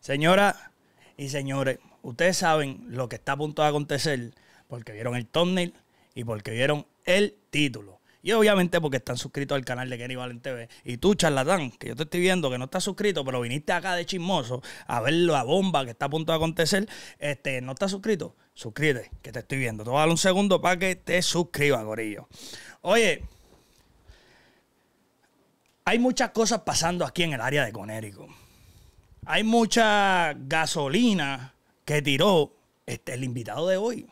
Señoras y señores, ustedes saben lo que está a punto de acontecer porque vieron el thumbnail y porque vieron el título. Y obviamente porque están suscritos al canal de Kenny Valente TV. Y tú, charlatán, que yo te estoy viendo que no estás suscrito, pero viniste acá de chismoso a ver la bomba que está a punto de acontecer, este, no estás suscrito, suscríbete, que te estoy viendo. Te voy a dar un segundo para que te suscribas, gorillo. Oye, hay muchas cosas pasando aquí en el área de Conérico. Hay mucha gasolina que tiró este, el invitado de hoy.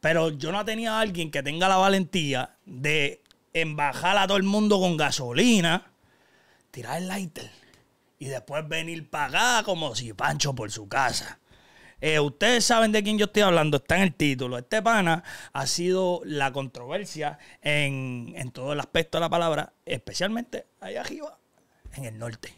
Pero yo no tenía a alguien que tenga la valentía de embajar a todo el mundo con gasolina, tirar el lighter y después venir pagada como si Pancho por su casa. Eh, ustedes saben de quién yo estoy hablando, está en el título. Este pana ha sido la controversia en, en todo el aspecto de la palabra, especialmente allá arriba, en el norte.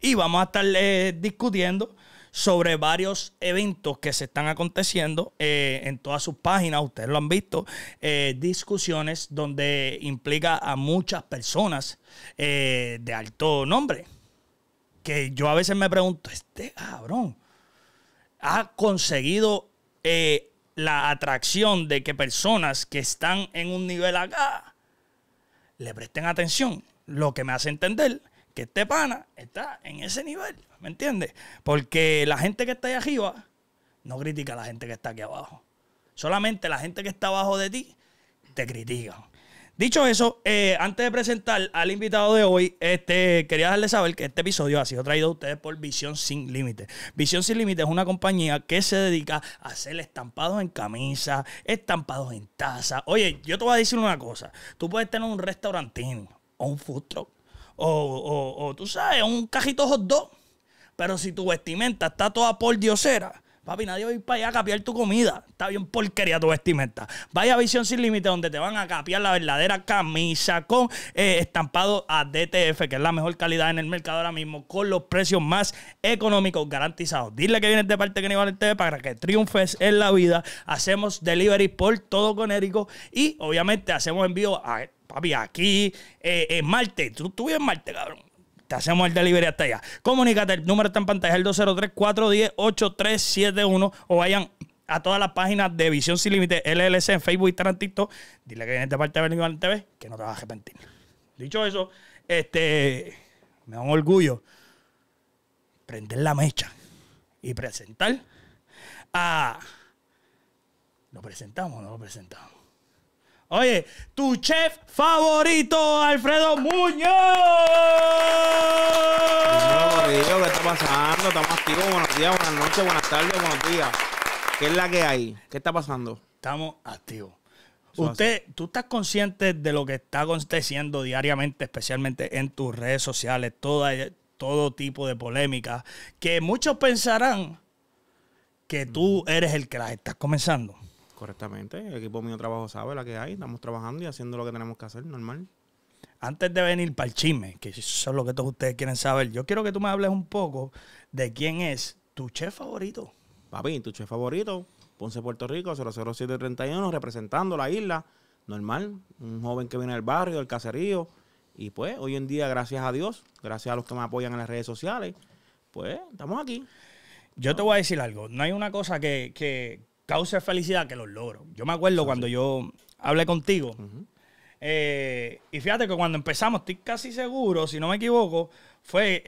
Y vamos a estar eh, discutiendo sobre varios eventos que se están aconteciendo eh, en todas sus páginas, ustedes lo han visto, eh, discusiones donde implica a muchas personas de alto nombre. Que yo a veces me pregunto, este cabrón ha conseguido la atracción de que personas que están en un nivel acá le presten atención, lo que me hace entender que este pana está en ese nivel, ¿me entiendes? Porque la gente que está ahí arriba no critica a la gente que está aquí abajo. Solamente la gente que está abajo de ti te critica. Dicho eso, eh, antes de presentar al invitado de hoy, este, quería darle saber que este episodio ha sido traído a ustedes por Visión Sin Límite. Visión Sin Límite es una compañía que se dedica a hacer estampados en camisas, estampados en tazas. Oye, yo te voy a decir una cosa. Tú puedes tener un restaurantín o un food truck o, o, tú sabes, un cajito hot dog. Pero si tu vestimenta está toda por diosera, Papi, nadie va a ir para allá a capiar tu comida. Está bien porquería tu vestimenta. Vaya a Visión Sin Límite, donde te van a capiar la verdadera camisa con eh, estampado a DTF, que es la mejor calidad en el mercado ahora mismo, con los precios más económicos garantizados. Dile que vienes de parte de Nival TV para que triunfes en la vida. Hacemos delivery por todo con Érico y obviamente hacemos envío a Papi, aquí en eh, Marte, tú, en Marte, cabrón. Te hacemos el delivery hasta allá. Comunícate, el número está en pantalla, el 203-410-8371 o vayan a todas las páginas de Visión Sin Límite, LLC, en Facebook, Instagram, TikTok. Dile que vienes de parte de Benigno TV, que no te vas a arrepentir. Dicho eso, este, me da un orgullo prender la mecha y presentar a... ¿Lo presentamos o no lo presentamos? Oye, tu chef favorito, Alfredo Muñoz. ¿qué está pasando? Estamos activos. Buenos días, buenas noches, buenas tardes, buenos días. ¿Qué es la que hay? ¿Qué está pasando? Estamos activos. Usted, tú estás consciente de lo que está aconteciendo diariamente, especialmente en tus redes sociales, todo tipo de polémica, que muchos pensarán que tú mm. eres el que las estás comenzando. Correctamente. El equipo mío trabajo sabe la que hay. Estamos trabajando y haciendo lo que tenemos que hacer, normal. Antes de venir para el chisme, que eso es lo que todos ustedes quieren saber, yo quiero que tú me hables un poco de quién es tu chef favorito. Papi, tu chef favorito, Ponce Puerto Rico, 00731, representando la isla, normal. Un joven que viene del barrio, del caserío. Y pues, hoy en día, gracias a Dios, gracias a los que me apoyan en las redes sociales, pues estamos aquí. Yo te voy a decir algo. No hay una cosa que, causa felicidad que los logro. Yo me acuerdo cuando yo hablé contigo. Eh, y fíjate que cuando empezamos, estoy casi seguro, si no me equivoco, fue eh,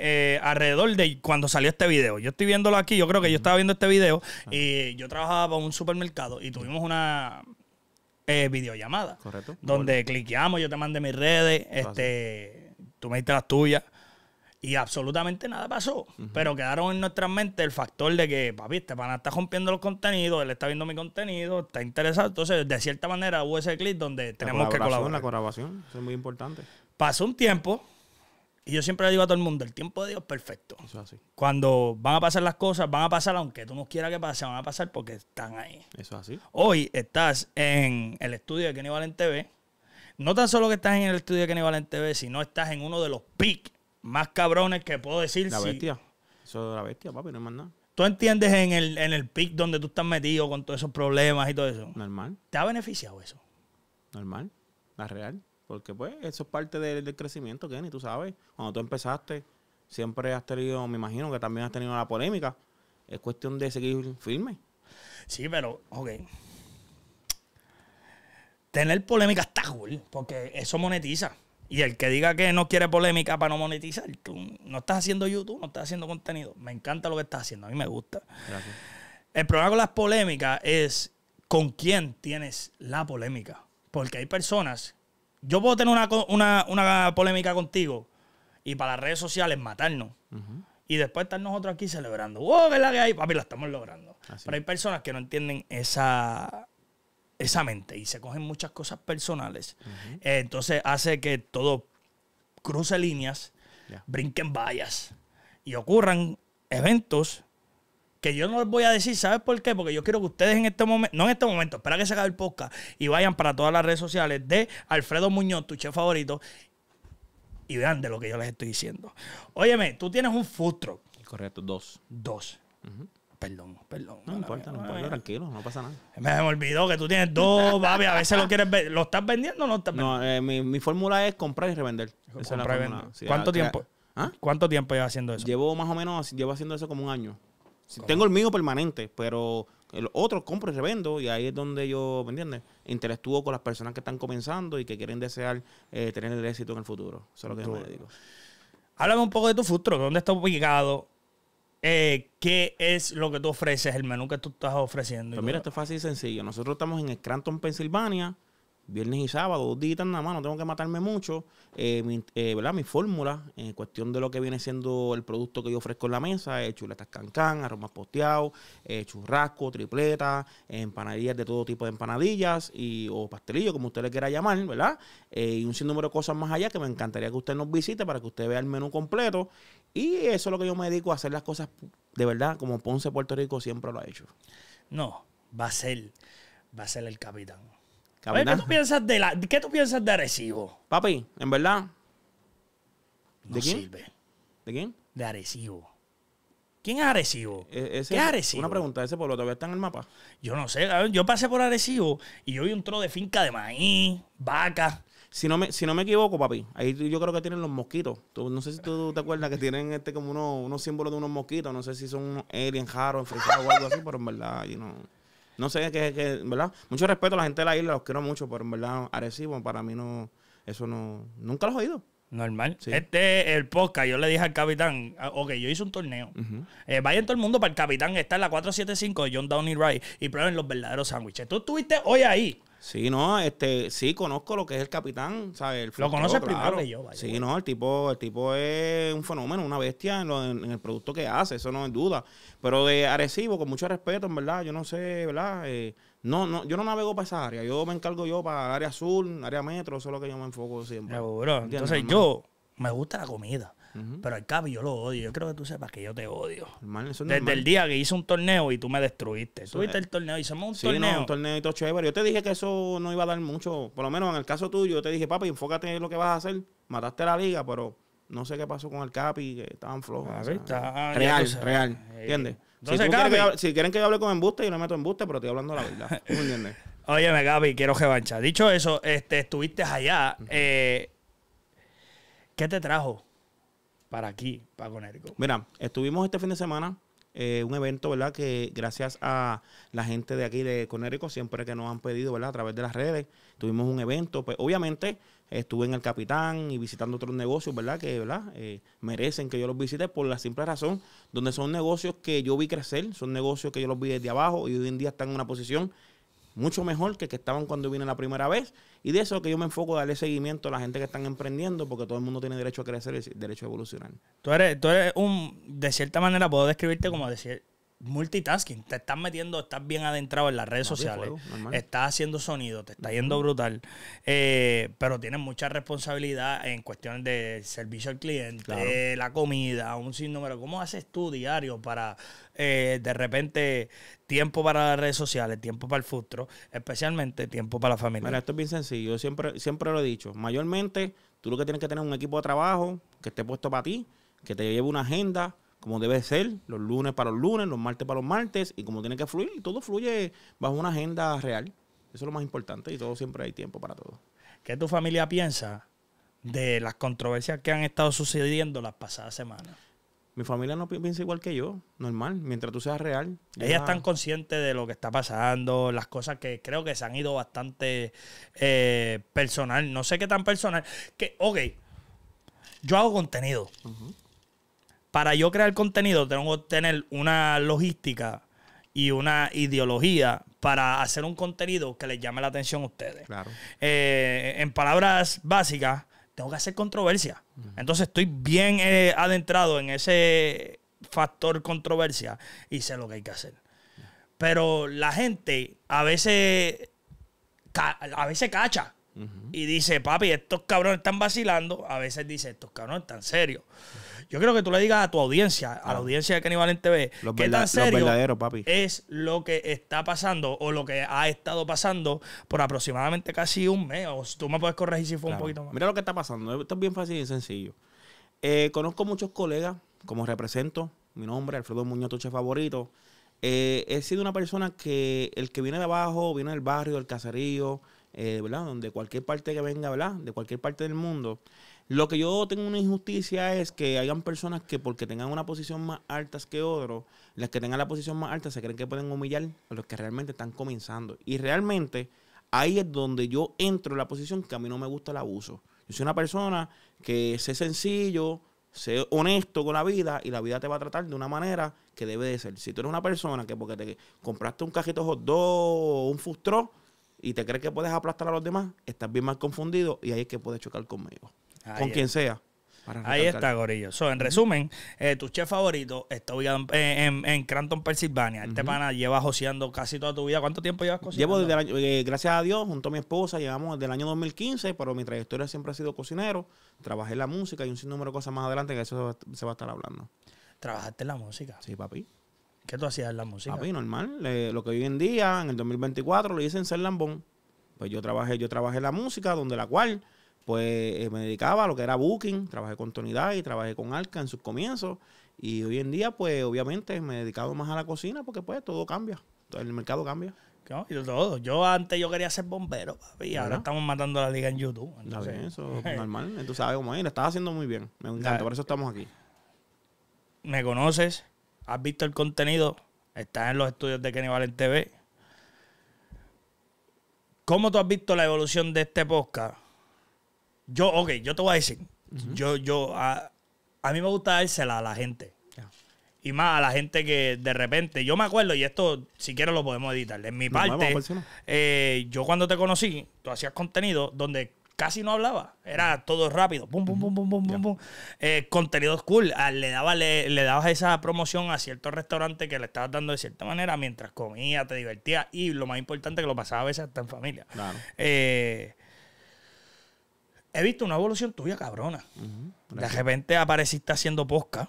eh, alrededor de cuando salió este video. Yo estoy viéndolo aquí, yo creo que yo estaba viendo este video ah. y yo trabajaba para un supermercado y tuvimos una videollamada. Donde cliqueamos, yo te mandé mis redes, ah, este, tú me diste las tuyas. Y absolutamente nada pasó. Pero quedaron en nuestras mentes el factor de que, papi, van este a estar rompiendo los contenidos, él está viendo mi contenido, está interesado. Entonces, de cierta manera hubo ese clip donde tenemos que colaborar. La colaboración, eso es muy importante. Pasó un tiempo, y yo siempre le digo a todo el mundo, el tiempo de Dios es perfecto. Eso es así. Cuando van a pasar las cosas, van a pasar aunque tú no quieras que pase, van a pasar porque están ahí. Eso es así. Hoy estás en el estudio de Kenny Valente TV. No tan solo que estás en el estudio de Kenny Valente TV, sino estás en uno de los pics más cabrones que puedo decir. La bestia. Eso es la bestia, papi, no es más nada. ¿Tú entiendes en el, en pic donde tú estás metido con todos esos problemas y todo eso? Normal. ¿Te ha beneficiado eso? Normal. La real. Porque, pues, eso es parte del, del crecimiento, Kenny, tú sabes. Cuando tú empezaste, siempre has tenido, me imagino que también has tenido la polémica. Es cuestión de seguir firme. Sí, pero, ok. Tener polémica está cool, porque eso monetiza. Y el que diga que no quiere polémica para no monetizar, tú no estás haciendo YouTube, no estás haciendo contenido. Me encanta lo que estás haciendo, a mí me gusta. El problema con las polémicas es con quién tienes la polémica. Porque hay personas. Yo puedo tener una, polémica contigo y para las redes sociales matarnos. Y después estar nosotros aquí celebrando. ¡Wow! ¡Oh, la que hay? Papi, la estamos logrando. Pero hay personas que no entienden esa, esa mente y se cogen muchas cosas personales. Eh, entonces hace que todo cruce líneas, brinquen vallas y ocurran eventos que yo no les voy a decir, ¿sabes por qué? Porque yo quiero que ustedes en este momento, no en este momento, espera que se acabe el podcast y vayan para todas las redes sociales de Alfredo Muñoz, tu chef favorito, y vean de lo que yo les estoy diciendo. Óyeme, tú tienes un food Correcto, dos. Dos. Perdón, perdón. No importa, no importa, tranquilo, no pasa nada. Me olvidó que tú tienes dos, papi. A veces lo quieres ver. ¿Lo estás vendiendo o no No, eh, mi, fórmula es comprar y revender. y ¿Cuánto ah, tiempo? ¿Ah? ¿Cuánto tiempo llevas haciendo eso? Llevo más o menos, llevo haciendo eso como un año. Tengo el mío permanente, pero el otro compro y revendo y ahí es donde yo, ¿me entiendes? Interactúo con las personas que están comenzando y que quieren desear eh, tener el éxito en el futuro. Eso es lo que yo me dedico. Háblame un poco de tu futuro. ¿Dónde estás ubicado? Eh, ¿qué es lo que tú ofreces, el menú que tú estás ofreciendo? Pues mira, esto es fácil y sencillo. Nosotros estamos en Scranton, Pensilvania, viernes y sábado, dos días nada más, no tengo que matarme mucho. Eh, mi, eh, ¿verdad? mi fórmula, en cuestión de lo que viene siendo el producto que yo ofrezco en la mesa, es chuletas cancán, aromas posteados, churrasco, tripleta empanadillas de todo tipo de empanadillas y, o pastelillo, como usted le quiera llamar, ¿verdad? y un sinnúmero de cosas más allá que me encantaría que usted nos visite para que usted vea el menú completo y eso es lo que yo me dedico a hacer las cosas de verdad, como Ponce Puerto Rico siempre lo ha hecho. No, va a ser, va a ser el capitán. ¿qué tú piensas de la, tú piensas de Arecibo? Papi, en verdad. ¿De quién? Sirve. ¿De quién? De Arecibo. ¿Quién es Arecibo? E, ¿Qué es Arecibo? Una pregunta, ¿ese pueblo todavía está en el mapa? Yo no sé. Ah, yo pasé por Arecibo y yo vi un trozo de finca de maíz, vaca si no me, equivoco, papi, ahí yo creo que tienen los mosquitos. no sé si tú te acuerdas que tienen este como unos símbolos de unos mosquitos. No sé si son unos aliens raros, o algo así, pero en verdad, yo no. No sé qué, es. ¿verdad? Mucho respeto a la gente de la isla, los quiero mucho, pero en verdad, Arecibo, para mí no. Eso no. Nunca los he oído. Normal. Este el podcast. Yo le dije al capitán, ah, ok, yo hice un torneo. Eh, vayan todo el mundo para el capitán. Está en la 475 de John Downey Wright y prueben los verdaderos sándwiches. Tú estuviste hoy ahí. Sí, no, este, sí conozco lo que es el capitán, El lo conoce primero yo, vaya. Sí, no, el tipo, el tipo es un fenómeno, una bestia en, el producto que hace, eso no es duda. Pero de Arecibo, con mucho respeto, en verdad, yo no sé, ¿verdad? Eh, no, no, yo no navego para esa área, yo me encargo yo para área sur, área metro, eso es lo que yo me enfoco siempre. Entonces yo me gusta la comida. Pero al Capi yo lo odio. Yo creo que tú sepas que yo te odio. Desde el día que hice un torneo y tú me destruiste. Tuviste el torneo, hicimos un sí, torneo. No, un torneo y todo chévere. Yo te dije que eso no iba a dar mucho. Por lo menos en el caso tuyo, yo te dije, papi, enfócate en lo que vas a hacer. Mataste la liga, pero no sé qué pasó con el Capi, que estaban flojos. real, real. ¿Entiendes? si, quieren que yo hable con embuste, yo le meto embuste, pero estoy hablando la verdad. ¿Tú me entiendes? Óyeme, Gaby, quiero revancha. Dicho eso, este, estuviste allá. Eh, ¿Qué te trajo? para aquí, para Conérico. Mira, estuvimos este fin de semana eh, un evento, ¿verdad? Que gracias a la gente de aquí de Conérico, siempre que nos han pedido, ¿verdad? A través de las redes, tuvimos un evento. Pues obviamente estuve en el Capitán y visitando otros negocios, ¿verdad? Que, ¿verdad? Eh, merecen que yo los visite por la simple razón, donde son negocios que yo vi crecer, son negocios que yo los vi desde abajo y hoy en día están en una posición mucho mejor que que estaban cuando vine la primera vez. Y de eso que yo me enfoco darle seguimiento a la gente que están emprendiendo, porque todo el mundo tiene derecho a crecer y derecho a evolucionar. Tú eres, tú eres un, de cierta manera, puedo describirte como decir multitasking. Te estás metiendo, estás bien adentrado en las redes sociales. estás haciendo sonido, te está yendo brutal. Eh, pero tienes mucha responsabilidad en cuestiones de servicio al cliente, la comida, un sinnúmero. ¿Cómo haces tú diario para eh, de repente tiempo para las redes sociales, tiempo para el futuro, especialmente tiempo para la familia? Mira, esto es bien sencillo. siempre, siempre lo he dicho. Mayormente, tú lo que tienes que tener es un equipo de trabajo que esté puesto para ti, que te lleve una agenda como debe ser, los lunes para los lunes, los martes para los martes, y como tiene que fluir, y todo fluye bajo una agenda real. Eso es lo más importante y todo siempre hay tiempo para todo. ¿Qué tu familia piensa de las controversias que han estado sucediendo las pasadas semanas? Mi familia no piensa igual que yo, normal, mientras tú seas real. Ellas están conscientes de lo que está pasando, las cosas que creo que se han ido bastante eh, personal, no sé qué tan personal. Que, ok, yo hago contenido para yo crear contenido tengo que tener una logística y una ideología para hacer un contenido que les llame la atención a ustedes. Eh, en palabras básicas, tengo que hacer controversia. Entonces estoy bien eh, adentrado en ese factor controversia y sé lo que hay que hacer. Pero la gente a veces, a veces cacha. Y dice, papi, estos cabrones están vacilando. A veces dice, estos cabrones están serios. Yo creo que tú le digas a tu audiencia, a la audiencia de Kenny Valente TV, los qué tan serio es lo que está pasando o lo que ha estado pasando por aproximadamente casi un mes. O tú me puedes corregir si fue un poquito más. Mira lo que está pasando. Esto es bien fácil y sencillo. Eh, conozco muchos colegas, como represento, mi nombre, Alfredo Muñoz, tu favorito. Eh, he sido una persona que el que viene de abajo, viene del barrio, del caserío, eh, ¿verdad? De cualquier parte que venga, ¿verdad? De cualquier parte del mundo. Lo que yo tengo una injusticia es que hayan personas que porque tengan una posición más alta que otros, las que tengan la posición más alta se creen que pueden humillar a los que realmente están comenzando. Y realmente ahí es donde yo entro en la posición que a mí no me gusta el abuso. Yo soy una persona que sé sencillo, sé honesto con la vida y la vida te va a tratar de una manera que debe de ser. Si tú eres una persona que porque te compraste un cajito hot dog o un fustro y te crees que puedes aplastar a los demás, estás bien más confundido y ahí es que puedes chocar conmigo con quien sea. Ahí está, Gorillo. en resumen, eh, tu chef favorito está ubicado en, en, en Cranton, Pensilvania. Este pana lleva joseando casi toda tu vida. ¿Cuánto tiempo llevas cocinando? Llevo desde el año, eh, gracias a Dios, junto a mi esposa, llevamos desde el año 2015, pero mi trayectoria siempre ha sido cocinero. Trabajé en la música y un sinnúmero de cosas más adelante que eso se va, a estar hablando. ¿Trabajaste en la música? Sí, papi. ¿Qué tú hacías en la música? Papi, normal. Eh, lo que hoy en día, en el 2024, lo hice en Ser Lambón. Pues yo trabajé, yo trabajé en la música, donde la cual pues eh, me dedicaba a lo que era booking, trabajé con Tonidad y trabajé con Arca en sus comienzos. Y hoy en día, pues obviamente me he dedicado más a la cocina porque pues todo cambia, el mercado cambia. todo. Yo antes yo quería ser bombero, y ahora estamos matando la liga en YouTube. Entonces... eso normal. Tú sabes cómo es, lo estás haciendo muy bien. Me encanta, por eso estamos aquí. Me conoces, has visto el contenido, estás en los estudios de Kenny Valen TV. ¿Cómo tú has visto la evolución de este podcast? Yo, ok, yo te voy a decir. Yo, yo, a, a, mí me gusta dársela a la gente. Y más a la gente que de repente, yo me acuerdo, y esto si quieres lo podemos editar. En mi parte, eh, yo cuando te conocí, tú hacías contenido donde casi no hablaba. Era todo rápido. Pum, pum, pum, pum, pum, pum, eh, cool. Ah, le, daba, le, le, dabas esa promoción a cierto restaurante que le estabas dando de cierta manera mientras comía, te divertías. y lo más importante que lo pasaba a veces hasta en familia. Claro. Eh, he visto una evolución tuya cabrona. De repente apareciste haciendo posca.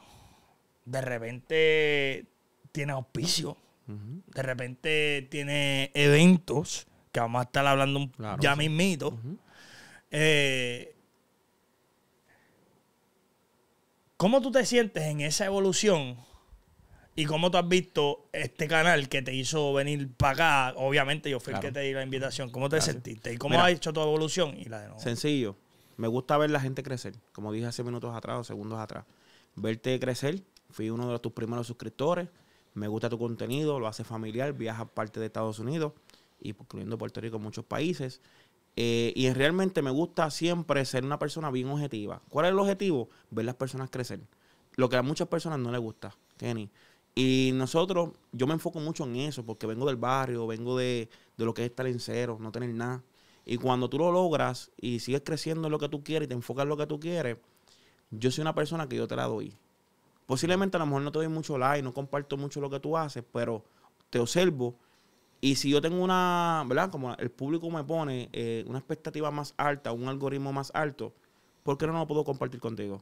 De repente tiene auspicio. De repente tiene eventos que vamos a estar hablando ya mismito. Eh, ¿Cómo tú te sientes en esa evolución? ¿Y cómo tú has visto este canal que te hizo venir para acá? Obviamente yo fui el que te di la invitación. ¿Cómo te sentiste? ¿Y cómo ha hecho tu evolución? Y la Sencillo me gusta ver la gente crecer, como dije hace minutos atrás o segundos atrás. Verte crecer, fui uno de tus primeros suscriptores, me gusta tu contenido, lo hace familiar, viaja parte de Estados Unidos, y incluyendo Puerto Rico, muchos países. Eh, y realmente me gusta siempre ser una persona bien objetiva. ¿Cuál es el objetivo? Ver las personas crecer. Lo que a muchas personas no les gusta, Kenny. Y nosotros, yo me enfoco mucho en eso, porque vengo del barrio, vengo de, de lo que es estar en cero, no tener nada. Y cuando tú lo logras y sigues creciendo en lo que tú quieres y te enfocas en lo que tú quieres, yo soy una persona que yo te la doy. Posiblemente a lo mejor no te doy mucho like, no comparto mucho lo que tú haces, pero te observo. Y si yo tengo una, ¿verdad? Como el público me pone eh, una expectativa más alta, un algoritmo más alto, ¿por qué no lo puedo compartir contigo?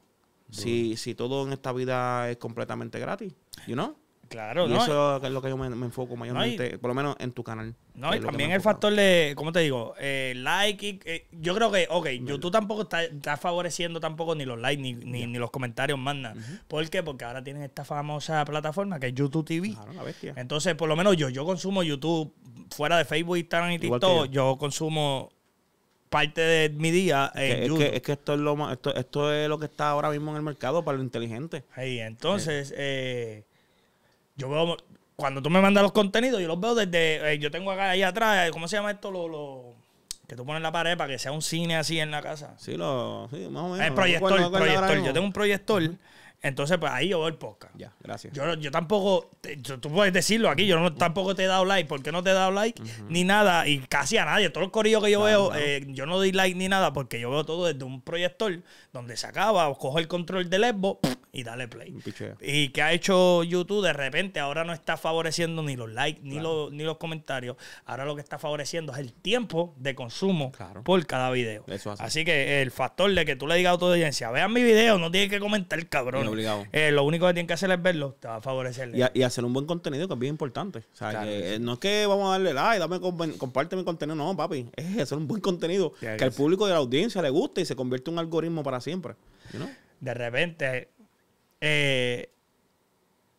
Si, si, todo en esta vida es completamente gratis, you know? Claro, y Eso es lo que yo me, enfoco mayormente, por lo menos en tu canal. No, y también el factor de, ¿cómo te digo? Eh, like, y, eh, yo creo que, ok, YouTube tampoco está, favoreciendo tampoco ni los likes, ni, los comentarios más nada. ¿Por qué? Porque ahora tienen esta famosa plataforma que es YouTube TV. Claro, la bestia. Entonces, por lo menos yo, yo consumo YouTube fuera de Facebook, Instagram y TikTok, yo. consumo parte de mi día en que, YouTube. Es que, esto es lo esto, es lo que está ahora mismo en el mercado para lo inteligente. Ahí, entonces, eh, yo veo, cuando tú me mandas los contenidos, yo los veo desde, eh, yo tengo acá ahí atrás, eh, ¿cómo se llama esto? Lo, que tú pones en la pared para que sea un cine así en la casa. Sí, lo, sí más o menos. El proyector, proyector. Yo tengo un proyector. Entonces, pues ahí yo veo el podcast. Ya, gracias. Yo, tampoco, tú puedes decirlo aquí, yo no, tampoco te he dado like, porque no te he dado like? Ni nada, y casi a nadie. Todo el corillo que yo veo, eh, yo no doy like ni nada, porque yo veo todo desde un proyector donde se acaba, o cojo el control del Xbox y dale play. Y que ha hecho YouTube de repente, ahora no está favoreciendo ni los likes, ni, los, ni los comentarios. Ahora lo que está favoreciendo es el tiempo de consumo por cada video. así. que el factor de que tú le digas a tu audiencia, vean mi video, no tienes que comentar, cabrón. Obligado. Eh, lo único que tienen que hacer es verlo, te favorecerle. Y, hacer un buen contenido que es bien importante. O sea, eh, no es que vamos a darle like, dame, comparte mi contenido. No, papi. Es hacer un buen contenido que, al público de la audiencia le guste y se convierte en un algoritmo para siempre. De repente, eh,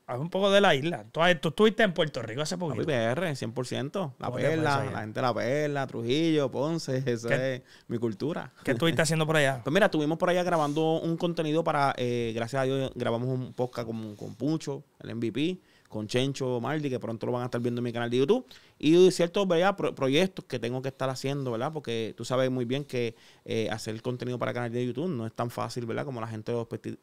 Hago un poco de la isla. Tú, ah, tú estuviste en Puerto Rico hace poquito. PR, 100%. La perla, pues, la gente de la perla, Trujillo, Ponce, mi cultura. ¿Qué estuviste haciendo por allá? Pues mira, estuvimos por allá grabando un contenido para, eh, gracias a Dios, grabamos un podcast con, con Pucho, el MVP, con Chencho Maldi, que pronto lo van a estar viendo en mi canal de YouTube. Y ciertos proyectos que tengo que estar haciendo, ¿verdad? Porque tú sabes muy bien que eh, hacer contenido para el canal de YouTube no es tan fácil, ¿verdad? Como la gente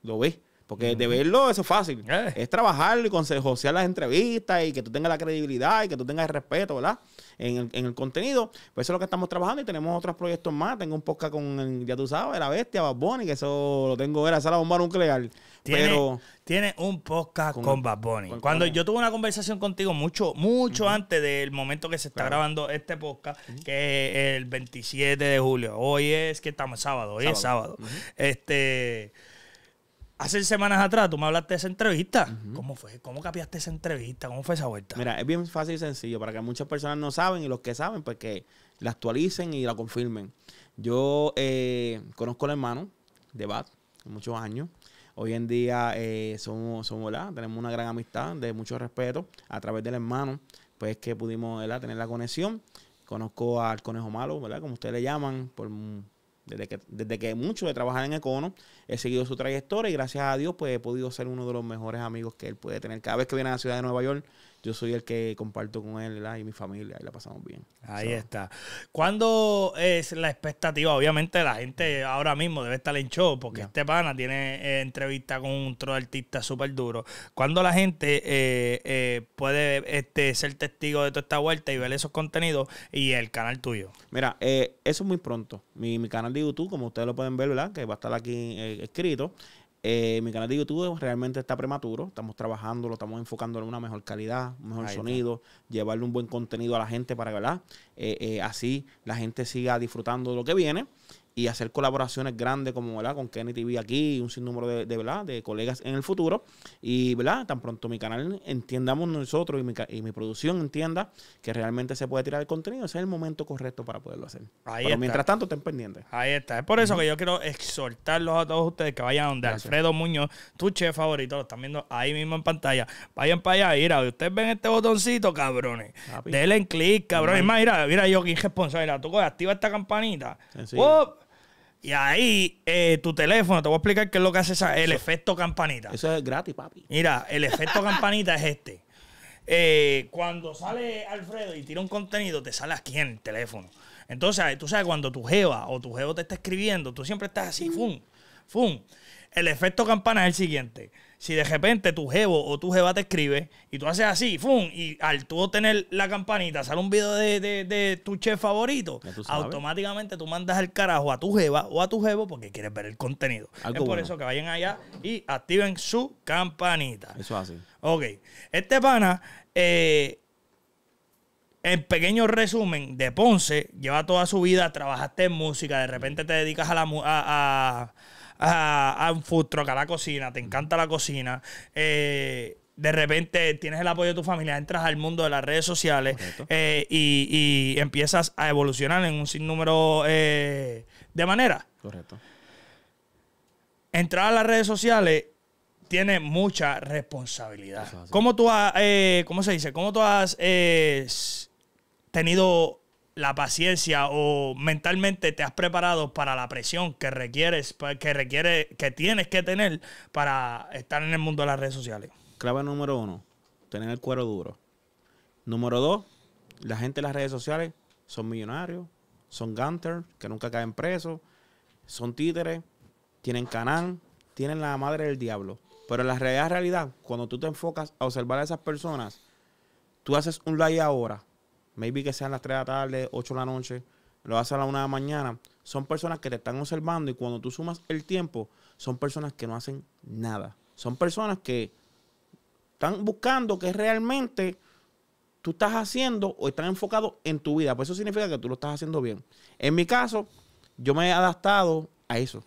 lo ve. Porque de verlo eso es fácil. Eh. Es trabajar y consejosear las entrevistas y que tú tengas la credibilidad y que tú tengas el respeto, ¿verdad? En el, en el contenido. Pues eso es lo que estamos trabajando y tenemos otros proyectos más. Tengo un podcast con, ya tú sabes, La Bestia, Bad Bunny, que eso lo tengo, era sala la bomba nuclear. ¿Tiene, pero tiene un podcast con, Bad Bunny. Cuando yo tuve una conversación contigo mucho, mucho antes del momento que se está grabando este podcast, que es el 27 de julio. Hoy es que estamos sábado, hoy es sábado. Este Hace semanas atrás tú me hablaste de esa entrevista. ¿Cómo fue? ¿Cómo capiaste esa entrevista? ¿Cómo fue esa vuelta? Mira, es bien fácil y sencillo para que muchas personas no saben y los que saben, pues que la actualicen y la confirmen. Yo eh, conozco al hermano de Bat, muchos años. Hoy en día eh, somos, somos ¿verdad? tenemos una gran amistad, de mucho respeto. A través del hermano, pues que pudimos ¿verdad? tener la conexión. Conozco al conejo malo, ¿verdad? Como ustedes le llaman, por desde que, desde que mucho de trabajar en Econo, he seguido su trayectoria y gracias a Dios pues he podido ser uno de los mejores amigos que él puede tener. Cada vez que viene a la ciudad de Nueva York, yo soy el que comparto con él y mi familia y la pasamos bien. Ahí está. ¿Cuándo es la expectativa? Obviamente la gente ahora mismo debe estar en show porque este pana tiene eh, entrevista con otro artista súper duro. ¿Cuándo la gente eh, eh, puede este, ser testigo de toda esta vuelta y ver esos contenidos y el canal tuyo? Mira, eso es muy pronto. Mi, mi, canal de YouTube, como ustedes lo pueden ver, ¿verdad? que va a estar aquí escrito. Eh, mi canal de YouTube realmente está prematuro. Estamos trabajándolo, estamos enfocándolo en una mejor calidad, un mejor sonido, llevarle un buen contenido a la gente para que, eh, eh, así la gente siga disfrutando de lo que viene y hacer colaboraciones grandes como ¿verdad? con Kenny TV aquí y un sinnúmero de, de, ¿verdad? de colegas en el futuro. Y ¿verdad? tan pronto mi canal entiendamos nosotros y mi, producción entienda que realmente se puede tirar el contenido, es el momento correcto para poderlo hacer. mientras tanto, estén pendientes. Ahí está. Es por eso que yo quiero exhortarlos a todos ustedes que vayan a donde Alfredo Muñoz, tu chef favorito, lo están viendo ahí mismo en pantalla. Vayan para allá, mira, ustedes ven este botoncito, cabrones. Denle clic, cabrones. mira, mira, yo que irresponsable, tú pues, activa esta campanita. Y ahí eh, tu teléfono, te voy a explicar qué es lo que hace esa, el efecto campanita. Eso es gratis, papi. Mira, el efecto campanita es este. Eh, cuando sale Alfredo y tira un contenido, te sale aquí en el teléfono. Entonces, tú sabes, cuando tu jeva o tu jevo te está escribiendo, tú siempre estás así, ¡fum! ¡fum! El efecto campana es el siguiente si de repente tu jevo o tu jeva te escribe y tú haces así, ¡fum! Y al tú tener la campanita, sale un video de, tu chef favorito, automáticamente tú mandas al carajo a tu jeva o a tu jevo porque quieres ver el contenido. es por eso que vayan allá y activen su campanita. Eso es así. Ok. Este pana, eh, en pequeño resumen de Ponce, lleva toda su vida, trabajaste en música, de repente te dedicas a la... música. a a, un food truck, a la cocina, te encanta la cocina, eh, de repente tienes el apoyo de tu familia, entras al mundo de las redes sociales eh, y, empiezas a evolucionar en un sinnúmero eh, de maneras. Correcto. Entrar a las redes sociales tiene mucha responsabilidad. tú cómo se dice? ¿Cómo tú has tenido la paciencia o mentalmente te has preparado para la presión que requieres, pues, que requiere, que tienes que tener para estar en el mundo de las redes sociales? Clave número uno, tener el cuero duro. Número dos, la gente de las redes sociales son millonarios, son gunters, que nunca caen presos, son títeres, tienen canal, tienen la madre del diablo. Pero en la realidad, realidad, cuando tú te enfocas a observar a esas personas, tú haces un like ahora, maybe que sean las 3 de la tarde, 8 de la noche, lo haces a la 1 de la mañana, son personas que te están observando y cuando tú sumas el tiempo, son personas que no hacen nada. Son personas que están buscando que realmente tú estás haciendo o están enfocados en tu vida. Por pues eso significa que tú lo estás haciendo bien. En mi caso, yo me he adaptado a eso.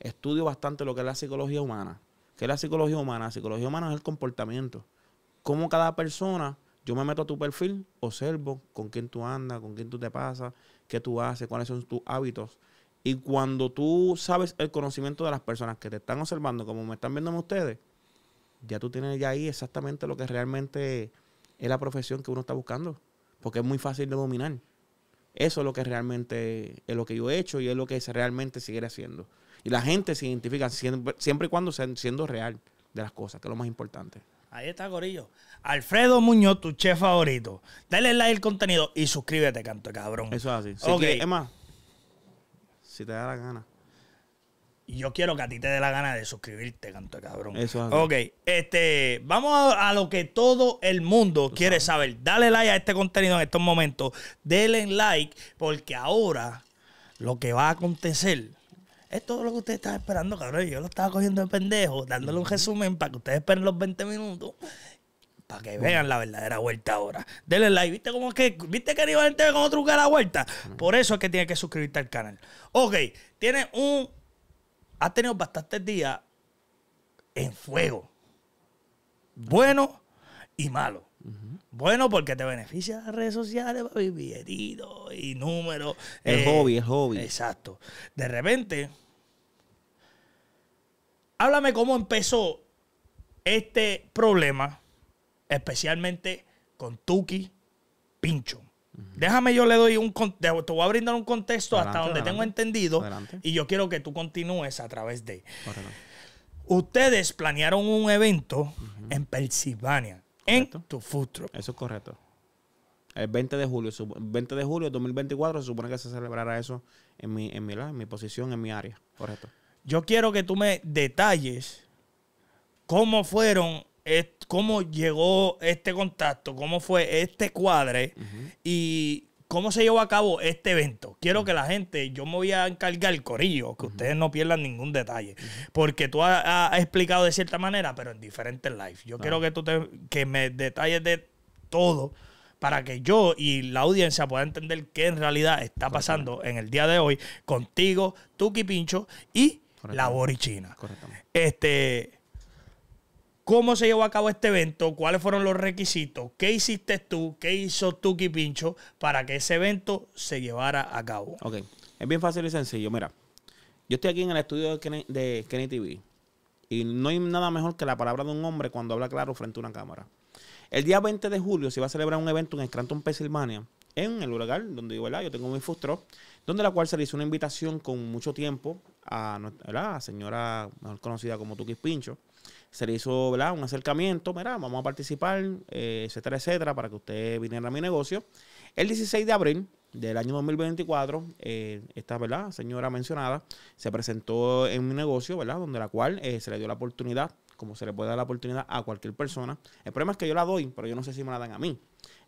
Estudio bastante lo que es la psicología humana. ¿Qué es la psicología humana? La psicología humana es el comportamiento. Cómo cada persona yo me meto a tu perfil, observo con quién tú andas, con quién tú te pasas, qué tú haces, cuáles son tus hábitos. Y cuando tú sabes el conocimiento de las personas que te están observando, como me están viendo ustedes, ya tú tienes ya ahí exactamente lo que realmente es la profesión que uno está buscando. Porque es muy fácil de dominar. Eso es lo que realmente es lo que yo he hecho y es lo que realmente sigue haciendo. Y la gente se identifica siempre, siempre y cuando siendo real de las cosas, que es lo más importante. Ahí está, Gorillo, Alfredo Muñoz, tu chef favorito. Dale like al contenido y suscríbete, canto cabrón. Eso es así. Si es más, si te da la gana. Yo quiero que a ti te dé la gana de suscribirte, canto cabrón. Eso es así. Ok, este, vamos a, lo que todo el mundo quiere saber. Dale like a este contenido en estos momentos. Dale like, porque ahora lo que va a acontecer es todo lo que ustedes estaban esperando, cabrón. Yo lo estaba cogiendo de pendejo, dándole un resumen para que ustedes esperen los 20 minutos. Para que vean la verdadera vuelta ahora. Denle like. ¿Viste cómo es que? ¿Viste que iba a con otro truca la vuelta? Por eso es que tiene que suscribirte al canal. Ok, Tiene un. Ha tenido bastantes días en fuego. Bueno y malo. Bueno, porque te beneficia las redes sociales, papi, y número, El eh, hobby, el hobby. Exacto. De repente, háblame cómo empezó este problema, especialmente con Tuki Pincho. Déjame, yo le doy un. Te voy a brindar un contexto hasta donde tengo entendido. Y yo quiero que tú continúes a través de. Ustedes planearon un evento en Pensilvania en tu futuro. Eso es correcto. El 20 de julio, 20 de julio de 2024 se supone que se celebrará eso en mi, posición, en mi área. Correcto. Yo quiero que tú me detalles cómo fueron, cómo llegó este contacto, cómo fue este cuadre y ¿Cómo se llevó a cabo este evento? Quiero que la gente, yo me voy a encargar, el Corillo, que ustedes no pierdan ningún detalle, porque tú has, explicado de cierta manera, pero en diferentes lives. Yo quiero que tú te, que me detalles de todo para que yo y la audiencia puedan entender qué en realidad está pasando en el día de hoy contigo, Tuki Pincho y la Borichina. Este, cómo se llevó a cabo este evento, cuáles fueron los requisitos, qué hiciste tú, qué hizo Tuki Pincho para que ese evento se llevara a cabo. Ok, es bien fácil y sencillo. Mira, yo estoy aquí en el estudio de Kenny, TV y no hay nada mejor que la palabra de un hombre cuando habla claro frente a una cámara. El día 20 de julio se va a celebrar un evento en Scranton, Pennsylvania, en el lugar donde yo, yo tengo mi frustro, donde la cual se le hizo una invitación con mucho tiempo a, la señora conocida como Tuki Pincho se le hizo ¿verdad? un acercamiento, mira, vamos a participar, eh, etcétera, etcétera, para que ustedes viniera a mi negocio. El 16 de abril del año 2024, eh, esta ¿verdad? señora mencionada se presentó en mi negocio, ¿verdad? donde la cual eh, se le dio la oportunidad, como se le puede dar la oportunidad a cualquier persona. El problema es que yo la doy, pero yo no sé si me la dan a mí.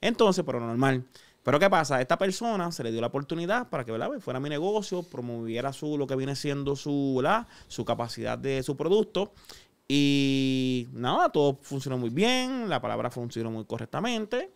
Entonces, pero normal. Pero ¿qué pasa? esta persona se le dio la oportunidad para que ¿verdad? Pues, fuera a mi negocio, promoviera su, lo que viene siendo su, su capacidad de su producto. Y nada, todo funcionó muy bien, la palabra funcionó muy correctamente.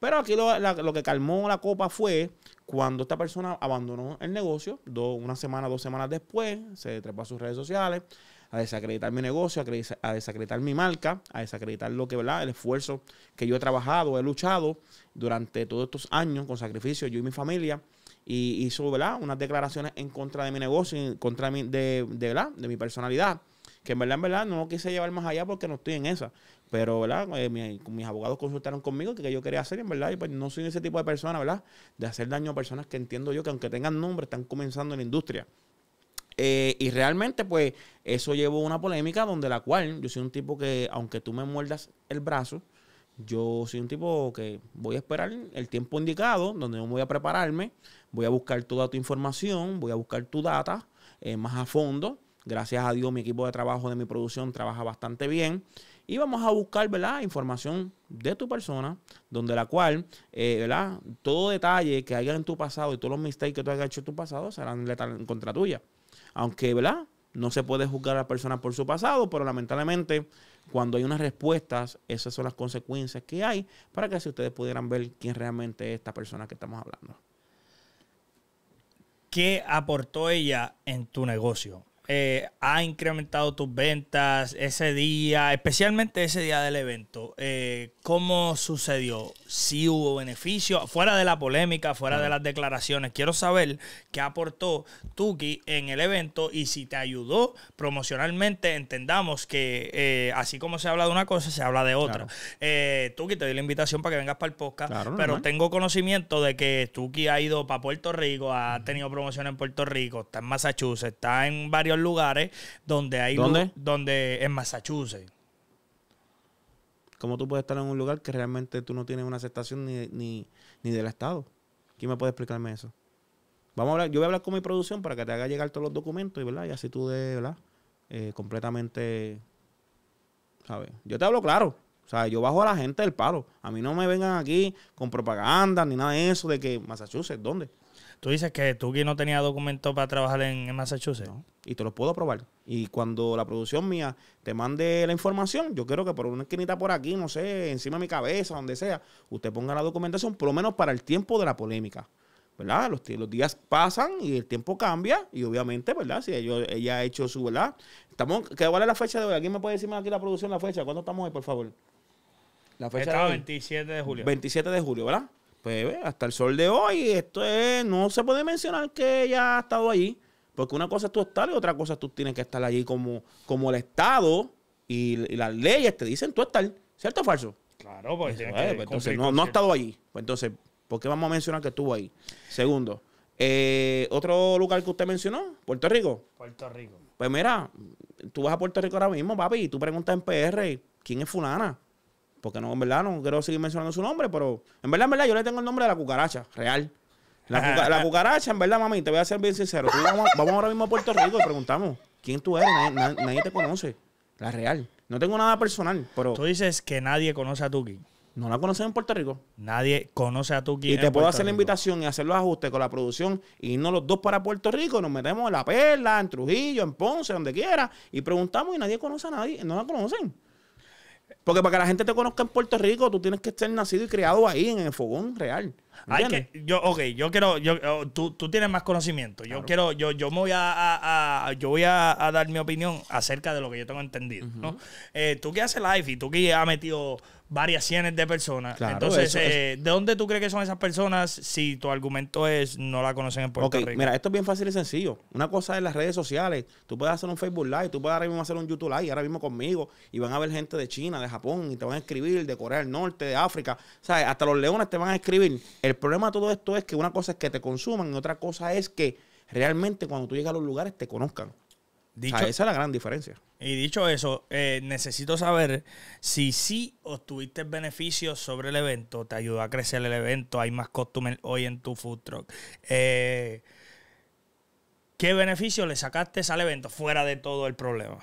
Pero aquí lo, que calmó la copa fue cuando esta persona abandonó el negocio, dos una semana, dos semanas después, se trepó a sus redes sociales a desacreditar mi negocio, a, desacreditar mi marca, a desacreditar lo que, ¿verdad? El esfuerzo que yo he trabajado, he luchado durante todos estos años con sacrificio, yo y mi familia, y hizo, ¿verdad? Unas declaraciones en contra de mi negocio, en contra de de, de, ¿verdad? de mi personalidad. Que en verdad, en verdad, no lo quise llevar más allá porque no estoy en esa. Pero, ¿verdad? Eh, mis abogados consultaron conmigo que, yo quería hacer, en verdad, y pues, no soy ese tipo de persona, ¿verdad? De hacer daño a personas que entiendo yo que aunque tengan nombre, están comenzando en la industria. Eh, y realmente, pues, eso llevó una polémica donde la cual yo soy un tipo que, aunque tú me muerdas el brazo, yo soy un tipo que voy a esperar el tiempo indicado, donde yo voy a prepararme, voy a buscar toda tu información, voy a buscar tu data eh, más a fondo Gracias a Dios, mi equipo de trabajo de mi producción trabaja bastante bien. Y vamos a buscar, ¿verdad? Información de tu persona, donde la cual, eh, ¿verdad? Todo detalle que haya en tu pasado y todos los mistakes que tú hayas hecho en tu pasado serán en contra tuya. Aunque, ¿verdad? No se puede juzgar a la persona por su pasado, pero lamentablemente cuando hay unas respuestas, esas son las consecuencias que hay para que así ustedes pudieran ver quién realmente es esta persona que estamos hablando. ¿Qué aportó ella en tu negocio? Eh, ha incrementado tus ventas ese día, especialmente ese día del evento? Eh, ¿Cómo sucedió? ¿Si hubo beneficio? Fuera de la polémica, fuera de las declaraciones, quiero saber qué aportó Tuki en el evento y si te ayudó promocionalmente. Entendamos que eh, así como se habla de una cosa, se habla de otra. Tuki, te doy la invitación para que vengas para el podcast, pero tengo conocimiento de que Tuki ha ido para Puerto Rico, ha tenido promoción en Puerto Rico, está en Massachusetts, está en varios lugares donde hay. Donde, en Massachusetts. como tú puedes estar en un lugar que realmente tú no tienes una aceptación ni, del Estado? ¿Quién me puede explicarme eso? Vamos a hablar, yo voy a hablar con mi producción para que te haga llegar todos los documentos y, ¿verdad? y así tú de, ¿verdad? Eh, completamente, ¿sabes? Yo te hablo claro. O sea, yo bajo a la gente del paro A mí no me vengan aquí con propaganda ni nada de eso de que Massachusetts, ¿dónde? Tú dices que tú que no tenía documento para trabajar en, Massachusetts. y te lo puedo probar. Y cuando la producción mía te mande la información, yo quiero que por una esquinita por aquí, no sé, encima de mi cabeza, donde sea, usted ponga la documentación, por lo menos para el tiempo de la polémica. ¿Verdad? Los, días pasan y el tiempo cambia y obviamente, ¿verdad? Si ella ha hecho su, ¿verdad? Estamos, ¿Qué vale la fecha de hoy? ¿Alguien me puede decirme aquí la producción, la fecha? ¿Cuándo estamos hoy, por favor? La fecha de hoy. 27 de julio. 27 de julio, ¿verdad? pues hasta el sol de hoy, esto es, no se puede mencionar que ella ha estado allí, porque una cosa es tú estar y otra cosa tú tienes que estar allí como, como el Estado y, las leyes te dicen tú estar, ¿cierto o falso? Claro, pues, pues entonces no, no ha estado allí, pues entonces, ¿por qué vamos a mencionar que estuvo ahí? Segundo, eh, otro lugar que usted mencionó, Puerto Rico. Puerto Rico. Pues mira, tú vas a Puerto Rico ahora mismo, papi, y tú preguntas en PR, ¿quién es fulana? Porque no, en verdad, no quiero seguir mencionando su nombre, pero en verdad, en verdad, yo le tengo el nombre de la cucaracha, real. La, cucaracha, en verdad, mami, te voy a ser bien sincero. vamos, ahora mismo a Puerto Rico y preguntamos, ¿quién tú eres? Nadie, te conoce. La real. No tengo nada personal, pero... Tú dices que nadie conoce a Tuki. No la conocen en Puerto Rico. Nadie conoce a Tuki. Y te puedo hacer la invitación y hacer los ajustes con la producción y no los dos para Puerto Rico. Nos metemos en La Perla, en Trujillo, en Ponce, donde quiera. Y preguntamos y nadie conoce a nadie. No la conocen. Porque para que la gente te conozca en Puerto Rico, tú tienes que estar nacido y criado ahí, en el fogón real. Hay que, yo, ok, yo quiero, oh, tú, tienes más conocimiento. Yo quiero, yo, yo me voy a, yo voy a, dar mi opinión acerca de lo que yo tengo entendido. Eh, tú que haces live y tú que has metido varias cienes de personas. Entonces, eh, ¿de dónde tú crees que son esas personas si tu argumento es no la conocen en Puerto Rico? Mira, esto es bien fácil y sencillo. Una cosa es las redes sociales. Tú puedes hacer un Facebook Live, tú puedes ahora mismo hacer un YouTube Live, ahora mismo conmigo, y van a ver gente de China, de Japón, y te van a escribir, de Corea del Norte, de África. ¿Sabes? Hasta los leones te van a escribir. El problema de todo esto es que una cosa es que te consuman y otra cosa es que realmente cuando tú llegas a los lugares te conozcan esa es la gran diferencia. Y dicho eso, eh, necesito saber si sí obtuviste beneficios sobre el evento, te ayudó a crecer el evento, hay más costumes hoy en tu food truck. Eh, ¿Qué beneficios le sacaste al evento fuera de todo el problema?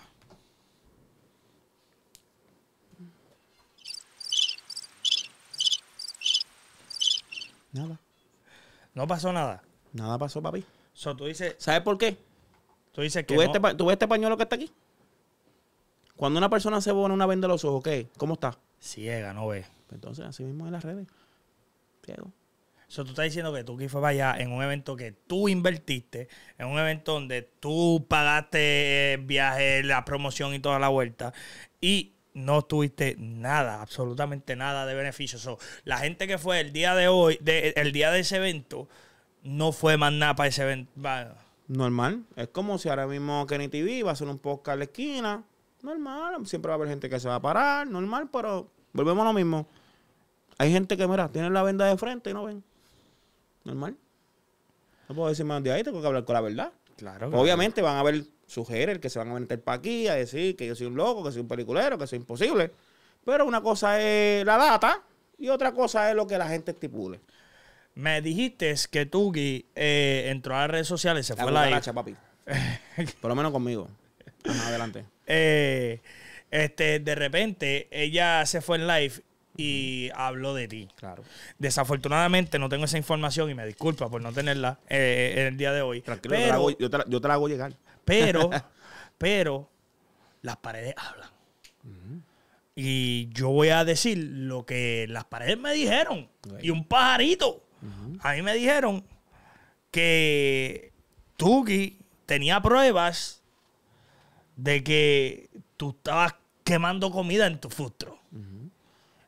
Nada. No pasó nada. Nada pasó, papi. tú dices, ¿Sabes por qué? Tú dices que. Este ¿Tú ves, este, pañuelo que está aquí? Cuando una persona se pone una venda de los ojos, ¿qué? ¿Cómo está? Ciega, no ve. Entonces, así mismo en las redes. Ciego. Eso tú estás diciendo que tú que fue allá en un evento que tú invertiste, en un evento donde tú pagaste eh, viaje, la promoción y toda la vuelta, y no tuviste nada, absolutamente nada de beneficio. o la gente que fue el día de hoy, de, el día de ese evento, no fue más nada para ese evento normal. Es como si ahora mismo Kenny TV va a hacer un podcast a la esquina. Normal, siempre va a haber gente que se va a parar, normal, pero volvemos a lo mismo. Hay gente que, mira, tienen la venda de frente y no ven. Normal. No puedo decir más de ahí, tengo que hablar con la verdad. Claro. Obviamente van a haber sugerir que se van a meter para aquí a decir que yo soy un loco, que soy un peliculero, que soy imposible. Pero una cosa es la data y otra cosa es lo que la gente estipule. Me dijiste que Tuki eh, entró a las redes sociales, se fue la Por lo menos conmigo. adelante. Eh, este, de repente, ella se fue en live y habló de ti. Claro. Desafortunadamente no tengo esa información y me disculpa por no tenerla en eh, el día de hoy. Tranquilo, pero, yo, te la, hago, llegar. Pero, pero, las paredes hablan. Y yo voy a decir lo que las paredes me dijeron. Y un pajarito a mí me dijeron que Tuki tenía pruebas de que tú estabas quemando comida en tu futuro.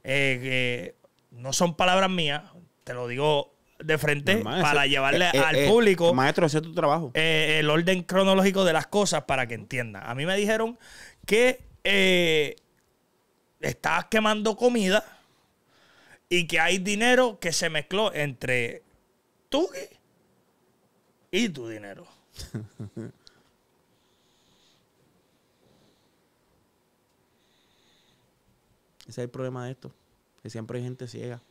Eh, no son palabras mías, te lo digo de frente para llevarle eh, al eh, público. Maestro, tu trabajo. el orden cronológico de las cosas para que entienda. A mí me dijeron que estabas quemando comida y que hay dinero que se mezcló entre tú y tu dinero. Ese es el problema de esto, que siempre hay gente ciega.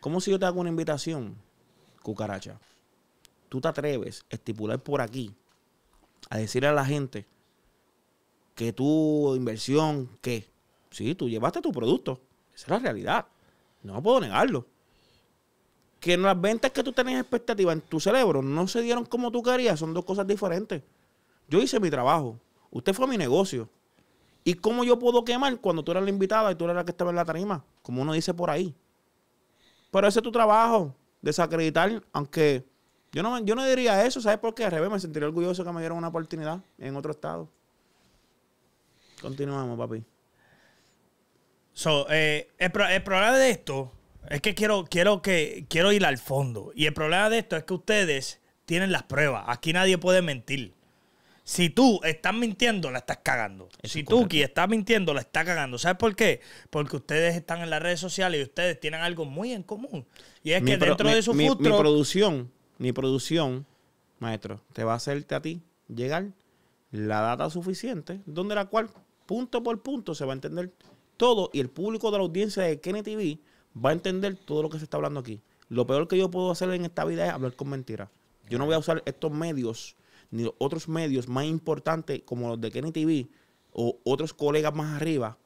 ¿Cómo si yo te hago una invitación, cucaracha? Tú te atreves a estipular por aquí, a decirle a la gente que tu inversión, que sí, tú llevaste tu producto, esa es la realidad. No puedo negarlo. Que las ventas que tú tenías expectativa en tu cerebro no se dieron como tú querías, son dos cosas diferentes. Yo hice mi trabajo, usted fue mi negocio. ¿Y cómo yo puedo quemar cuando tú eras la invitada y tú eras la que estaba en la tarima? Como uno dice por ahí. Pero ese es tu trabajo, desacreditar, aunque yo no, yo no diría eso, ¿sabes por qué? Al revés, me sentiría orgulloso que me dieron una oportunidad en otro estado. Continuamos, papi. So, eh, el, problema de esto es que quiero, quiero que quiero ir al fondo. Y el problema de esto es que ustedes tienen las pruebas. Aquí nadie puede mentir. Si tú estás mintiendo, la estás cagando. si tú que estás mintiendo, la estás cagando. ¿Sabes por qué? Porque ustedes están en las redes sociales y ustedes tienen algo muy en común. Y es que dentro de su futuro... Mi producción, mi producción, maestro, te va a hacerte a ti llegar la data suficiente, donde la cual punto por punto se va a entender todo y el público de la audiencia de Kennedy TV va a entender todo lo que se está hablando aquí. Lo peor que yo puedo hacer en esta vida es hablar con mentiras. Yo no voy a usar estos medios ni otros medios más importantes como los de Kennedy TV o otros colegas más arriba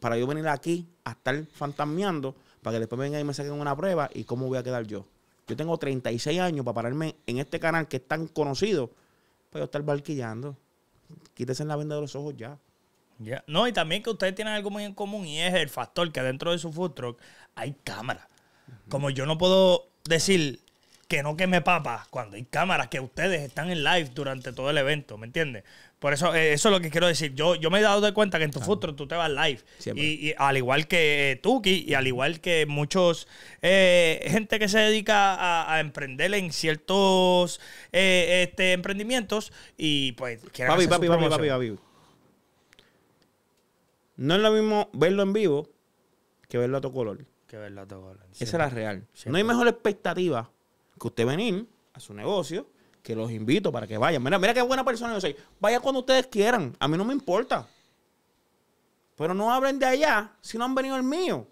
para yo venir aquí a estar fantasmeando para que después vengan y me saquen una prueba y cómo voy a quedar yo. Yo tengo 36 años para pararme en este canal que es tan conocido, para yo estar barquillando. Quítese la venda de los ojos ya. No, y también que ustedes tienen algo muy en común y es el factor que dentro de su food hay cámara. Como yo no puedo decir que no que me papa cuando hay cámaras que ustedes están en live durante todo el evento, ¿me entiendes? Por eso, eh, eso es lo que quiero decir. Yo, yo me he dado de cuenta que en tu claro. tú te vas live. Y, al igual que eh, Tuki y al igual que muchos eh, gente que se dedica a, emprender en ciertos este, emprendimientos y pues... Papi, papi, papi, papi, papi, papi, no es lo mismo verlo en vivo que verlo a tu color. Que verlo a tu color. Esa es la real. No hay mejor expectativa que usted venir a su negocio, que los invito para que vayan. Mira, qué buena persona yo soy. Vaya cuando ustedes quieran. A mí no me importa. Pero no hablen de allá si no han venido al mío.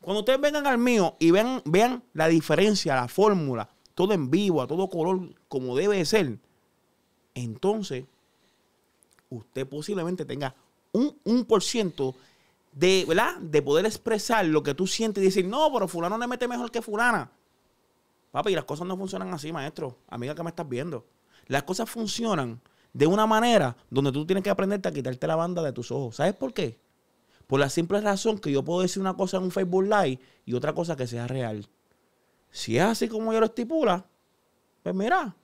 Cuando ustedes vengan al mío y vean, vean la diferencia, la fórmula, todo en vivo, a todo color, como debe ser, entonces usted posiblemente tenga un ciento de, ¿verdad? de poder expresar lo que tú sientes y decir, no, pero fulano le mete mejor que fulana. Papi, las cosas no funcionan así, maestro, amiga que me estás viendo. Las cosas funcionan de una manera donde tú tienes que aprenderte a quitarte la banda de tus ojos. ¿Sabes por qué? Por la simple razón que yo puedo decir una cosa en un Facebook Live y otra cosa que sea real. Si es así como yo lo estipula, pues mira,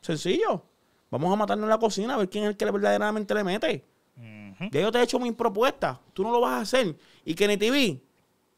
sencillo. Vamos a matarnos en la cocina a ver quién es el que verdaderamente le mete. Ya yo te he hecho mi propuesta, tú no lo vas a hacer. Y que TV,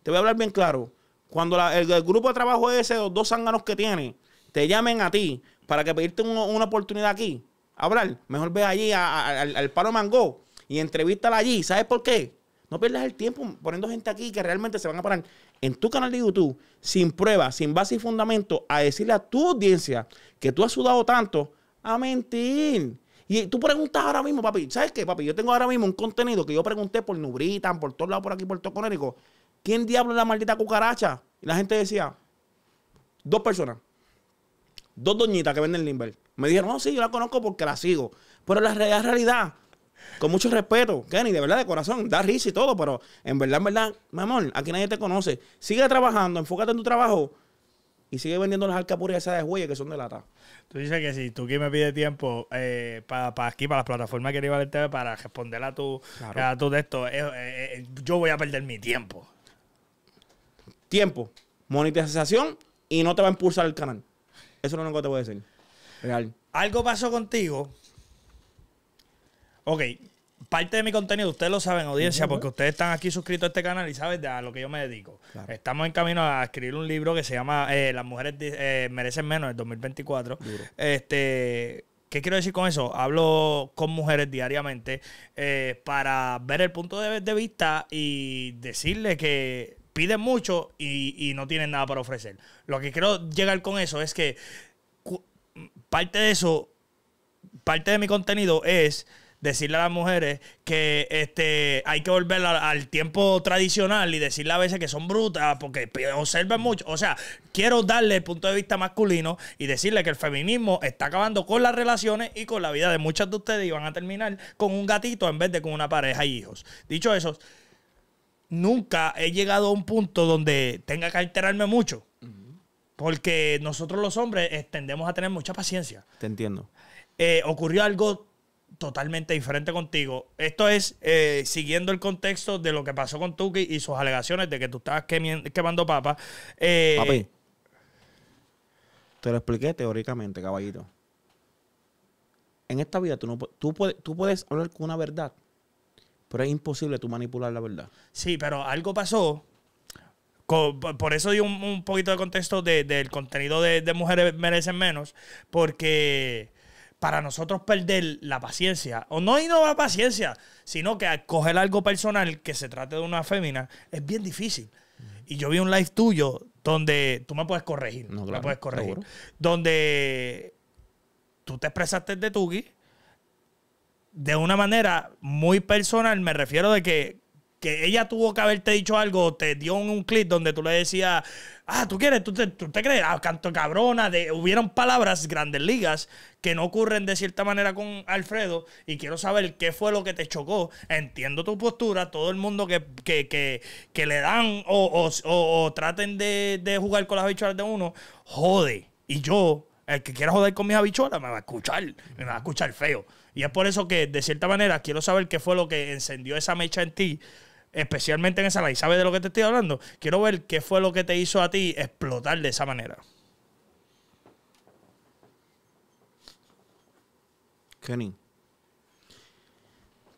te voy a hablar bien claro. Cuando el, grupo de trabajo ese, los dos zánganos que tiene, te llamen a ti para que pedirte una oportunidad aquí, a hablar, mejor ve allí al, al palo Mango y entrevístala allí. ¿Sabes por qué? No pierdas el tiempo poniendo gente aquí que realmente se van a parar en tu canal de YouTube sin pruebas, sin base y fundamento a decirle a tu audiencia que tú has sudado tanto a mentir. Y tú preguntas ahora mismo, papi, ¿sabes qué, papi? Yo tengo ahora mismo un contenido que yo pregunté por Nubritan, por todos lados, por aquí, por todo Conérico. ¿Quién diablos es la maldita cucaracha? Y la gente decía, dos personas, dos doñitas que venden Limber. Me dijeron, no, oh, sí, yo la conozco porque la sigo. Pero la realidad, realidad, con mucho respeto, Kenny, de verdad, de corazón, da risa y todo, pero en verdad, en verdad, mi amor, aquí nadie te conoce. Sigue trabajando, enfócate en tu trabajo y sigue vendiendo las alcapurrias esas de huella que son de lata. Tú dices que si tú que me pide tiempo eh, para, aquí, para las plataformas que iba TV, para responder a tu, a texto, eh, eh, yo voy a perder mi tiempo. Tiempo, monetización y no te va a impulsar el canal. Eso es lo único que te voy a decir. Real. Algo pasó contigo. Ok, parte de mi contenido, ustedes lo saben, audiencia, porque ustedes están aquí suscritos a este canal y saben de a lo que yo me dedico. Estamos en camino a escribir un libro que se llama eh, Las mujeres eh, merecen menos, en 2024. Este. ¿Qué quiero decir con eso? Hablo con mujeres diariamente eh, para ver el punto de, vista y decirles que piden mucho y, y, no tienen nada para ofrecer. Lo que quiero llegar con eso es que parte de eso, parte de mi contenido es decirle a las mujeres que este, hay que volver al tiempo tradicional y decirle a veces que son brutas porque observan mucho. O sea, quiero darle el punto de vista masculino y decirle que el feminismo está acabando con las relaciones y con la vida de muchas de ustedes y van a terminar con un gatito en vez de con una pareja y hijos. Dicho eso, nunca he llegado a un punto donde tenga que alterarme mucho. Porque nosotros los hombres eh, tendemos a tener mucha paciencia. Te entiendo. Eh, ocurrió algo totalmente diferente contigo. Esto es eh, siguiendo el contexto de lo que pasó con Tuki y sus alegaciones de que tú estabas quemando papas. Eh, Papi, te lo expliqué teóricamente, caballito. En esta vida tú, no, tú, puedes, tú puedes hablar con una verdad, pero es imposible tú manipular la verdad. Sí, pero algo pasó por eso di un, poquito de contexto del contenido de, Mujeres Merecen Menos, porque para nosotros perder la paciencia, o no hay no paciencia, sino que coger algo personal que se trate de una fémina, es bien difícil. Y yo vi un live tuyo donde tú me puedes corregir, no, me puedes corregir, donde tú te expresaste de Tugi de una manera muy personal, me refiero de que que ella tuvo que haberte dicho algo, te dio un, clip donde tú le decías, ah, tú quieres, tú te, tú crees, ah, canto cabrona, de, hubieron palabras grandes ligas que no ocurren de cierta manera con Alfredo y quiero saber qué fue lo que te chocó. Entiendo tu postura, todo el mundo que, le dan o, traten de, de, jugar con las habichuelas de uno, jode. Y yo, el que quiera joder con mis habichuelas, me va a escuchar, me va a escuchar feo. Y es por eso que, de cierta manera, quiero saber qué fue lo que encendió esa mecha en ti especialmente en esa live, ¿sabes de lo que te estoy hablando? Quiero ver qué fue lo que te hizo a ti explotar de esa manera. Kenny,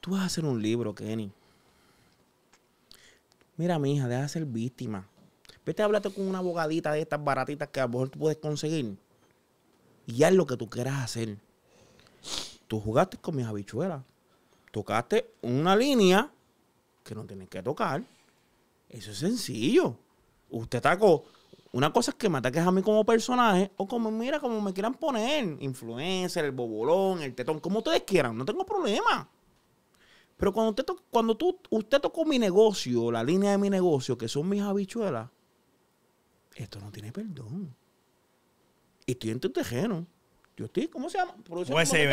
tú vas a hacer un libro, Kenny. Mira, mi hija, deja de ser víctima. Vete a hablarte con una abogadita de estas baratitas que a lo mejor tú puedes conseguir. Y haz lo que tú quieras hacer. Tú jugaste con mis habichuelas. Tocaste una línea que no tienen que tocar. Eso es sencillo. Usted atacó. Una cosa es que me ataques a mí como personaje o como, mira, como me quieran poner. Influencer, el bobolón, el tetón, como ustedes quieran. No tengo problema. Pero cuando usted, cuando tú, usted tocó mi negocio, la línea de mi negocio, que son mis habichuelas, esto no tiene perdón. Y estoy en tu tejeno. Yo estoy, ¿cómo se llama?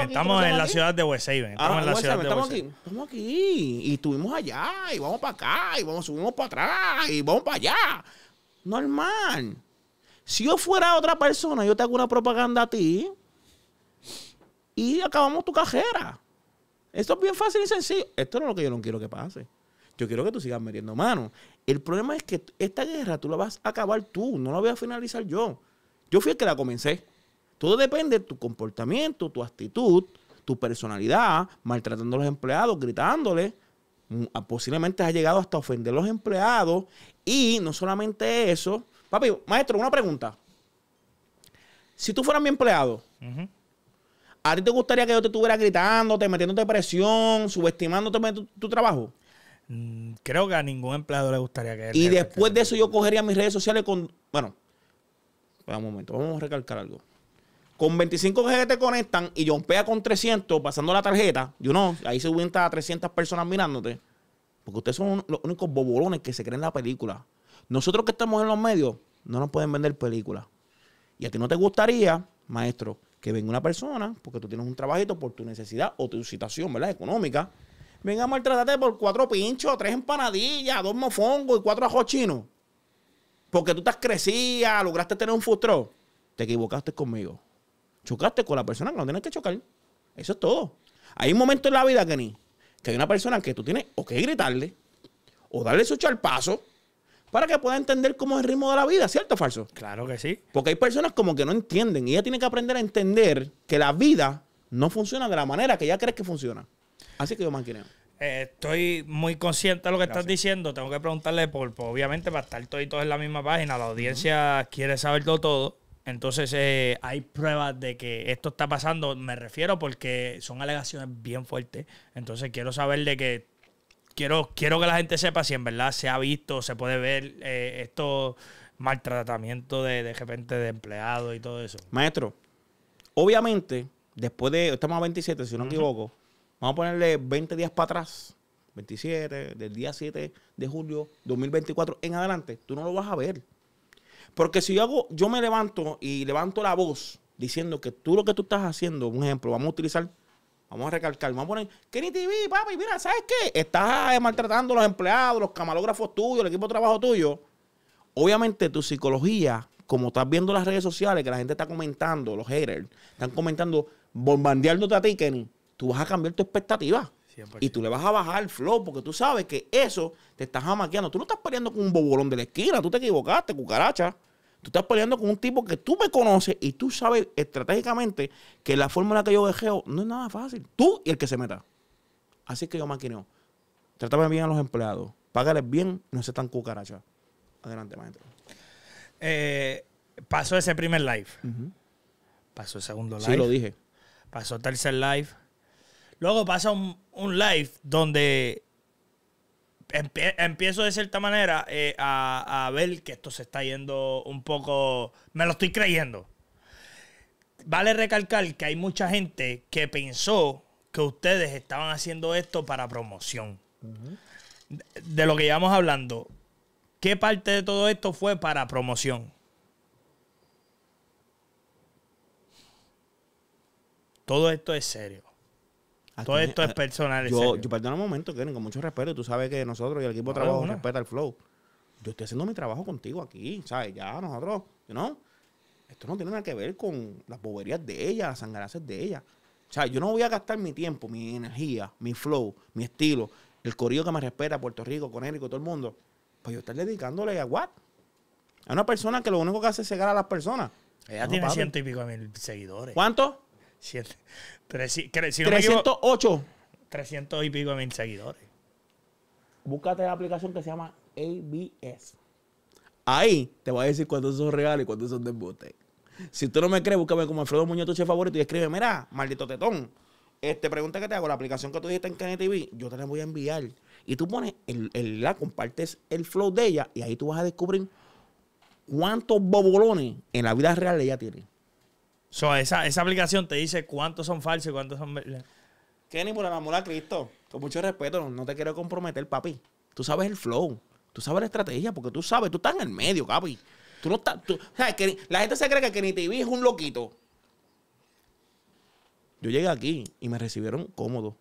estamos ah, en la ciudad de Wesaven. Estamos en la ciudad de estamos aquí. Estamos aquí. Y estuvimos allá, y vamos para acá, y vamos, subimos para atrás, y vamos para allá. Normal. Si yo fuera otra persona, yo te hago una propaganda a ti y acabamos tu cajera. Esto es bien fácil y sencillo. Esto no es lo que yo no quiero que pase. Yo quiero que tú sigas metiendo mano. El problema es que esta guerra tú la vas a acabar tú, no la voy a finalizar yo. Yo fui el que la comencé. Todo depende de tu comportamiento, tu actitud, tu personalidad, maltratando a los empleados, gritándoles. Mm, ah, posiblemente has llegado hasta ofender a los empleados. Y no solamente eso. Papi, maestro, una pregunta. Si tú fueras mi empleado, ¿a ti te gustaría que yo te estuviera gritándote, metiéndote presión, subestimándote tu, tu trabajo? Mm, creo que a ningún empleado le gustaría que. Y después de eso, yo cogería mis redes sociales con. Bueno, espera un momento, vamos a recalcar algo. Con 25 que te conectan y Pea con 300 pasando la tarjeta. yo no, ahí se cuenta a 300 personas mirándote. Porque ustedes son los únicos bobolones que se creen la película. Nosotros que estamos en los medios, no nos pueden vender películas. Y a ti no te gustaría, maestro, que venga una persona, porque tú tienes un trabajito por tu necesidad o tu situación, ¿verdad? Económica. Venga a maltratarte por cuatro pinchos, tres empanadillas, dos mofongos y cuatro ajos chinos. Porque tú estás crecida, lograste tener un futuro. Te equivocaste conmigo. Chocaste con la persona que no tienes que chocar. Eso es todo. Hay un momento en la vida, Kenny, que hay una persona que tú tienes o que gritarle o darle su charpazo para que pueda entender cómo es el ritmo de la vida, ¿cierto o falso? Claro que sí. Porque hay personas como que no entienden y ella tiene que aprender a entender que la vida no funciona de la manera que ella cree que funciona. Así que yo me Eh, estoy muy consciente de lo que estás diciendo. Tengo que preguntarle por, por obviamente, para estar todos y todos en la misma página. La audiencia quiere saberlo todo. Entonces eh, hay pruebas de que esto está pasando, me refiero porque son alegaciones bien fuertes. Entonces quiero saber de que quiero, quiero que la gente sepa si en verdad se ha visto, se puede ver eh, estos maltratamientos de, de repente de empleados y todo eso. Maestro, obviamente, después de, estamos a 27, si no me equivoco, vamos a ponerle 20 días para atrás, 27, del día 7 de julio 2024 en adelante, tú no lo vas a ver. Porque si yo hago, yo me levanto y levanto la voz diciendo que tú lo que tú estás haciendo, un ejemplo, vamos a utilizar, vamos a recalcar, vamos a poner, Kenny TV, papi, mira, ¿sabes qué? Estás eh, maltratando a los empleados, los camalógrafos tuyos, el equipo de trabajo tuyo. Obviamente tu psicología, como estás viendo las redes sociales, que la gente está comentando, los haters, están comentando, bombardeándote a ti, Kenny, tú vas a cambiar tu expectativa. Y tú le vas a bajar el flow porque tú sabes que eso te estás jamaqueando. Tú no estás peleando con un bobolón de la esquina, tú te equivocaste, cucaracha. Tú estás peleando con un tipo que tú me conoces y tú sabes estratégicamente que la fórmula que yo dejeo no es nada fácil. Tú y el que se meta. Así que yo maquineo. Trátame bien a los empleados. Págales bien, no se tan cucaracha. Adelante, maestro. Eh, pasó ese primer live. Pasó el segundo live. Sí, lo dije. Pasó tercer live. Luego pasa un live donde empiezo de cierta manera eh, a, ver que esto se está yendo un poco. Me lo estoy creyendo. Vale recalcar que hay mucha gente que pensó que ustedes estaban haciendo esto para promoción. de, de lo que llevamos hablando, ¿qué parte de todo esto fue para promoción? Todo esto es serio. Todo esto es personal. Yo, yo un momento, Kevin, con mucho respeto. Tú sabes que nosotros y el equipo de trabajo respeta el flow. Yo estoy haciendo mi trabajo contigo aquí, ¿sabes? Ya nosotros, ¿no? Esto no tiene nada que ver con las boberías de ella, las sangaraces de ella. O sea, yo no voy a gastar mi tiempo, mi energía, mi flow, mi estilo, el corrido que me respeta, Puerto Rico, con Conérico, todo el mundo. Pues yo estar dedicándole a what? A una persona que lo único que hace es cegar a las personas. Ella tiene ciento y pico mil seguidores. ¿Cuánto? 308. 300 y pico de mil seguidores. Búscate la aplicación que se llama ABS. Ahí te voy a decir cuántos son reales y cuántos son de bote. Si tú no me crees, búscame como Alfredo Muñoz, tu chef favorito, y escribe, mira, maldito tetón. Este, pregunta que te hago, la aplicación que tú dijiste en Kennedy yo te la voy a enviar. Y tú pones el, el, la, compartes el flow de ella y ahí tú vas a descubrir cuántos bobolones en la vida real ella tiene esa, esa aplicación te dice cuántos son falsos y cuántos son verdes Kenny, por el amor a Cristo, con mucho respeto, no, te quiero comprometer, papi. Tú sabes el flow, tú sabes la estrategia, porque tú sabes, tú estás en el medio, capi Tú no estás. la gente se cree que Kenny TV es un loquito. Yo llegué aquí y me recibieron cómodo.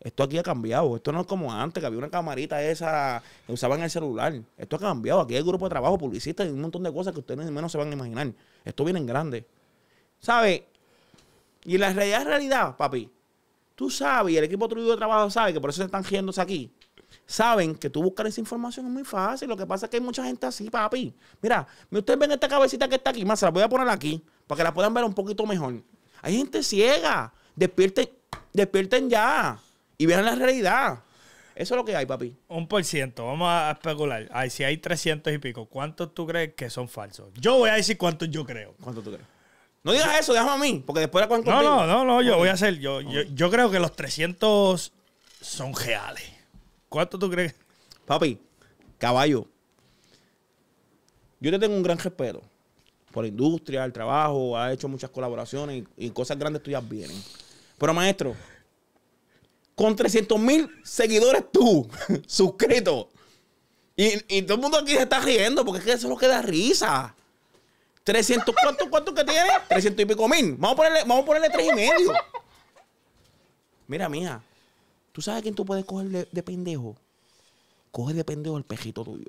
Esto aquí ha cambiado. Esto no es como antes, que había una camarita esa que usaban el celular. Esto ha cambiado. Aquí hay grupo de trabajo, publicistas y un montón de cosas que ustedes menos se van a imaginar. Esto viene en grande. ¿Sabes? Y la realidad es realidad, papi. Tú sabes, y el equipo tuyo de trabajo sabe que por eso se están giéndose aquí. Saben que tú buscar esa información es muy fácil. Lo que pasa es que hay mucha gente así, papi. Mira, ustedes ven esta cabecita que está aquí, más se la voy a poner aquí para que la puedan ver un poquito mejor. Hay gente ciega. Despierten, despierten ya y vean la realidad. Eso es lo que hay, papi. Un por ciento, vamos a especular. Ay, si hay 300 y pico, ¿cuántos tú crees que son falsos? Yo voy a decir cuántos yo creo. ¿Cuántos tú crees? No digas eso, déjame a mí, porque después la cogen no, No, no, no, yo voy a hacer. Yo, yo, creo que los 300 son reales. ¿Cuánto tú crees? Papi, caballo. Yo te tengo un gran respeto por la industria, el trabajo, ha hecho muchas colaboraciones y, cosas grandes tuyas vienen. Pero maestro, con 300 mil seguidores tú, suscrito. Y, y todo el mundo aquí se está riendo porque es que eso es lo que da risa. 300, ¿cuánto, cuánto que tiene? 300 y pico mil. Vamos a ponerle, vamos 3 y medio. Mira, mía. ¿tú sabes quién tú puedes coger de, pendejo? Coge de pendejo el pejito tuyo.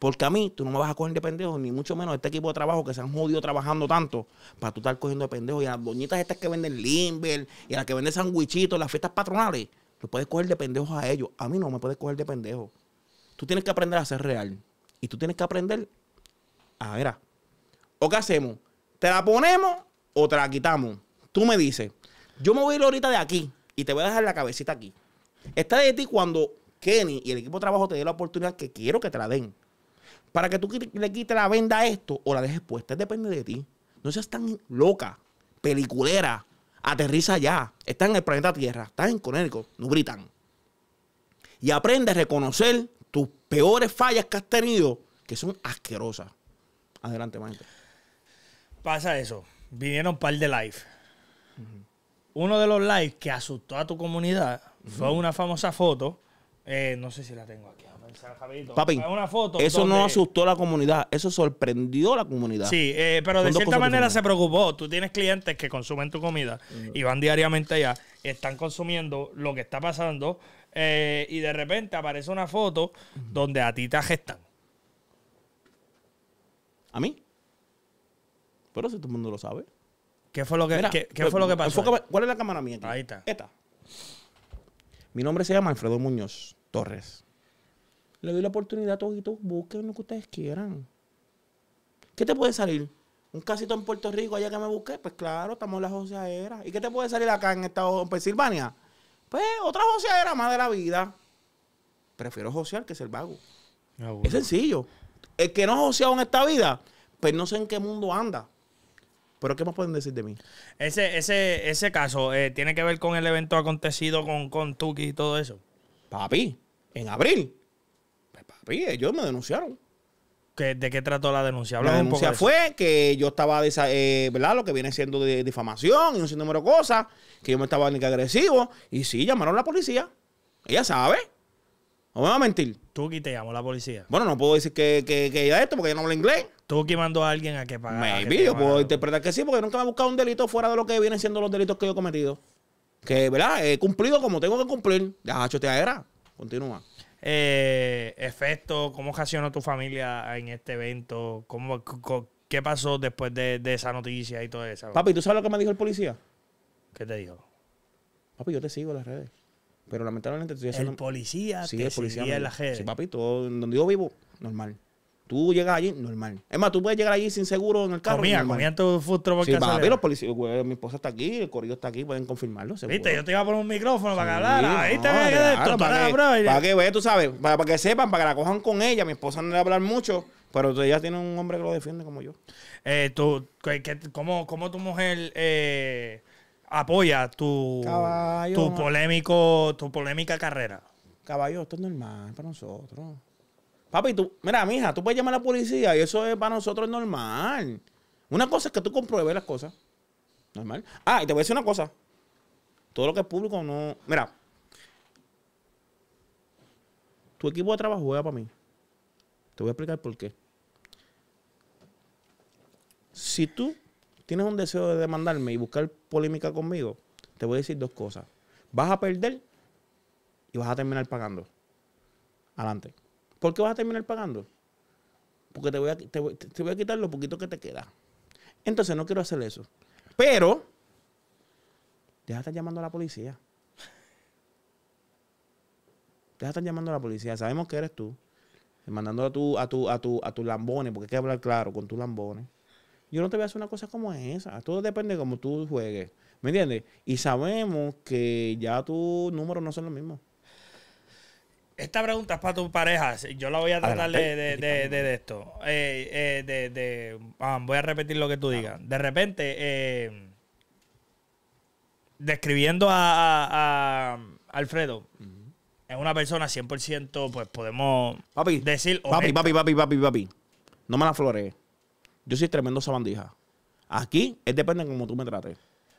Porque a mí tú no me vas a coger de pendejo, ni mucho menos este equipo de trabajo que se han jodido trabajando tanto para tú estar cogiendo de pendejo. Y a las doñitas estas que venden limber y a las que venden sandwichitos, las fiestas patronales, lo puedes coger de pendejos a ellos. A mí no me puedes coger de pendejo. Tú tienes que aprender a ser real. Y tú tienes que aprender a, ver, ¿O qué hacemos? ¿Te la ponemos o te la quitamos? Tú me dices, yo me voy a ir ahorita de aquí y te voy a dejar la cabecita aquí. Está de ti cuando Kenny y el equipo de trabajo te den la oportunidad que quiero que te la den. Para que tú le quites la venda a esto o la dejes puesta, depende de ti. No seas tan loca, peliculera, aterriza ya. Estás en el planeta Tierra, estás en Conérico, no gritan. Y aprende a reconocer tus peores fallas que has tenido, que son asquerosas. Adelante, maestro pasa eso. Vinieron un par de live. Uno de los likes que asustó a tu comunidad fue una famosa foto. Eh, no sé si la tengo aquí. Papi, eso no asustó a la comunidad, eso sorprendió a la comunidad. Sí, eh, pero de cierta manera se preocupó. Tú tienes clientes que consumen tu comida y van diariamente allá, están consumiendo lo que está pasando eh, y de repente aparece una foto donde a ti te agestan. ¿A mí? Pero si todo el mundo lo sabe. ¿Qué fue lo que, ¿qué, fue lo que pasó? ¿Cuál es la cámara mía? Ahí está. Mi nombre se llama Alfredo Muñoz Torres. Le doy la oportunidad a todos busquen lo que ustedes quieran. ¿Qué te puede salir? Un casito en Puerto Rico allá que me busqué, pues claro, estamos en la joseadera. ¿Y qué te puede salir acá en Estados en Pensilvania? Pues otra joseadera más de la vida. Prefiero josear que ser vago. Ah, es sencillo. El que no ha joseado en esta vida, pues no sé en qué mundo anda. Pero ¿qué más pueden decir de mí? Ese, ese, ese caso eh, tiene que ver con el evento acontecido con, con Tuki y todo eso. Papi, en abril. Pues, papi, ellos me denunciaron. ¿Qué, ¿De qué trató la denuncia? la denuncia fue que yo estaba, eh, ¿verdad? Lo que viene siendo de difamación y un sinnúmero de cosas, que yo me estaba que agresivo. Y sí, llamaron a la policía. Ella sabe. No me va a mentir. Tuki te llamó la policía. Bueno, no puedo decir que, que, que ella esto porque ella no habla inglés estuvo quemando a alguien a que pagar. que puedo interpretar que sí, porque nunca me ha buscado un delito fuera de lo que vienen siendo los delitos que yo he cometido. Que, ¿verdad? He cumplido como tengo que cumplir. Ya, era. Continúa. Eh, efecto, ¿cómo ocasionó tu familia en este evento? ¿Cómo, ¿Qué pasó después de, esa noticia y todo eso? Papi, ¿tú sabes lo que me dijo el policía? ¿Qué te dijo? Papi, yo te sigo en las redes. Pero lamentablemente estoy haciendo... El policía sí, te el policía Sí, papi, todo donde yo vivo, normal. Tú llegas allí, normal. Es más, tú puedes llegar allí sin seguro en el carro. Comía, comía tu futuro porque... mi esposa está aquí, el corrido está aquí, pueden confirmarlo. Viste, yo te iba a poner un micrófono para que hablara. no, te ¿Qué para, que, tú sabes, para, que sepan, para que la cojan con ella. Mi esposa no le va a hablar mucho, pero ella tiene un hombre que lo defiende como yo. Eh, tú, cómo, cómo tu mujer eh, apoya tu, tu polémico, tu polémica carrera? Caballo, esto es normal para nosotros. Papi, tú, mira, mija, tú puedes llamar a la policía y eso es para nosotros normal. Una cosa es que tú compruebes las cosas. Normal. Ah, y te voy a decir una cosa. Todo lo que es público no. Mira. Tu equipo de trabajo juega para mí. Te voy a explicar por qué. Si tú tienes un deseo de demandarme y buscar polémica conmigo, te voy a decir dos cosas. Vas a perder y vas a terminar pagando. Adelante. ¿Por qué vas a terminar pagando? Porque te voy a, te voy, a quitar lo poquito que te queda. Entonces no quiero hacer eso. Pero, deja de estar llamando a la policía. Deja de estar llamando a la policía. Sabemos que eres tú. Mandando a tu, a tu, a tu, a lambones, porque hay que hablar claro con tus lambones. Yo no te voy a hacer una cosa como esa. Todo depende de cómo tú juegues. ¿Me entiendes? Y sabemos que ya tus números no son los mismos. Esta pregunta es para tus parejas. Yo la voy a tratar de, esto. Eh, eh, ah, voy a repetir lo que tú digas. De repente, eh, describiendo a, Alfredo, es una persona 100%, pues podemos decir. papi, papi, papi, papi, papi. No me la florees. Yo soy tremendo sabandija. Aquí es depende de cómo tú me trates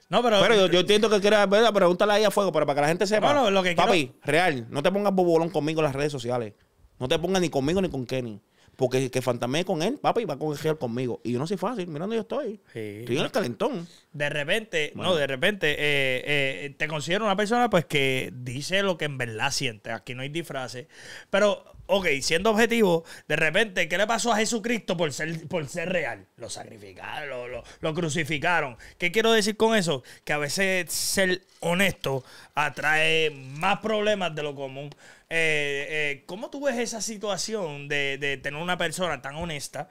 pero, yo, entiendo que quieras, ver, Pregúntale ahí a fuego, pero para que la gente sepa. lo que Papi, real, no te pongas bobolón conmigo en las redes sociales. No te pongas ni conmigo ni con Kenny. Porque que fantamee con él, papi, va a coger conmigo. Y yo no soy fácil, mirando yo estoy. Estoy en el calentón. De repente, no, de repente, eh, eh, te considero una persona pues que dice lo que en verdad siente. Aquí no hay disfraces. Pero ok, siendo objetivo, de repente, ¿qué le pasó a Jesucristo por ser, por ser real? Lo sacrificaron, lo, crucificaron. ¿Qué quiero decir con eso? Que a veces ser honesto atrae más problemas de lo común. Eh, eh, ¿Cómo tú ves esa situación de, tener una persona tan honesta,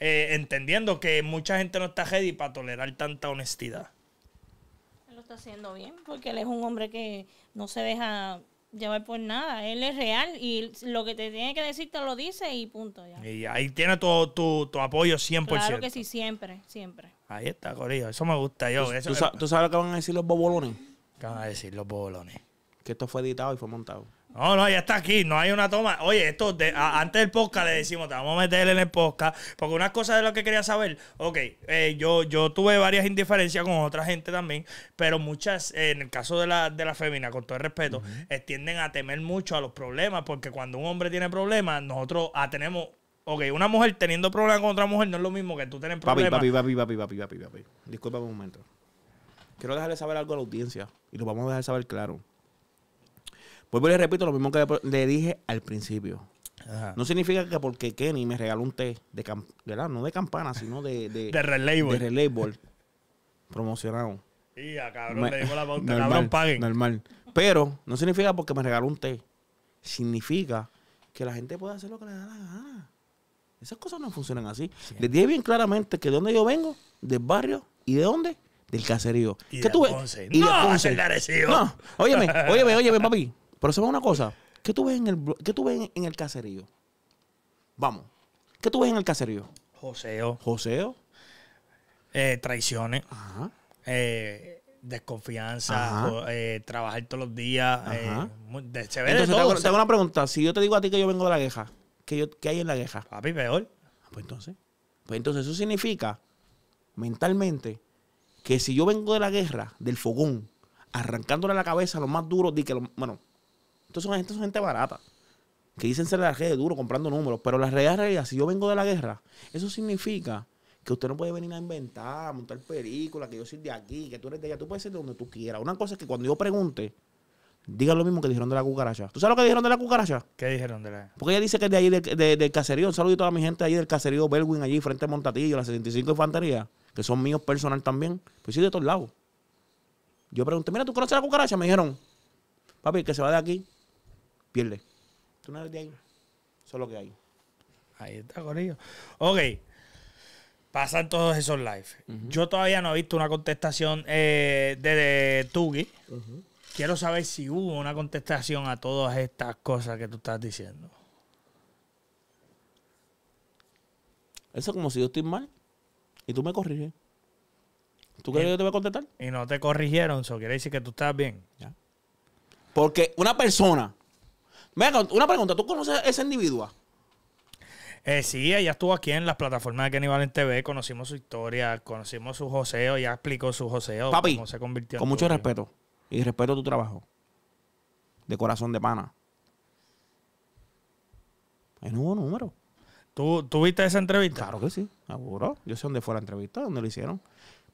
eh, entendiendo que mucha gente no está ready para tolerar tanta honestidad? Él lo está haciendo bien, porque él es un hombre que no se deja llevar por nada. Él es real y lo que te tiene que decir te lo dice y punto. Ya. Y ahí tiene tu, tu, tu apoyo 100%. Claro que sí, siempre, siempre. Ahí está, Corillo. Eso me gusta yo. ¿Tú, sabes lo que van a decir los bobolones? ¿Qué van a decir los bobolones? Que esto fue editado y fue montado. No, no, ya está aquí, no hay una toma. Oye, esto antes del podcast le decimos, te vamos a meter en el podcast, porque una cosa de lo que quería saber, ok, eh, yo, yo tuve varias indiferencias con otra gente también, pero muchas, en el caso de la, de la femina, con todo el respeto, tienden a temer mucho a los problemas, porque cuando un hombre tiene problemas, nosotros ah, tenemos Ok, una mujer teniendo problemas con otra mujer no es lo mismo que tú tener problemas. Papi, papi, papi, papi, papi, papi, papi. Disculpa un momento. Quiero dejarle saber algo a la audiencia y lo vamos a dejar saber claro. Vuelvo y le repito lo mismo que le dije al principio. No significa que porque Kenny me regaló un té de, No de campana, sino de... De, de Red De Red Promocionado. Y a cabrón le digo la pauta. cabrón, paguen. Normal. Pero no significa porque me regaló un té. Significa que la gente puede hacer lo que le da la gana. Esas cosas no funcionan así. le Les dije bien claramente que de dónde yo vengo, del barrio, ¿y de dónde? Del caserío. Y ¿Qué Y no, de Ponce. No, óyeme, óyeme, óyeme, papi. Pero sabes una cosa, ¿qué tú ves en el, ¿qué tú en el caserío? Vamos, ¿qué tú ves en el caserío? Joseo. Joseo. Eh, traiciones. Ajá. Eh, desconfianza, eh, trabajar todos los días. se ve todo, te, hago, una pregunta. Si yo te digo a ti que yo vengo de la guerra, ¿qué, hay en la queja? Papi, peor. Ah, pues entonces. Pues entonces eso significa, mentalmente, que si yo vengo de la guerra, del fogón, arrancándole la cabeza lo más duro que, bueno, entonces son gente, gente barata. Que dicen ser de la red duro comprando números. Pero la realidad, realidad, si yo vengo de la guerra, eso significa que usted no puede venir a inventar, a montar películas, que yo soy de aquí, que tú eres de allá. Tú puedes ser de donde tú quieras. Una cosa es que cuando yo pregunte, Diga lo mismo que dijeron de la cucaracha. ¿Tú sabes lo que dijeron de la cucaracha? ¿Qué dijeron de la Porque ella dice que es de allí, del caserío. Un saludo a toda mi gente ahí del caserío Belwin, allí frente a Montatillo, la 75 Infantería, que son míos personal también. Pues sí, de todos lados. Yo pregunté, mira, ¿tú conoces la cucaracha? Me dijeron, papi, que se va de aquí pierde. Tú no eres de ahí. Eso es lo que hay. Ahí está, ellos. Ok. Pasan todos esos live. Yo todavía no he visto una contestación eh, de, Tugi. Quiero saber si hubo una contestación a todas estas cosas que tú estás diciendo. Eso es como si yo estoy mal y tú me corriges. ¿Tú eh, crees que yo te voy a contestar? Y no te corrigieron, eso quiere decir que tú estás bien. Porque una persona una pregunta. ¿Tú conoces a esa individua? Eh, sí, ella estuvo aquí en las plataformas de Kenny Valen TV, conocimos su historia, conocimos su joseo, ya explicó su joseo, Papi, cómo se convirtió. Con mucho respeto y respeto tu trabajo, de corazón de pana. Ahí no hubo número. ¿Tú, ¿Tú, viste esa entrevista? Claro que sí, seguro. Yo sé dónde fue la entrevista, dónde lo hicieron.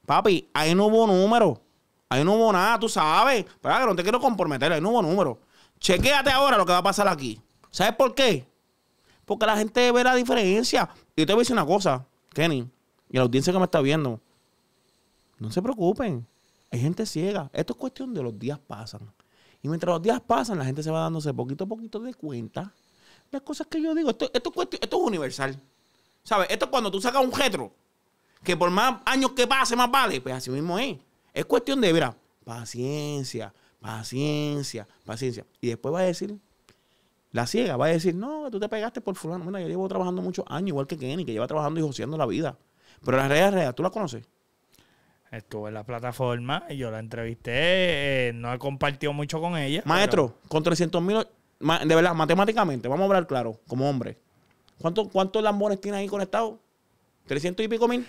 Papi, ahí no hubo número. Ahí no hubo nada, tú sabes. Pero no te quiero comprometer, ahí no hubo número chequéate ahora lo que va a pasar aquí. ¿Sabes por qué? Porque la gente ve la diferencia. Y te voy a decir una cosa, Kenny, y la audiencia que me está viendo. No se preocupen. Hay gente ciega. Esto es cuestión de los días pasan. Y mientras los días pasan, la gente se va dándose poquito a poquito de cuenta. Las cosas que yo digo, esto, esto, es, esto es universal. ¿Sabes? Esto es cuando tú sacas un retro, que por más años que pase, más vale. Pues así mismo es. Es cuestión de, mira, paciencia, Paciencia, paciencia. Y después va a decir, la ciega va a decir, no, tú te pegaste por fulano. Mira, yo llevo trabajando muchos años, igual que Kenny, que lleva trabajando y joseando la vida. Pero la realidad, es ¿tú la conoces? Estuve en la plataforma y yo la entrevisté. Eh, no he compartido mucho con ella. Maestro, con 300 mil, de verdad, matemáticamente, vamos a hablar claro, como hombre. ¿Cuánto, ¿Cuántos lambones tiene ahí conectados? ¿300 y pico mil?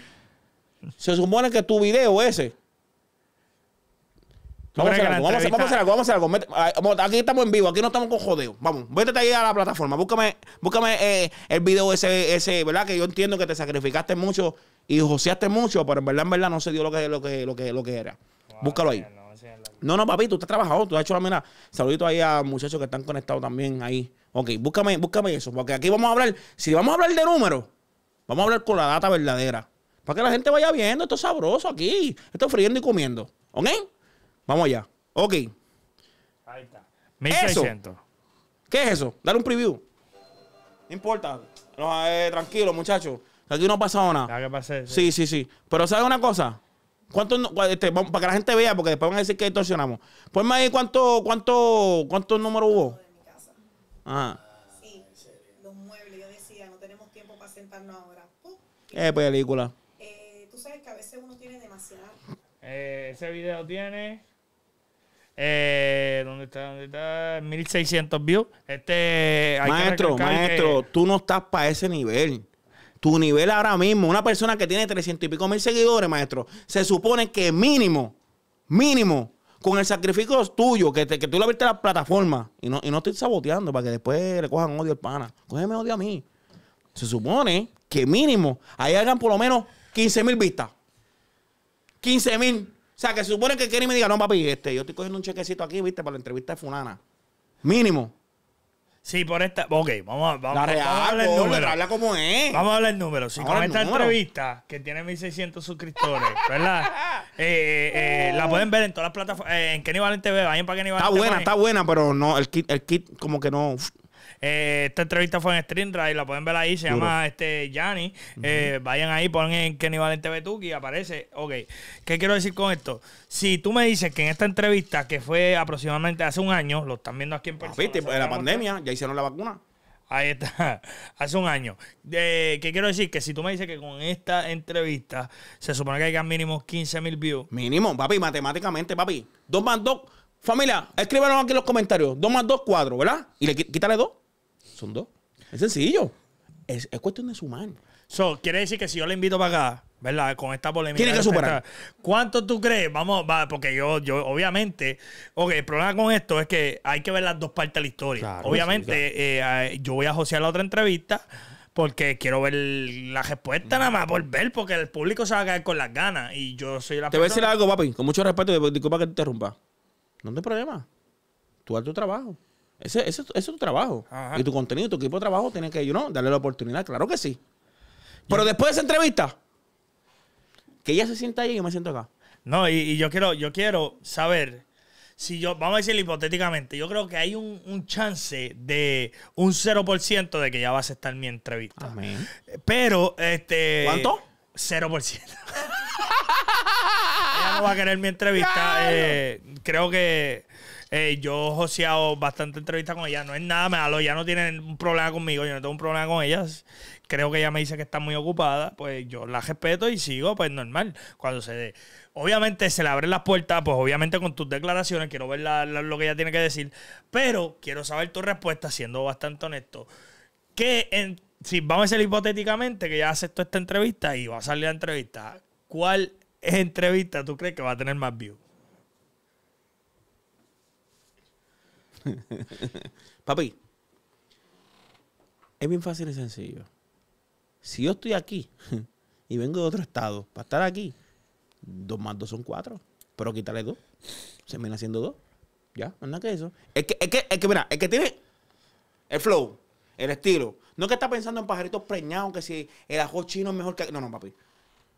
Se supone que tu video ese Vamos a, hacer algo, vamos a hacer algo, Aquí estamos en vivo, aquí no estamos con jodeo. Vamos, vete ahí a la plataforma, búscame, búscame eh, el video ese, ese, ¿verdad? Que yo entiendo que te sacrificaste mucho y joseaste mucho, pero en verdad, en verdad no se dio lo que, lo lo que, lo que era. Búscalo ahí. No, no, papi, tú estás trabajado, tú has hecho la mira. Saludito ahí a muchachos que están conectados también ahí. Ok, búscame, búscame eso, porque aquí vamos a hablar, si vamos a hablar de números, vamos a hablar con la data verdadera. Para que la gente vaya viendo, esto es sabroso aquí, esto es friendo y comiendo. ¿Ok? Vamos allá. Ok. Ahí está. 1600. ¿Qué es eso? Dale un preview. No importa. No, eh, tranquilo, muchachos. Aquí no ha pasado nada. Que sí. sí, sí, Pero ¿sabes una cosa? ¿Cuánto, este, para que la gente vea, porque después van a decir que distorsionamos. Ponme ahí cuánto, cuánto, cuánto número hubo. Ah. Ajá. Sí, los muebles, yo decía, no tenemos tiempo para sentarnos ahora. Eh, película? Eh, Tú sabes que a veces uno tiene demasiada. Eh, ese video tiene eh, ¿Dónde está? ¿Dónde está? 1600 views. Este, maestro, maestro, tú no estás para ese nivel. Tu nivel ahora mismo, una persona que tiene 300 y pico mil seguidores, maestro, se supone que mínimo, mínimo, con el sacrificio tuyo, que, que tú le abriste la plataforma, y no, y no estoy saboteando para que después le cojan odio al pana. Cógeme odio a mí. Se supone que mínimo, ahí hagan por lo menos 15 mil vistas. 15 mil. O sea, que se supone que Kenny me diga, no, papi, este, yo estoy cogiendo un chequecito aquí, viste, para la entrevista de Funana. Mínimo. Sí, por esta. Ok, vamos, vamos a hablar el número. Habla como es. Vamos a hablar el número. Si con esta entrevista, que tiene 1600 suscriptores, ¿verdad? Eh, eh, eh, la pueden ver en todas las plataformas. en Kenny Valente TV, vayan para Kenny Valente. Está buena, está buena, pero no, el kit, el kit como que no. Eh, esta entrevista fue en Stream Drive la pueden ver ahí, se llama este Yanni. eh, vayan ahí, ponen Kenny Valente Betuki, aparece. Ok, ¿qué quiero decir con esto? Si tú me dices que en esta entrevista, que fue aproximadamente hace un año, lo están viendo aquí en persona. Viste, en la pandemia, ya hicieron la vacuna. Ahí está, hace un año. ¿Qué quiero decir? Que si tú me dices que con esta entrevista se supone que hay mínimo 15 mil views. Mínimo, papi, matemáticamente, papi. Dos más dos. Familia, escríbanos aquí en los comentarios. Dos más dos, cuatro, ¿verdad? Y le quítale dos son dos. Es sencillo. Es, cuestión de sumar. So, quiere decir que si yo le invito para acá, ¿verdad? Con esta polémica. ¿Cuánto tú crees? Vamos, va, porque yo, yo, obviamente, ok, el problema con esto es que hay que ver las dos partes de la historia. obviamente, eh, yo voy a josear la otra entrevista porque quiero ver la respuesta nada más por porque el público se va a caer con las ganas y yo soy la Te voy a decir algo, papi, con mucho respeto, disculpa que te interrumpa. No hay problema. Tú haz tu trabajo. Ese, es tu trabajo. Y tu contenido, tu equipo de trabajo tiene que, ir, no darle la oportunidad. Claro que sí. Pero después de esa entrevista, que ella se sienta ahí y yo me siento acá. No, y, yo quiero, yo quiero saber si yo, vamos a decir hipotéticamente, yo creo que hay un, chance de un 0% de que ya va a aceptar mi entrevista. Amén. Pero, este. ¿Cuánto? 0%. ella no va a querer mi entrevista. Eh, creo que eh, yo he joseado bastante entrevistas con ella. No es nada malo, ya no tiene un problema conmigo, yo no tengo un problema con ella. Creo que ella me dice que está muy ocupada, pues yo la respeto y sigo, pues normal. Cuando se dé. Obviamente se le abren las puertas, pues obviamente con tus declaraciones, quiero ver lo que ella tiene que decir, pero quiero saber tu respuesta, siendo bastante honesto. Que en, si vamos a decir hipotéticamente que ya aceptó esta entrevista y va a salir la entrevista, ¿cuál entrevista tú crees que va a tener más views? Papi, es bien fácil y sencillo. Si yo estoy aquí y vengo de otro estado, para estar aquí, dos más dos son cuatro. Pero quítale dos. Se me haciendo dos. Ya, que eso. Es que, es que, es que, mira, es que tiene el flow, el estilo. No que está pensando en pajaritos preñados, que si el ajo chino es mejor que. No, no, papi.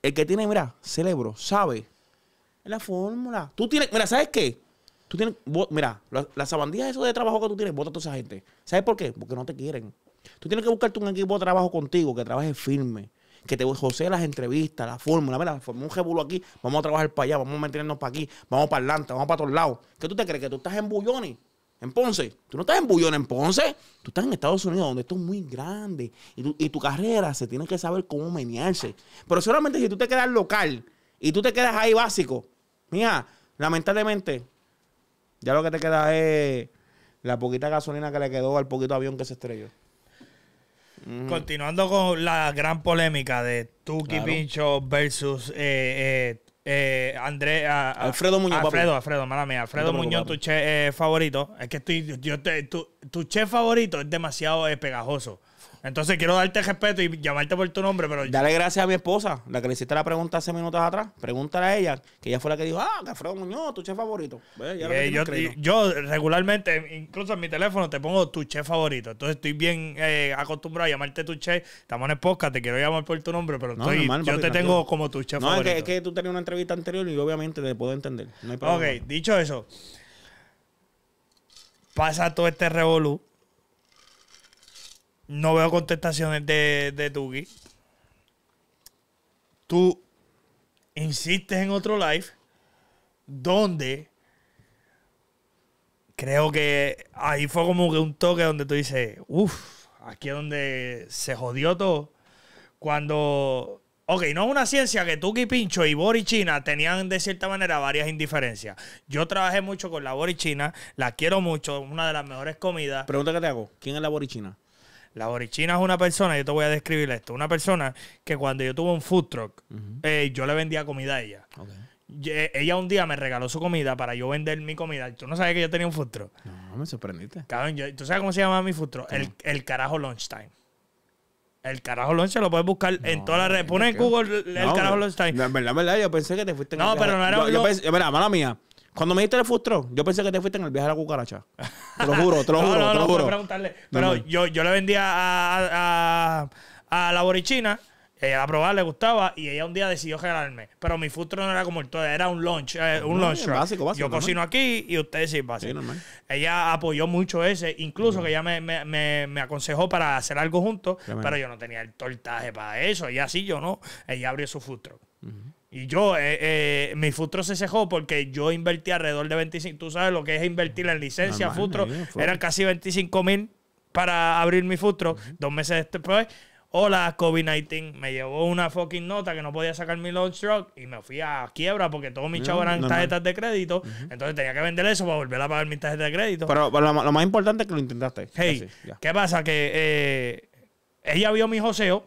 El que tiene, mira, cerebro, sabe. Es la fórmula. Tú tienes. Mira, ¿sabes qué? Tú tienes, mira, las la eso de trabajo que tú tienes, vota a toda esa gente. ¿Sabes por qué? Porque no te quieren. Tú tienes que buscarte un equipo de trabajo contigo que trabaje firme, que te josee las entrevistas, la fórmula, mira, formé un jebulo aquí, vamos a trabajar para allá, vamos a meternos para aquí, vamos para adelante, vamos para todos lados. ¿Qué tú te crees? ¿Que tú estás en Bulloni? En Ponce. Tú no estás en Bulloni? en Ponce. Tú estás en Estados Unidos, donde esto es muy grande. Y tu, y tu carrera se tiene que saber cómo menearse. Pero solamente si tú te quedas local y tú te quedas ahí básico, mira, lamentablemente ya lo que te queda es la poquita gasolina que le quedó al poquito avión que se estrelló. Continuando con la gran polémica de Tuki Pincho versus eh, eh, eh Andrés. Alfredo Muñoz. Alfredo, Alfredo, mala mía. Alfredo Muñoz, tu chef eh, favorito. Es que estoy, yo te, tu, tu, chef favorito es demasiado eh, pegajoso. Entonces quiero darte respeto y llamarte por tu nombre, pero... Dale gracias a mi esposa, la que le hiciste la pregunta hace minutos atrás. Pregúntale a ella, que ella fue la que dijo, ah, Café Muñoz, tu chef favorito. yo, regularmente, incluso en mi teléfono, te pongo tu chef favorito. Entonces estoy bien eh, acostumbrado a llamarte tu chef. Estamos en el podcast, te quiero llamar por tu nombre, pero yo te tengo como tu chef favorito. No, es, que, tú tenías una entrevista anterior y obviamente te puedo entender. No hay problema. Ok, dicho eso, pasa todo este revolú no veo contestaciones de, de Tú insistes en otro live donde creo que ahí fue como que un toque donde tú dices, uff, aquí es donde se jodió todo. Cuando Ok, no es una ciencia que Tuki Pincho y Bori China tenían de cierta manera varias indiferencias. Yo trabajé mucho con la Bori China, la quiero mucho, una de las mejores comidas. Pregunta que te hago, ¿quién es la Bori China? La borichina es una persona, yo te voy a describir esto, una persona que cuando yo tuve un food truck, eh, yo le vendía comida a ella. ella un día me regaló su comida para yo vender mi comida. Tú no sabes que yo tenía un food truck. No, me sorprendiste. Cabrón, ¿tú sabes cómo se llamaba mi food truck? El, el carajo lunchtime. El carajo lunch lo puedes buscar en todas las redes. Pone en Google el carajo lunchtime. En verdad, en verdad, yo pensé que te fuiste. No, pero no era. Yo, yo mira, mala mía. Cuando me dijiste el truck, yo pensé que te fuiste en el viaje a la cucaracha. Te lo juro, te lo juro, no, te lo no, juro. preguntarle. Pero yo, yo le vendía a, a, la borichina. Ella la le gustaba y ella un día decidió regalarme. Pero mi futuro no era como el todo, era un lunch, eh, un lunch. Básico, básico, yo cocino aquí y ustedes sí, básico. Sí, ella apoyó mucho ese, incluso que ella me, me, me, aconsejó para hacer algo juntos, pero yo no tenía el tortaje para eso. Y así yo no. Ella abrió su futuro. Uh y yo, eh, eh, mi futuro se cejó porque yo invertí alrededor de 25. Tú sabes lo que es invertir en licencia, futuro. Futro. eran casi 25 mil para abrir mi futuro. Dos meses después, hola, COVID-19. Me llevó una fucking nota que no podía sacar mi launch truck y me fui a quiebra porque todos mis chavos eran tarjetas de crédito. Entonces tenía que vender eso para volver a pagar mis tarjetas de crédito. Pero, lo, más importante es que lo intentaste. Hey, ¿qué pasa? Que eh, ella vio mi joseo.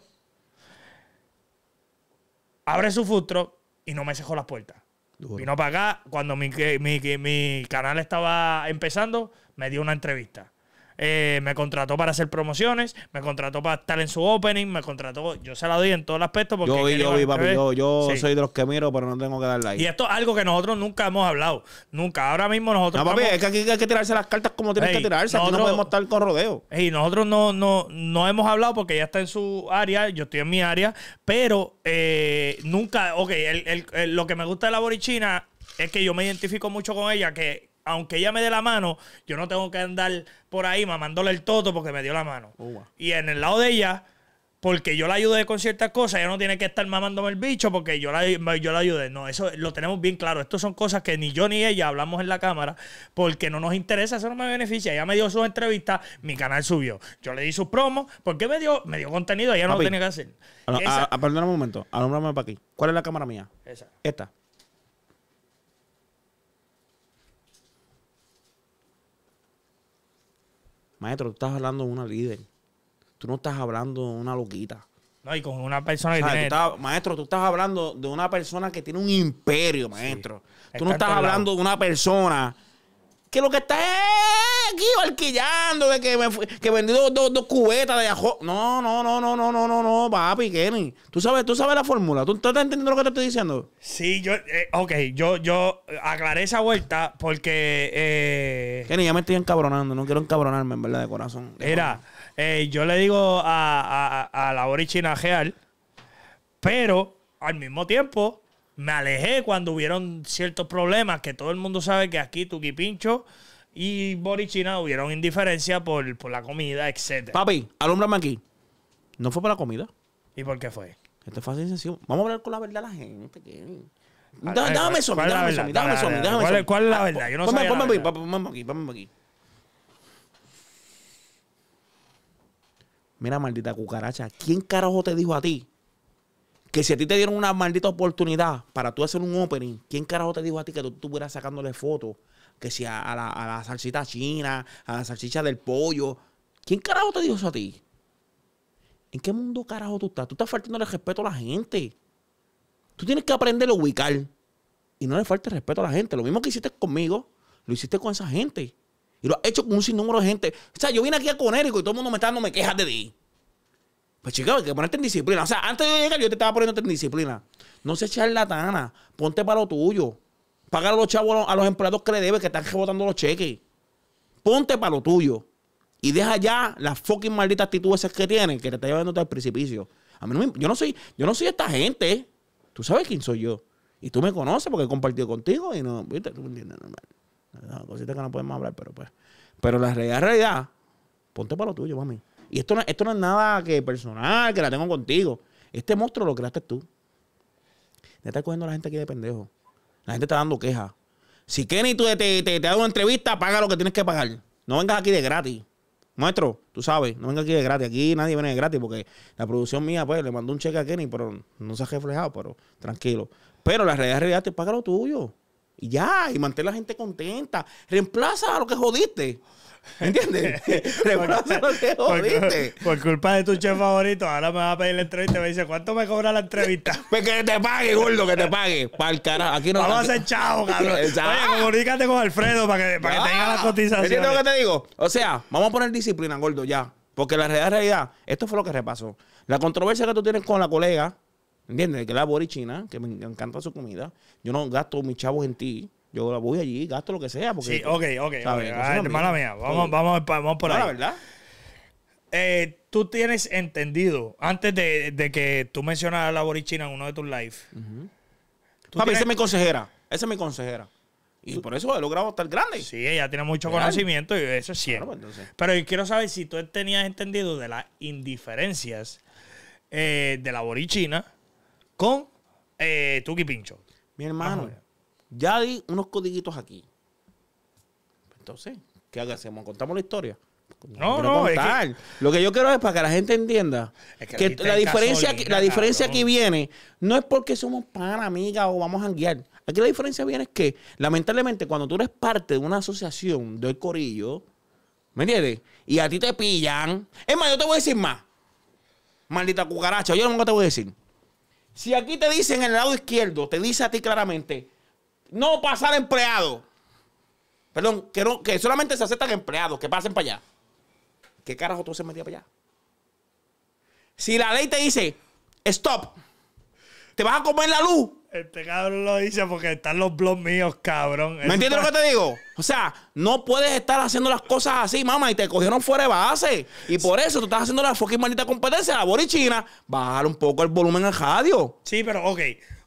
Abre su futuro y no me sejó las puertas. y no para acá, cuando mi, mi, canal estaba empezando, me dio una entrevista. Eh, me contrató para hacer promociones, me contrató para estar en su opening, me contrató. Yo se la doy en todo el aspecto. Porque yo soy de los que miro, pero no tengo que dar like. Y esto es algo que nosotros nunca hemos hablado. Nunca. Ahora mismo nosotros. No, papi, es que aquí hay que tirarse las cartas como tienes que tirarse. Nosotros, Aquí no podemos estar con rodeo. Y nosotros no, no, no hemos hablado porque ella está en su área, yo estoy en mi área, pero eh, nunca. Ok, lo que me gusta de la borichina es que yo me identifico mucho con ella, que aunque ella me dé la mano, yo no tengo que andar por ahí mamándole el toto porque me dio la mano. Oh, y en el lado de ella, porque yo la ayudé con ciertas cosas, ella no tiene que estar mamándome el bicho porque yo la, yo la ayudé. No, eso lo tenemos bien claro. Estas son cosas que ni yo ni ella hablamos en la cámara porque no nos interesa, eso no me beneficia. Ella me dio sus entrevistas, mi canal subió. Yo le di sus promos porque me dio, me dio contenido, ella no lo tenía que hacer. Ah, ah, a, ah, un momento, alumbrame para aquí. ¿Cuál es la cámara mía? Esa. Esta. Maestro, tú estás hablando de una líder. Tú no estás hablando de una loquita. No, y con una persona maestro, tú estás hablando de una persona que tiene un imperio, maestro. Tú no estás hablando de una persona que lo que está aquí barquillando, de que, me, que vendí dos, cubetas de ajo. No, no, no, no, no, no, no, no, papi, Kenny. Tú sabes, tú sabes la fórmula. ¿Tú estás entendiendo lo que te estoy diciendo? Sí, yo, eh, ok, yo, yo aclaré esa vuelta porque. Eh, Kenny, ya me estoy encabronando. No quiero encabronarme, en verdad, de corazón. Mira, era, eh, yo le digo a, la oricina Real, pero al mismo tiempo me alejé cuando hubieron ciertos problemas que todo el mundo sabe que aquí Tuki Pincho y Borichina hubieron indiferencia por, por la comida, etc. Papi, alumbrame aquí. No fue por la comida. ¿Y por qué fue? Esto es fácil y sencillo. Vamos a hablar con la verdad a la gente. Dame eso, dame eso, dame eso, dame ¿Cuál es la verdad? Yo no sé. Ponme aquí, ponme aquí, ponme aquí. Mira, maldita cucaracha, ¿quién carajo te dijo a ti que si a ti te dieron una maldita oportunidad para tú hacer un opening, ¿quién carajo te dijo a ti que tú estuvieras sacándole fotos? Que si a, la, a salsita china, a la salchicha del pollo. ¿Quién carajo te dijo eso a ti? ¿En qué mundo carajo tú estás? Tú estás faltando el respeto a la gente. Tú tienes que aprender a ubicar. Y no le falte respeto a la gente. Lo mismo que hiciste conmigo, lo hiciste con esa gente. Y lo has hecho con un sinnúmero de gente. O sea, yo vine aquí a Conérico y todo el mundo me está dando me quejas de ti. Pues chicos, hay que ponerte en disciplina. O sea, antes de llegar yo te estaba poniendo en disciplina. No la charlatana. Ponte para lo tuyo. Pagar a los chavos, a los empleados que le debes, que están rebotando los cheques. Ponte para lo tuyo. Y deja ya las fucking malditas actitudes que tienen, que te está llevando el precipicio. A mí no yo, no soy, yo no soy esta gente. Tú sabes quién soy yo. Y tú me conoces porque he compartido contigo y no, viste, Cositas que no podemos hablar, pero pues. Pero la realidad, realidad, ponte para lo tuyo, mami. Y esto no, esto no es nada que personal, que la tengo contigo. Este monstruo lo creaste tú. Ya está cogiendo la gente aquí de pendejo. La gente está dando quejas. Si Kenny tú te, te, te da una entrevista, paga lo que tienes que pagar. No vengas aquí de gratis. Maestro, tú sabes, no vengas aquí de gratis. Aquí nadie viene de gratis porque la producción mía, pues, le mandó un cheque a Kenny, pero no se ha reflejado, pero tranquilo. Pero la realidad es realidad, te paga lo tuyo. Y ya, y mantén la gente contenta. Reemplaza a lo que jodiste. ¿Entiendes? Reemplaza lo que jodiste. Por, culpa de tu chef favorito, ahora me va a pedir la entrevista y me dice, ¿cuánto me cobra la entrevista? pues que te pague, gordo, que te pague. Para el carajo. Aquí no Vamos a hacer chavo, cabrón. Oye, comunícate con Alfredo para que, para que tenga la ah, cotización. ¿Entiendes lo que te digo? O sea, vamos a poner disciplina, gordo, ya. Porque la realidad, realidad, esto fue lo que repasó. La controversia que tú tienes con la colega, ¿Entiendes? Que la borichina, que me encanta su comida. Yo no gasto mis chavos en ti. Yo la voy allí, gasto lo que sea. Porque, sí, ok, ok. okay. hermana ah, mía, vamos, vamos, por ahí. La verdad. Eh, tú tienes entendido, antes de, de que tú mencionaras la borichina en uno de tus lives. Uh esa es mi consejera. Esa es mi consejera. Y por eso he logrado estar grande. Sí, ella tiene mucho conocimiento y eso es cierto. Pues, Pero yo quiero saber si tú tenías entendido de las indiferencias eh, de la borichina con eh, Tuki Pincho. Mi hermano, ya di unos codiguitos aquí. Entonces, ¿qué hacemos? ¿Contamos la historia? No, no, es que, lo que yo quiero es para que la gente entienda que, la, diferencia, la diferencia aquí viene no es porque somos pan, amiga o vamos a guiar. Aquí la diferencia viene es que, lamentablemente, cuando tú eres parte de una asociación del corillo, ¿me entiendes? Y a ti te pillan. Es más, yo te voy a decir más. Maldita cucaracha, yo nunca te voy a decir. Si aquí te dicen en el lado izquierdo, te dice a ti claramente, no pasar empleado. Perdón, que, que solamente se aceptan empleados, que pasen para allá. ¿Qué carajo tú se metía para allá? Si la ley te dice, stop, te vas a comer la luz, este cabrón lo dice porque están los blogs míos, cabrón. ¿Me entiendes lo que te digo? O sea, no puedes estar haciendo las cosas así, mamá, y te cogieron fuera de base. Y por eso tú estás haciendo la fucking maldita competencia, la borichina. Bajar un poco el volumen al radio. Sí, pero ok.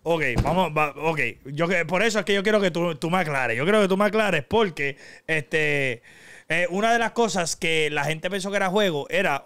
Ok, vamos, ok. Yo, por eso es que yo quiero que tú, tú me aclares. Yo quiero que tú me aclares porque este, eh, una de las cosas que la gente pensó que era juego era,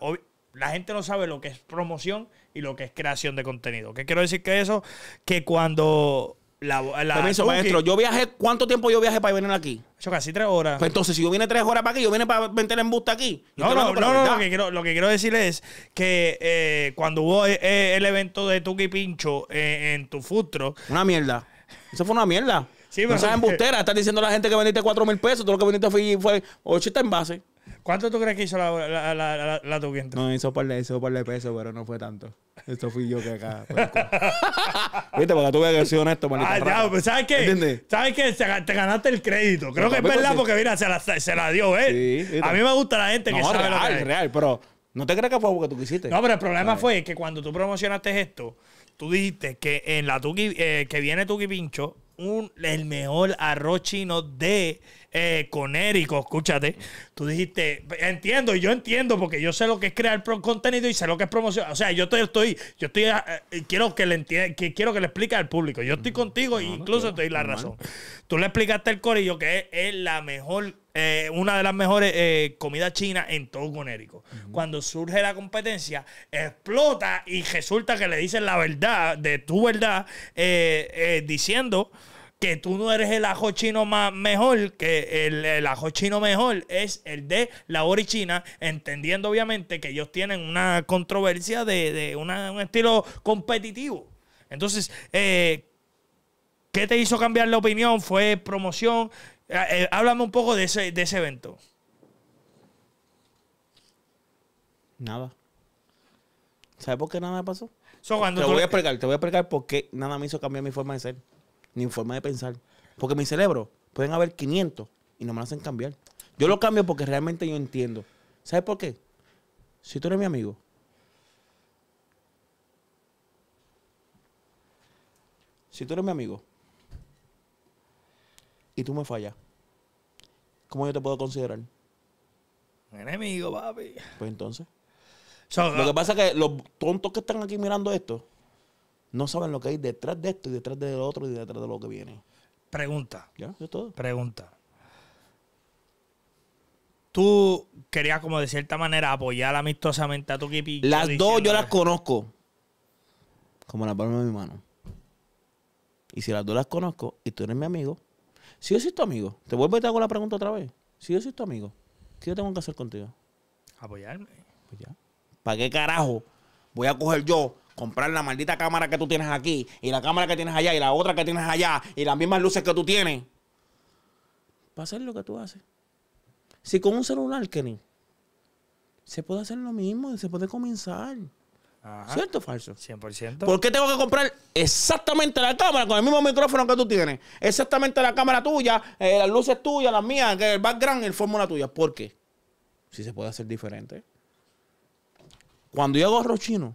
la gente no sabe lo que es promoción y lo que es creación de contenido. ¿Qué quiero decir que eso? Que cuando la, la maestro, yo viajé, ¿cuánto tiempo yo viajé para venir aquí? Yo casi tres horas. Pues entonces, si yo vine tres horas para aquí, yo vine para vender en busta aquí. No, no, no, no lo, que quiero, lo que quiero decir es que eh, cuando hubo eh, eh, el evento de Tuki Pincho en tu futuro. Una mierda. Eso fue una mierda. Sí, no sabes embustera, estás diciendo a la gente que vendiste cuatro mil pesos, todo lo que vendiste fue, está en base. ¿Cuánto tú crees que hizo la, la, No, hizo por, hizo de peso, pero no fue tanto. Esto fui yo que acá. Viste, porque tú ves que sido honesto, maldita. Ah, ya, pero ¿sabes qué? ¿Sabes qué? te ganaste el crédito. Creo que es verdad, pues, porque mira, se la, dio él. a mí me gusta la gente que sabe lo que es. real, pero no te crees que fue porque tú quisiste. No, pero el problema fue que cuando tú promocionaste esto, tú dijiste que en la tuqui... Eh, que viene Tuki Pincho, un, el mejor arroz chino de eh, Érico, escúchate. Tú dijiste, entiendo, y yo entiendo, porque yo sé lo que es crear contenido y sé lo que es promoción. O sea, yo estoy, yo estoy, ah, eh, quiero que le que quiero que le explique al público. Yo estoy contigo e incluso estoy la razón. Tú le explicaste al Corillo que es, la mejor eh, una de las mejores eh, comidas chinas en todo con Érico... Cuando surge la competencia, explota y resulta que le dicen la verdad, de tu verdad, diciendo que tú no eres el ajo chino más mejor, que el, ajo chino mejor es el de la china entendiendo obviamente que ellos tienen una controversia de, un estilo competitivo. Entonces, eh, ¿qué te hizo cambiar la opinión? ¿Fue promoción? Eh, eh, háblame un poco de ese, evento. Nada. ¿Sabes por qué nada me pasó? te voy a explicar, te voy a explicar por qué nada me hizo cambiar mi forma de ser ni forma de pensar. Porque mi cerebro, pueden haber 500 y no me lo hacen cambiar. Yo lo cambio porque realmente yo entiendo. ¿Sabes por qué? Si tú eres mi amigo, si tú eres mi amigo y tú me fallas, ¿cómo yo te puedo considerar? Enemigo, papi. Pues entonces. lo que pasa es que los tontos que están aquí mirando esto no saben lo que hay detrás de esto y detrás de lo otro y detrás de lo que viene. Pregunta. ¿Ya? todo. Pregunta. Tú querías, como de cierta manera, apoyar amistosamente a tu equipo. Las dos yo las conozco. Como la palma de mi mano. Y si las dos las conozco y tú eres mi amigo, si yo soy tu amigo, te vuelvo y te hago la pregunta otra vez. Si yo soy tu amigo, ¿qué yo tengo que hacer contigo? Apoyarme. Pues ya. ¿Para qué carajo voy a coger yo comprar la maldita cámara que tú tienes aquí y la cámara que tienes allá y la otra que tienes allá y las mismas luces que tú tienes a hacer lo que tú haces. Si con un celular, Kenny, se puede hacer lo mismo, se puede comenzar. ¿Cierto o falso? 100%. ¿Por qué tengo que comprar exactamente la cámara con el mismo micrófono que tú tienes? Exactamente la cámara tuya, eh, las luces tuyas, las mías, el background, el fórmula tuya. ¿Por qué? Si se puede hacer diferente. Cuando yo hago arroz chino,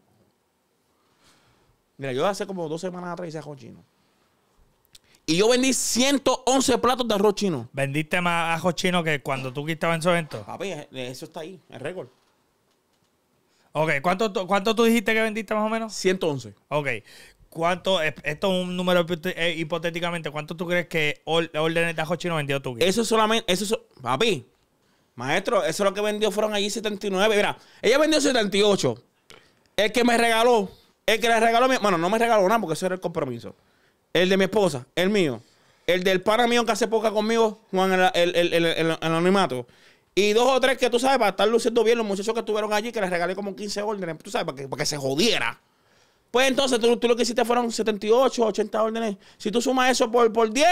Mira, yo hace como dos semanas atrás hice ajo chino. Y yo vendí 111 platos de arroz chino. ¿Vendiste más ajo chino que cuando tú quitabas en evento? Papi, eh, eso está ahí, el récord. Ok, ¿cuánto, ¿cuánto tú dijiste que vendiste más o menos? 111. Ok. ¿Cuánto, esto es un número eh, hipotéticamente, ¿cuánto tú crees que órdenes de ajo chino vendió tú? Eso solamente, eso, papi, maestro, eso lo que vendió fueron allí 79. Mira, ella vendió 78. El que me regaló el que le regaló mi. Bueno, no me regaló nada porque eso era el compromiso. El de mi esposa, el mío. El del para mío que hace poca conmigo, Juan, el, el, anonimato. Y dos o tres que tú sabes, para estar luciendo bien, los muchachos que estuvieron allí, que les regalé como 15 órdenes, tú sabes, para que, se jodiera. Pues entonces tú, tú, lo que hiciste fueron 78, 80 órdenes. Si tú sumas eso por, por 10,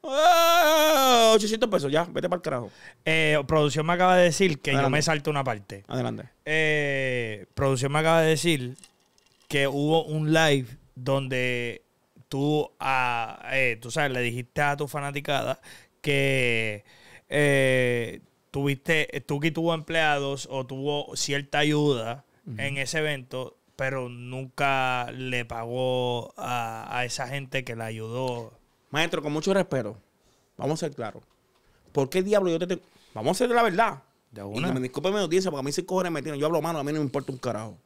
800 ¡ah! pesos, ya, vete para el carajo. Eh, producción me acaba de decir que no yo me salto una parte. Adelante. Eh, producción me acaba de decir que hubo un live donde tú, a, ah, eh, tú sabes, le dijiste a tu fanaticada que eh, tuviste, tú que tuvo empleados o tuvo cierta ayuda en ese evento, pero nunca le pagó a, esa gente que la ayudó. Maestro, con mucho respeto, vamos a ser claros. ¿Por qué diablo yo te Vamos a hacer la verdad. De una. me disculpe mi porque a mí se cojones me tienen. Yo hablo mano, a mí no me importa un carajo.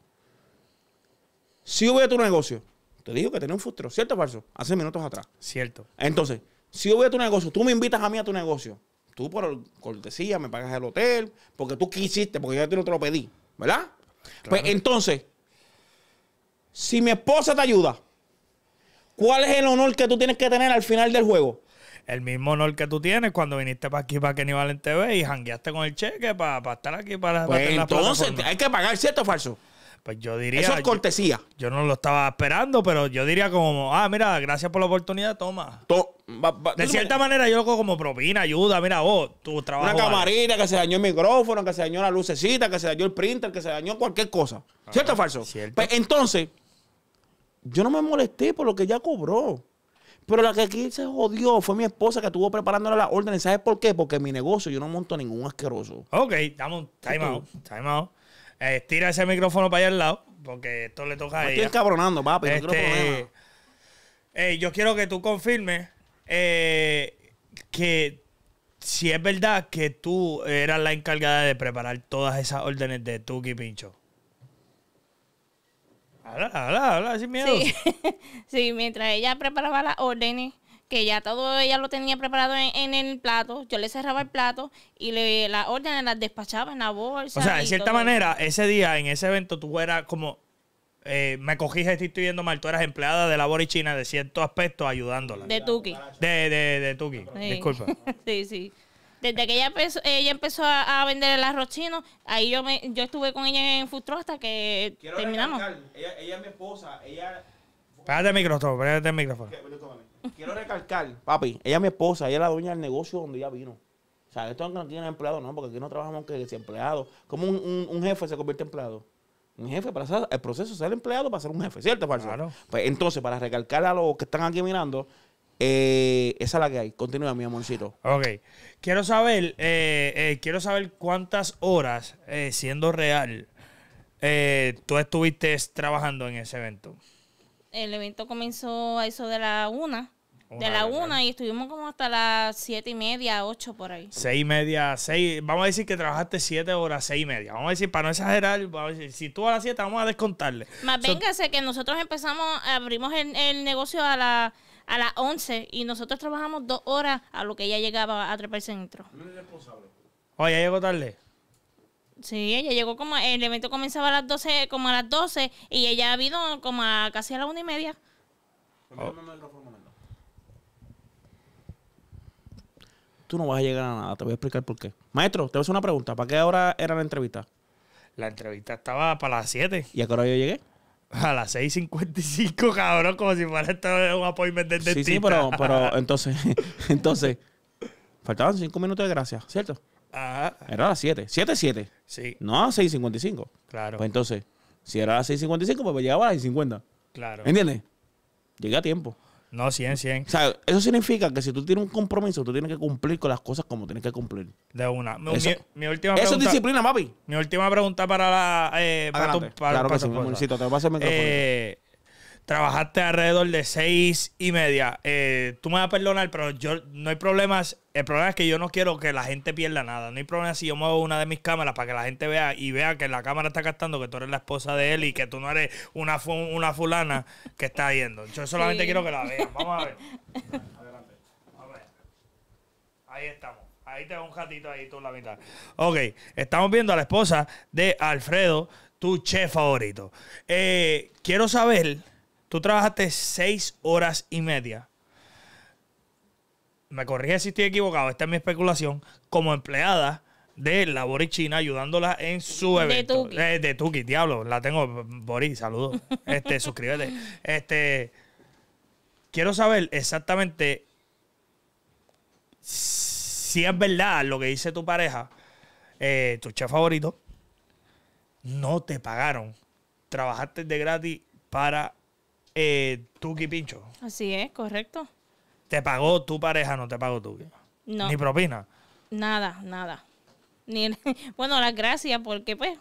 Si yo voy a tu negocio, te digo que tenía un futuro, ¿cierto o falso? Hace minutos atrás. Cierto. Entonces, si yo voy a tu negocio, tú me invitas a mí a tu negocio. Tú por cortesía me pagas el hotel, porque tú quisiste, porque yo no te lo pedí, ¿verdad? Pues entonces, si mi esposa te ayuda, ¿cuál es el honor que tú tienes que tener al final del juego? el mismo honor que tú tienes cuando viniste para aquí, para que ni Valente TV y jangueaste con el cheque para, estar aquí, para... Pues entonces, hay que pagar, ¿cierto o falso? Pues yo diría. Eso es cortesía. Yo, no lo estaba esperando, pero yo diría como, ah, mira, gracias por la oportunidad, toma. de cierta manera, yo lo cojo como propina, ayuda, mira, vos, oh, tu trabajo. Una camarita que se dañó el micrófono, que se dañó la lucecita, que se dañó el printer, que se dañó cualquier cosa. Ah, ¿Cierto o falso? Cierto. Pues entonces, yo no me molesté por lo que ya cobró. Pero la que aquí se jodió fue mi esposa que estuvo preparándole las órdenes. ¿Sabes por qué? Porque en mi negocio yo no monto ningún asqueroso. Ok, damos time out. Time out. Estira ese micrófono para allá al lado, porque esto le toca a ella. Estoy cabronando, papi. Este, eh, yo quiero que tú confirmes eh, que si es verdad que tú eras la encargada de preparar todas esas órdenes de Tuki Pincho. Habla, habla, habla, sin miedo. sí, mientras ella preparaba las órdenes, que ya todo ella lo tenía preparado en, el plato, yo le cerraba el plato y le, las órdenes las despachaba en la bolsa. O sea, de cierta manera, ese día, en ese evento, tú eras como, eh, me cogí viendo mal, tú eras empleada de la China de cierto aspecto ayudándola. De Tuki. De, de, de Tuki, disculpa. sí, sí desde que ella empezó, ella empezó a, vender el arroz chino, ahí yo me, yo estuve con ella en futro hasta que terminamos. Ella, es mi esposa, ella... Pégate el micrófono, pégate el micrófono. Quiero recalcar, papi, ella es mi esposa, ella es la dueña del negocio donde ella vino. O sea, esto no tiene empleado, no, porque aquí no trabajamos que si empleado. ¿Cómo un, jefe se convierte en empleado? Un jefe para hacer el proceso ser empleado para ser un jefe, ¿cierto, parce? Pues entonces, para recalcar a los que están aquí mirando, eh, esa es la que hay. Continúa, mi amorcito. Ok. Quiero saber, eh, eh, quiero saber cuántas horas, siendo real, tú estuviste trabajando en ese evento el evento comenzó a eso de la una. de la una y estuvimos como hasta las siete y media, ocho por ahí. Seis y media, seis. Vamos a decir que trabajaste siete horas, seis y media. Vamos a decir, para no exagerar, si tú a las siete, vamos a descontarle. Más véngase que nosotros empezamos, abrimos el, el negocio a las a las once y nosotros trabajamos dos horas a lo que ya llegaba a Trepar Centro. No eres responsable. Oye, oh, llegó tarde. Sí, ella llegó como, el evento comenzaba a las 12, como a las 12 y ella ha habido como a casi a la una y media. Oh. Tú no vas a llegar a nada, te voy a explicar por qué. Maestro, te voy a hacer una pregunta. ¿Para qué hora era la entrevista? La entrevista estaba para las 7. ¿Y a qué hora yo llegué? A las 6.55, cabrón, como si fuera un appointment de Sí, sí, pero, pero entonces, entonces, faltaban 5 minutos de gracia, ¿cierto? Era a las 7. 7, 7. Sí. No a las 6.55. Claro. Pues entonces, si era a las 6.55, pues, pues llegaba a las 6.50. Claro. ¿Entiendes? Llegué a tiempo. No, 100, 100. O sea, eso significa que si tú tienes un compromiso, tú tienes que cumplir con las cosas como tienes que cumplir. De una. Mi, eso, última pregunta. Eso es disciplina, papi. Mi última pregunta para la. Eh, para tu, para, claro para que sí, pues, te vas a hacer micrófono. Eh trabajaste alrededor de seis y media. Eh, tú me vas a perdonar, pero yo no hay problemas. El problema es que yo no quiero que la gente pierda nada. No hay problema si yo muevo una de mis cámaras para que la gente vea y vea que la cámara está captando que tú eres la esposa de él y que tú no eres una, fulana que está yendo. Yo solamente quiero que la vean. Vamos a ver. Adelante. A ver. Ahí estamos. Ahí te un gatito ahí, tú la mitad. Ok, estamos viendo a la esposa de Alfredo, tu chef favorito. Eh, quiero saber Tú trabajaste seis horas y media. Me corrige si estoy equivocado, esta es mi especulación. Como empleada de la Boris China, ayudándola en su evento. Eh, de Tuki. De, diablo, la tengo. Boris, saludos. Este, suscríbete. Este. Quiero saber exactamente si es verdad lo que dice tu pareja, eh, tu chef favorito, no te pagaron. Trabajaste de gratis para eh, Tuki Pincho. Así es, correcto. ¿Te pagó tu pareja? No te pagó tú. No. ¿Ni propina? Nada, nada. Ni, bueno, las gracias, porque pues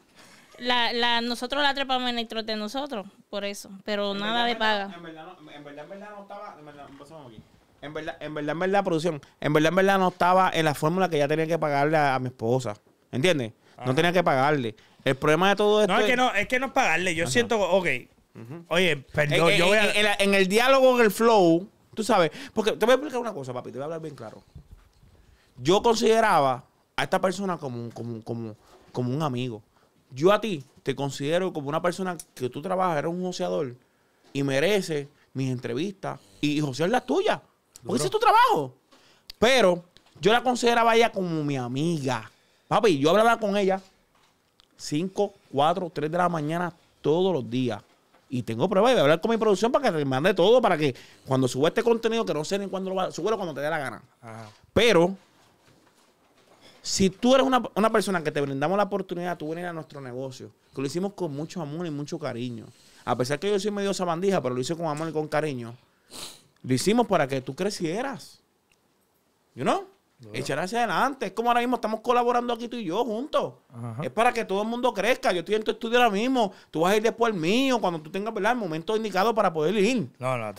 la, la, nosotros la trepamos en el trote de nosotros, por eso. Pero nada de paga. En verdad, en verdad, no estaba. En verdad, en verdad, en verdad, verdad, producción. En verdad, en verdad no estaba en la fórmula que ya tenía que pagarle a, mi esposa. ¿Entiendes? No tenía que pagarle. El problema de todo esto. No, es, que no, es que no pagarle. Yo siento, ok, Oye, perdón, eh, eh, eh, en, yo el diálogo, en el flow, tú sabes, porque te voy a explicar una cosa, papi, te voy a hablar bien claro. Yo consideraba a esta persona como, un, como, como, un amigo. Yo a ti te considero como una persona que tú trabajas, eres un joseador y merece mis entrevistas y, y josear las tuyas. Porque ese es tu trabajo. Pero yo la consideraba ella como mi amiga. Papi, yo hablaba con ella 5, 4, 3 de la mañana todos los días y tengo pruebas y voy a hablar con mi producción para que te mande todo, para que cuando suba este contenido, que no sé ni cuándo lo va a o cuando te dé la gana. Pero, si tú eres una, persona que te brindamos la oportunidad, tú venir a nuestro negocio, que lo hicimos con mucho amor y mucho cariño. A pesar que yo soy medio sabandija, pero lo hice con amor y con cariño. Lo hicimos para que tú crecieras. yo no Echar hacia adelante. Es como ahora mismo estamos colaborando aquí tú y yo juntos. Es para que todo el mundo crezca. Yo estoy en tu estudio ahora mismo. Tú vas a ir después el mío, cuando tú tengas el momento indicado para poder ir. No, no,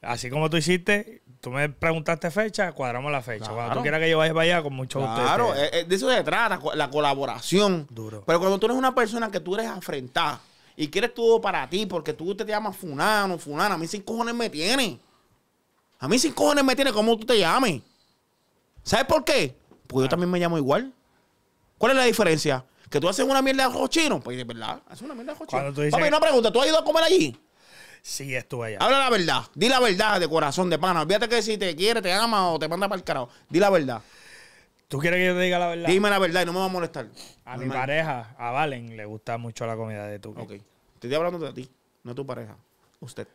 Así como tú hiciste, tú me preguntaste fecha, cuadramos la fecha. Cuando tú quieras que yo vaya para allá, con mucho gusto. Claro, eh, eh, de eso se trata, la colaboración. Duro. Pero cuando tú eres una persona que tú eres afrentada y quieres todo para ti, porque tú te llamas Funano, Funano a mí sin cojones me tiene. A mí sin cojones me tiene como tú te llames. ¿Sabes por qué? Porque yo también me llamo igual. ¿Cuál es la diferencia? Que tú haces una mierda de arroz Pues de verdad, haces una mierda de arroz chino. una pregunta. ¿Tú has ido a comer allí? Sí, estuve allá. Habla la verdad. Di la verdad de corazón, de pana. Olvídate que si te quiere, te ama o te manda para el carajo. Di la verdad. ¿Tú quieres que yo te diga la verdad? Dime la verdad y no me va a molestar. A mi pareja, a Valen, le gusta mucho la comida de tu. Ok. Te estoy hablando de ti, no de tu pareja. Usted.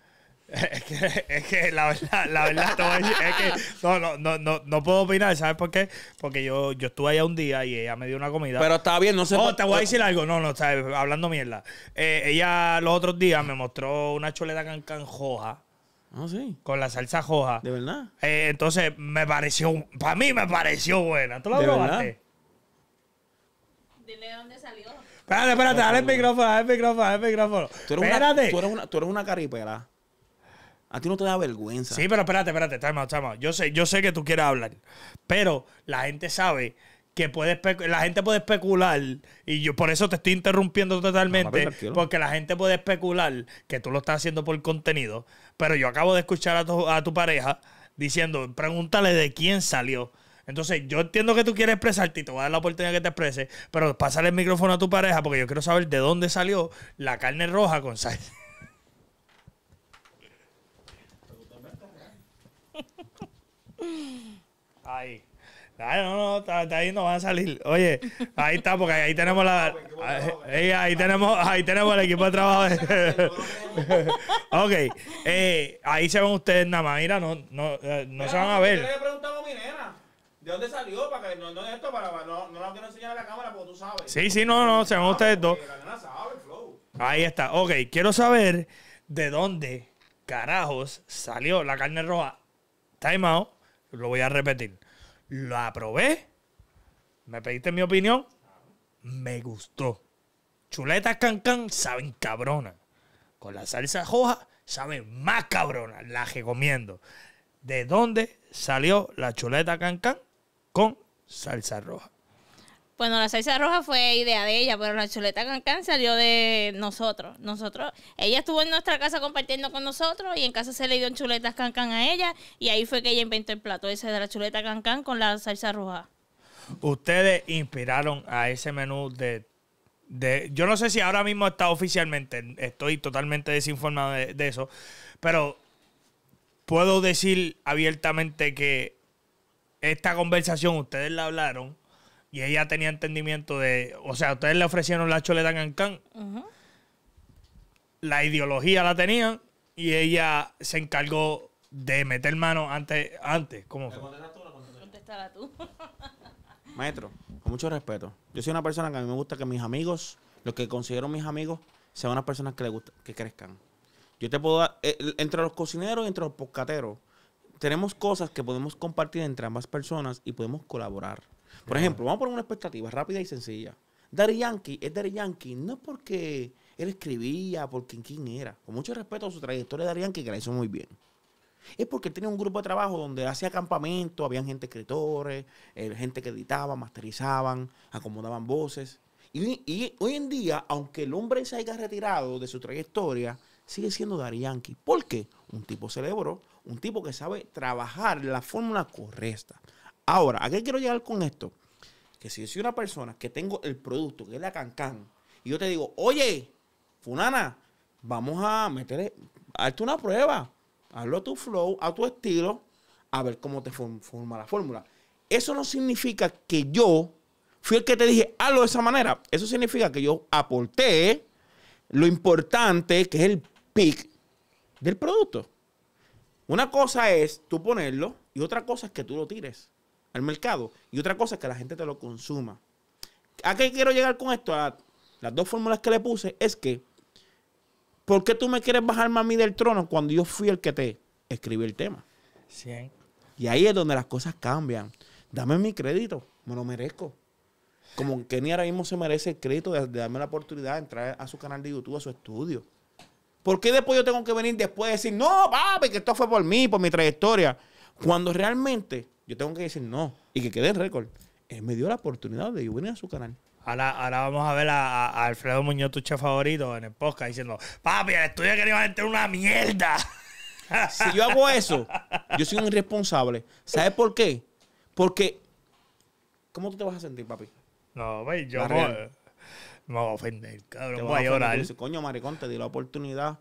Es que, es que la verdad, la verdad, es, que no, no, no, no, puedo opinar, ¿sabes por qué? Porque yo, yo estuve allá un día y ella me dio una comida. Pero estaba bien, no sé. Oh, te voy a decir algo, no, no, está hablando mierda. Eh, ella los otros días me mostró una chuleta cancanjoja. Ah, sí. Con la salsa joja. ¿De verdad? Eh, entonces me pareció, para mí me pareció buena. ¿Tú la probaste? Verdad? Dile dónde salió. Espérate, espérate, dale el micrófono, dale el micrófono, el micrófono. espérate. tú, eres una, tú eres una caripela. A ti no te da vergüenza. Sí, pero espérate, espérate, Está mal, Yo sé, yo sé que tú quieres hablar, pero la gente sabe que puede la gente puede especular y yo por eso te estoy interrumpiendo totalmente porque la gente puede especular que tú lo estás haciendo por contenido, pero yo acabo de escuchar a tu, a tu pareja diciendo, pregúntale de quién salió. Entonces, yo entiendo que tú quieres expresarte y te voy a dar la oportunidad que te expreses, pero pásale el micrófono a tu pareja porque yo quiero saber de dónde salió la carne roja con Ahí. Ay, no, no, está, ahí no van a salir. Oye, ahí está, porque ahí tenemos la. Ahí, tenemos, ahí tenemos el equipo de trabajo. ok, eh, ahí se ven ustedes nada más. Mira, no, no, eh, no se van a ver. Yo le preguntaba a mi ¿de dónde salió? Para que no, esto, para, no, no lo quiero enseñar a la cámara porque tú sabes. Sí, sí, no, no, se ven ustedes dos. Ahí está, ok, quiero saber de dónde carajos salió la carne roja. Time out lo voy a repetir. Lo aprobé, me pediste mi opinión, me gustó. Chuletas cancan saben cabrona. Con la salsa roja saben más cabrona. Las recomiendo. ¿De dónde salió la chuleta cancán con salsa roja? Bueno, la salsa roja fue idea de ella, pero la chuleta cancán salió de nosotros. Nosotros, ella estuvo en nuestra casa compartiendo con nosotros y en casa se le dio en chuletas cancán a ella y ahí fue que ella inventó el plato ese de la chuleta cancán con la salsa roja. Ustedes inspiraron a ese menú de, de, yo no sé si ahora mismo está oficialmente, estoy totalmente desinformado de eso, pero puedo decir abiertamente que esta conversación ustedes la hablaron y ella tenía entendimiento de, o sea, ustedes le ofrecieron la chuleta en dan la ideología la tenían y ella se encargó de meter mano antes, antes. ¿Cómo tú. Maestro, con mucho respeto. Yo soy una persona que a mí me gusta que mis amigos, los que considero mis amigos, sean unas personas que le gusta, que crezcan. Yo te puedo dar, eh, entre los cocineros y entre los poscateros, tenemos cosas que podemos compartir entre ambas personas y podemos colaborar. Por ejemplo, vamos a poner una expectativa rápida y sencilla. Daddy Yankee es Daddy Yankee no porque él escribía, porque quién era. Con mucho respeto a su trayectoria de Daddy Yankee, que la hizo muy bien. Es porque él tenía un grupo de trabajo donde hacía campamento, habían gente escritores, eh, gente que editaba, masterizaban, acomodaban voces. Y, hoy en día, aunque el hombre se haya retirado de su trayectoria, sigue siendo Daddy Yankee. ¿Por qué? Un tipo celebro, un tipo que sabe trabajar la fórmula correcta. Ahora, ¿a qué quiero llegar con esto? Que si yo soy una persona que tengo el producto, que es la cancán, y yo te digo, oye, Funana, vamos a meterle, hazte una prueba, hazlo a tu flow, a tu estilo, a ver cómo te forma la fórmula. Eso no significa que yo fui el que te dije, hazlo de esa manera. Eso significa que yo aporté lo importante que es el pick del producto. Una cosa es tú ponerlo y otra cosa es que tú lo tires al mercado. Y otra cosa es que la gente te lo consuma. ¿A qué quiero llegar con esto? las dos fórmulas que le puse es que, ¿por qué tú me quieres bajar, a mí del trono cuando yo fui el que te escribí el tema? Sí. ¿eh? Y ahí es donde las cosas cambian. Dame mi crédito, me lo merezco. Como ni ahora mismo se merece el crédito de, darme la oportunidad de entrar a su canal de YouTube, a su estudio. ¿Por qué después yo tengo que venir después y decir, no, papi, que esto fue por mí, por mi trayectoria? Cuando realmente yo tengo que decir no y que quede en récord. Él eh, me dio la oportunidad de venir a su canal. Ahora, vamos a ver a, Alfredo Muñoz, tu chef favorito, en el podcast diciendo, papi, el estudio que le iba una mierda. Si yo hago eso, yo soy un irresponsable. ¿Sabes por qué? Porque, ¿cómo tú te vas a sentir, papi? No, pues yo no, me voy a ofender, cabrón. Voy a, llorar. Coño, maricón, te di la oportunidad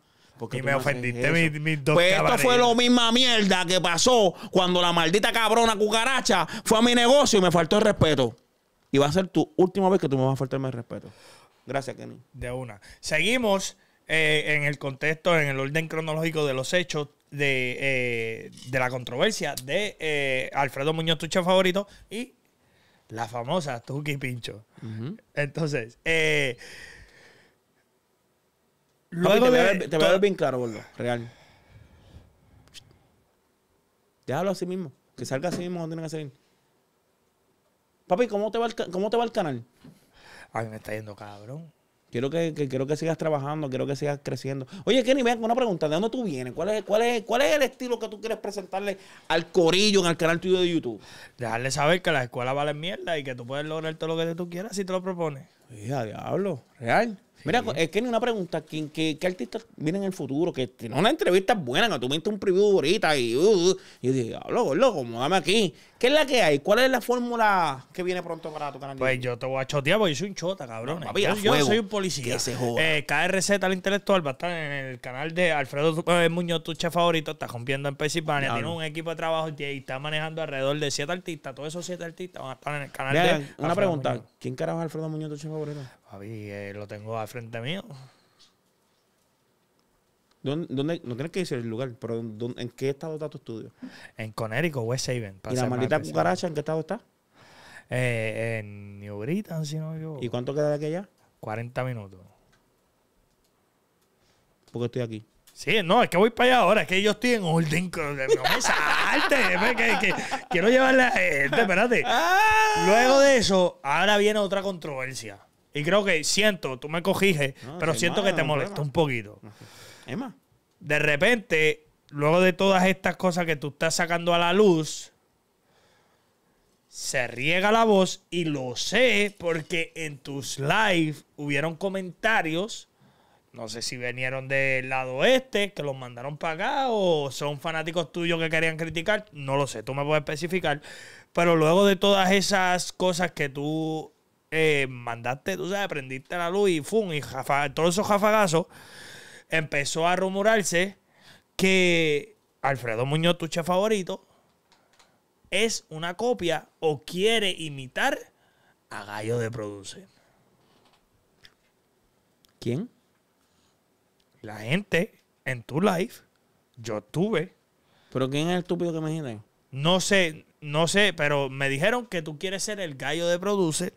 y me ofendiste mi, mis, dos Pues esto fue lo misma mierda que pasó cuando la maldita cabrona cucaracha fue a mi negocio y me faltó el respeto. Y va a ser tu última vez que tú me vas a faltarme el respeto. Gracias, Kenny. De una. Seguimos eh, en el contexto, en el orden cronológico de los hechos de, eh, la controversia de eh, Alfredo Muñoz, tu chef favorito, y la famosa Tuki Pincho. Entonces, te, voy a, ver bien claro, boludo. Real. Déjalo así mismo. Que salga así mismo donde tiene que salir. Papi, ¿cómo te va el, cómo te va el canal? Ay, me está yendo cabrón. Quiero que, quiero que sigas trabajando, quiero que sigas creciendo. Oye, Kenny, hago una pregunta. ¿De dónde tú vienes? ¿Cuál es, cuál, ¿Cuál es el estilo que tú quieres presentarle al corillo en el canal tuyo de YouTube? Dejarle saber que la escuela vale mierda y que tú puedes lograr todo lo que tú quieras si te lo propones. Hija, diablo. Real. Mira, es que ni una pregunta. ¿Qué, qué, qué artistas vienen en el futuro? Que tiene una entrevista buena, que viste un preview ahorita y, uh, uh, uh. y yo digo, loco, loco, dame aquí. ¿Qué es la que hay? ¿Cuál es la fórmula que viene pronto para tu canal? Pues yo te voy a chotear porque yo soy un chota, cabrón. yo, soy un policía. ¿Qué se joda. Eh, KRZ, tal intelectual, va a estar en el canal de Alfredo eh, Muñoz, tu chef favorito, está rompiendo en Pensilvania. Tiene un equipo de trabajo y está manejando alrededor de siete artistas. Todos esos siete artistas van a estar en el canal de. Una pregunta: ¿quién carajo es Alfredo Muñoz, tu chef favorito? Javi, eh, lo tengo al frente mío. ¿Dónde, no tienes que decir el lugar, pero ¿en qué estado está tu estudio? En Connecticut, West Haven. ¿Y la maldita cucaracha en qué estado está? Eh, en New Britain, si no yo. ¿Y cuánto queda de aquella? 40 minutos. Porque estoy aquí. Sí, no, es que voy para allá ahora, es que yo estoy en orden. No me salte, que, quiero llevarle a la eh, espérate. Ah. Luego de eso, ahora viene otra controversia. Y creo que siento, tú me corriges, pero siento que te molestó un poquito. Emma. De repente, luego de todas estas cosas que tú estás sacando a la luz, se riega la voz y lo sé porque en tus lives hubieron comentarios. No sé si vinieron del lado este, que los mandaron para acá, o son fanáticos tuyos que querían criticar. No lo sé, tú me puedes especificar. Pero luego de todas esas cosas que tú eh, mandaste, tú sabes, prendiste la luz y fum, y jafa, todos esos jafagazos, empezó a rumorarse que Alfredo Muñoz, tu chef favorito, es una copia o quiere imitar a Gallo de Produce ¿Quién? La gente en tu live, yo tuve. ¿Pero quién es el estúpido que me dijeron? No sé, no sé, pero me dijeron que tú quieres ser el gallo de Produce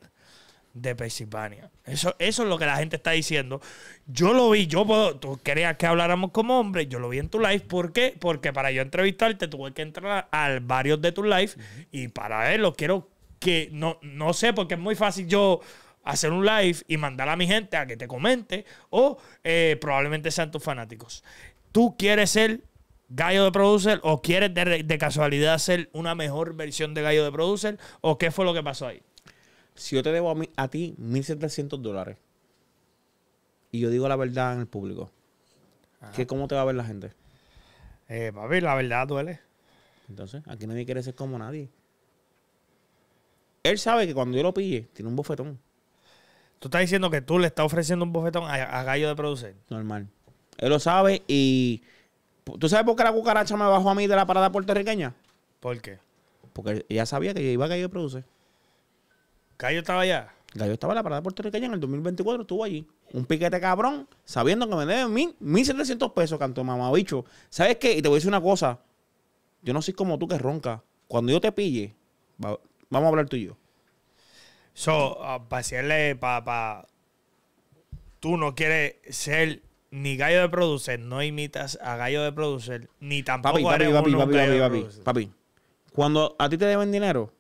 de Pensilvania. Eso, eso es lo que la gente está diciendo. Yo lo vi, yo puedo, tú querías que habláramos como hombre, yo lo vi en tu live. ¿Por qué? Porque para yo entrevistarte tuve que entrar al varios de tus lives y para lo quiero que, no, no sé, porque es muy fácil yo hacer un live y mandar a mi gente a que te comente o eh, probablemente sean tus fanáticos. ¿Tú quieres ser gallo de producer o quieres de, de casualidad ser una mejor versión de gallo de producer o qué fue lo que pasó ahí? Si yo te debo a, mí, a ti 1.700 dólares y yo digo la verdad en el público, ¿qué, ¿cómo te va a ver la gente? Eh, papi, la verdad duele. Entonces, aquí nadie quiere ser como nadie. Él sabe que cuando yo lo pille, tiene un bofetón. Tú estás diciendo que tú le estás ofreciendo un bofetón a, Gallo de producir. Normal. Él lo sabe y... ¿Tú sabes por qué la cucaracha me bajó a mí de la parada puertorriqueña? ¿Por qué? Porque ella sabía que iba a Gallo de producir. Gallo estaba allá. Gallo estaba en la parada puertorriqueña en el 2024, estuvo allí. Un piquete cabrón, sabiendo que me deben mil, 1.700 pesos, canto mamá bicho. ¿Sabes qué? Y te voy a decir una cosa. Yo no soy como tú que ronca. Cuando yo te pille, vamos a hablar tú y yo. So, ah, para decirle, tú no quieres ser ni gallo de producer, no imitas a gallo de producer, ni tampoco papi, papi, eres papi, uno papi, papi, papi, Cuando a ti te deben dinero,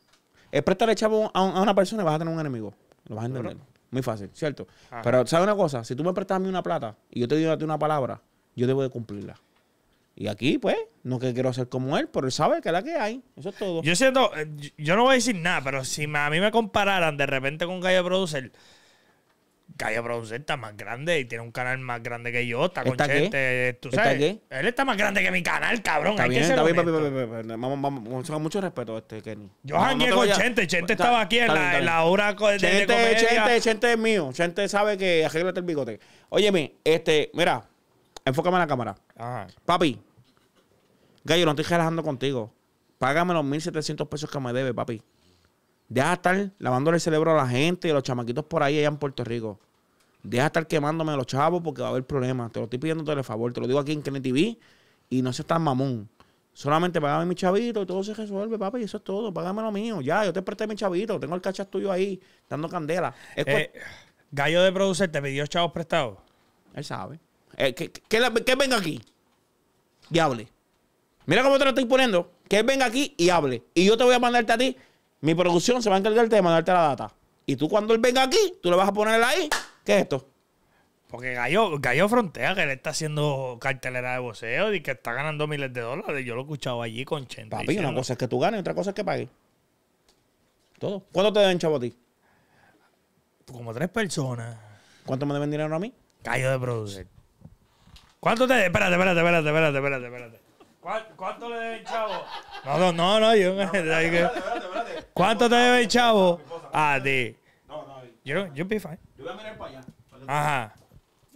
es eh, prestarle chavo a, una persona y vas a tener un enemigo. Lo vas a entender. Muy fácil, ¿cierto? Pero, ¿sabes una cosa? Si tú me prestas a mí una plata y yo te digo a ti una palabra, yo debo de cumplirla. Y aquí, pues, no que quiero ser como él, pero él sabe que la que hay. Eso es todo. Yo siento, eh, yo no voy a decir nada, pero si a mí me compararan de repente con Gallo Producer, Calle Producer está más grande y tiene un canal más grande que yo. Está con tú sabes. Él está más grande que mi canal, cabrón. Está Hay bien, está bien, Vamos, vamos, con mucho respeto este Kenny. Yo jangué con Chente. Chente estaba aquí en, la, hora con el de, Chente, Chente, es mío. Chente sabe que arréglate el bigote. Óyeme, este, mira, enfócame en la cámara. Ajá. Papi, Gallo, no estoy relajando contigo. Págame los 1.700 pesos que me debe, papi. Deja de estar lavándole el cerebro a la gente y a los chamaquitos por ahí allá en Puerto Rico. Deja estar quemándome a los chavos porque va a haber problemas. Te lo estoy pidiendo el favor. Te lo digo aquí en Kennedy TV y no seas tan mamón. Solamente pagame mi chavito y todo se resuelve, papi. Eso es todo. Págame lo mío. Ya, yo te presté mi chavito. Tengo el cachas tuyo ahí dando candela. Eh, Gallo de producer, ¿te pidió chavos prestados? Él sabe. Eh, que, que, venga aquí y hable. Mira cómo te lo estoy poniendo. Que él venga aquí y hable. Y yo te voy a mandarte a ti mi producción se va a encargar de mandarte la data. Y tú cuando él venga aquí, tú le vas a poner ahí. ¿Qué es esto? Porque Gallo, Frontea, que le está haciendo cartelera de voceo y que está ganando miles de dólares. Yo lo he escuchado allí con Chente Papi, una cosa es que tú ganes, otra cosa es que pagues. Todo. ¿Cuánto te deben, chavo, a ti? Como tres personas. ¿Cuánto me deben dinero a mí? Gallo de producir. ¿Cuánto te deben? Espérate, espérate, espérate, espérate, espérate, espérate. ¿Cuánto le deben, chavo? No, no, no, yo. ¿Cuánto te deben, chavo? A ti. Ah, no, no. Yo, yo, Yo voy a mirar para allá. Ajá.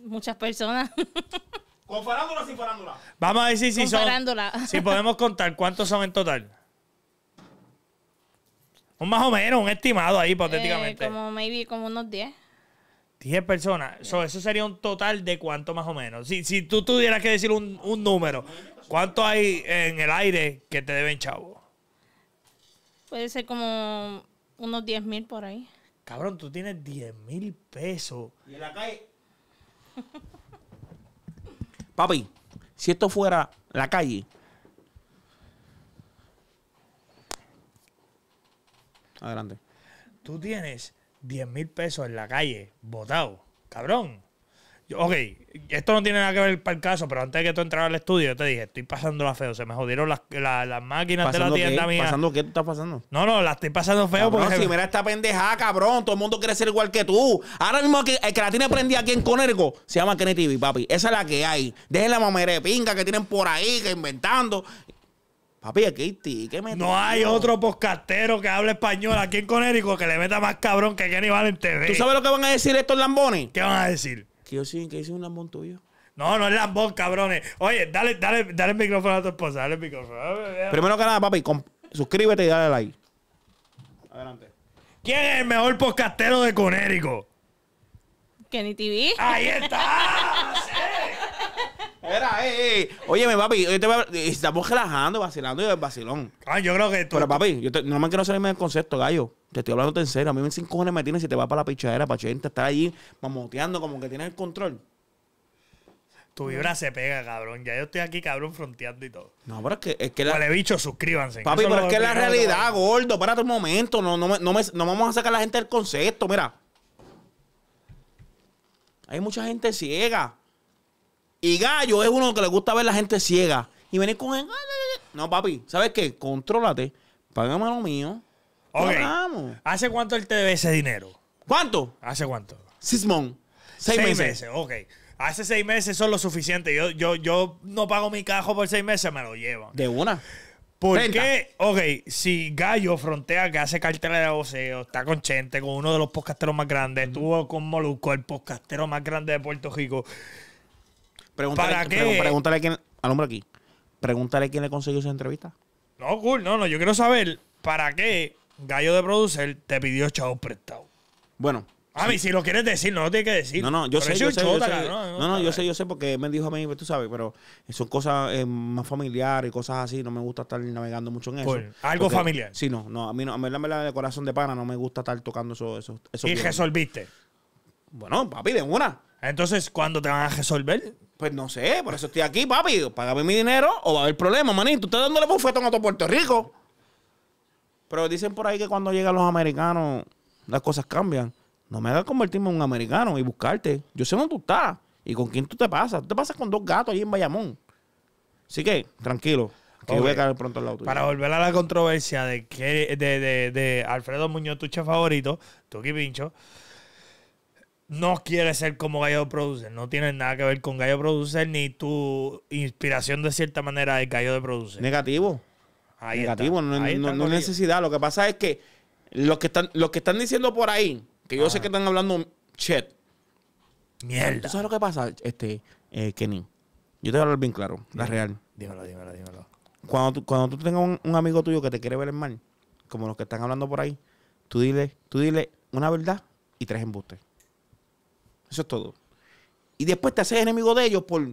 Muchas personas. ¿Con o sin farándula? Vamos a decir si son. Si podemos contar cuántos son en total. Un más o menos, un estimado ahí, hipotéticamente. Eh, como maybe como unos 10. 10 personas. Eso eso sería un total de cuánto más o menos. Si, si tú tuvieras que decir un, un número. ¿Cuánto hay en el aire que te deben, chavo? Puede ser como unos 10 mil por ahí. Cabrón, tú tienes 10 mil pesos. Y en la calle. Papi, si esto fuera la calle. Adelante. Tú tienes 10 mil pesos en la calle, botado. Cabrón. Yo, ok, esto no tiene nada que ver para el caso, pero antes de que tú entraras al estudio, yo te dije, estoy pasando la feo. Se me jodieron las, máquinas de la tienda mía. ¿Pasando qué está pasando? No, no, la estoy pasando feo porque. Si mira esta pendejada, cabrón. Todo el mundo quiere ser igual que tú. Ahora mismo que, el que la tiene prendida aquí en Conergo se llama Kenny TV, papi. Esa es la que hay. Dejen la mamera de pinga que tienen por ahí, que inventando. Papi, aquí ¿qué me No hay otro postcartero que hable español aquí en Conérico que le meta más cabrón que Kenny Valente ¿Tú sabes lo que van a decir estos lambones? ¿Qué van a decir? Que yo que hice un lambón tuyo. No, no es lambón, cabrones. Oye, dale, dale, dale el micrófono a tu esposa, dale el micrófono. Primero que nada, papi, suscríbete y dale like. Adelante. ¿Quién es el mejor podcastero de Conérico? Kenny TV. ¡Ahí está! Era, eh, eh. papi, yo te estamos relajando, vacilando y el vacilón. ah yo creo que tú. Pero, papi, yo no me quiero salirme del concepto, gallo. Te estoy hablando en serio. A mí me sin cojones me tienes si te vas para la pichadera, gente estar allí mamoteando como que tienes el control. Tu vibra se pega, cabrón. Ya yo estoy aquí, cabrón, fronteando y todo. No, pero es que... que la... Vale, bicho, suscríbanse. Papi, pero es que es la realidad, gordo. Párate un momento. No, vamos a sacar a la gente del concepto. Mira. Hay mucha gente ciega. Y Gallo es uno que le gusta ver la gente ciega. Y venir con él. No, papi, ¿sabes qué? Contrólate. Págame lo mío. ¿Hace cuánto él te debe ese dinero? ¿Cuánto? ¿Hace cuánto? Sismón. Seis, seis meses. Ok. Hace seis meses son lo suficiente. Yo, yo, yo no pago mi cajo por seis meses, me lo llevan. De una. ¿Por qué? Ok, si Gallo frontea que hace cartera de voceo, está con Chente, con uno de los podcasteros más grandes, estuvo con Moluco el podcastero más grande de Puerto Rico. Pregúntale, ¿Para qué? pregúntale quién, al hombre aquí, pregúntale quién le consiguió esa entrevista. No, cool, no, no, yo quiero saber para qué Gallo de producer te pidió chavos prestado. Bueno. A ah, mí, si lo quieres decir, no lo tienes que decir. No, no, yo sé. Yo sé, no, no, yo sé, yo sé, porque me dijo a mí, pues, tú sabes, pero eh, son cosas eh, más familiares y cosas así. No me gusta estar navegando mucho en eso. algo familiar. Sí, no, no. A mí, no, a mí, la de corazón de pana, no me gusta estar tocando eso. eso, ¿Y resolviste? Bueno, papi, de una. Entonces, ¿cuándo te van a resolver? Pues no sé, por eso estoy aquí, papi. Págame mi dinero o va a haber problema manito. Tú estás dándole bufetón a todo Puerto Rico. Pero dicen por ahí que cuando llegan los americanos, las cosas cambian. No me hagas convertirme en un americano y buscarte. Yo sé dónde tú estás y con quién tú te pasas. Tú te pasas con dos gatos ahí en Bayamón. Así que, tranquilo. Que voy a caer pronto al lado Para volver a la controversia de, que, de, Alfredo Muñoz, tu chef favorito, aquí, Pincho, no quiere ser como Gallo Producer. No tiene nada que ver con Gallo Producer ni tu inspiración de cierta manera de Gallo de Producer. Negativo no, necesidad. Lo que pasa es que los que están, que están diciendo por ahí, que yo sé que están hablando chet. Mierda. eso sabes lo que pasa, este, eh, Kenny? Yo te voy a hablar bien claro, la real. Dímelo, dímelo, dímelo. Cuando tú, cuando tú tengas un, amigo tuyo que te quiere ver el mal, como los que están hablando por ahí, tú dile, tú dile una verdad y tres embustes. Eso es todo. Y después te haces enemigo de ellos por,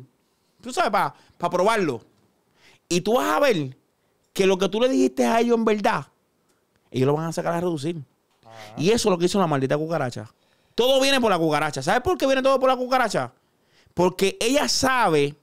tú sabes, para probarlo. Y tú vas a ver que lo que tú le dijiste a ellos en verdad, ellos lo van a sacar a reducir. Ah. Y eso es lo que hizo la maldita cucaracha. Todo viene por la cucaracha. ¿Sabes por qué viene todo por la cucaracha? Porque ella sabe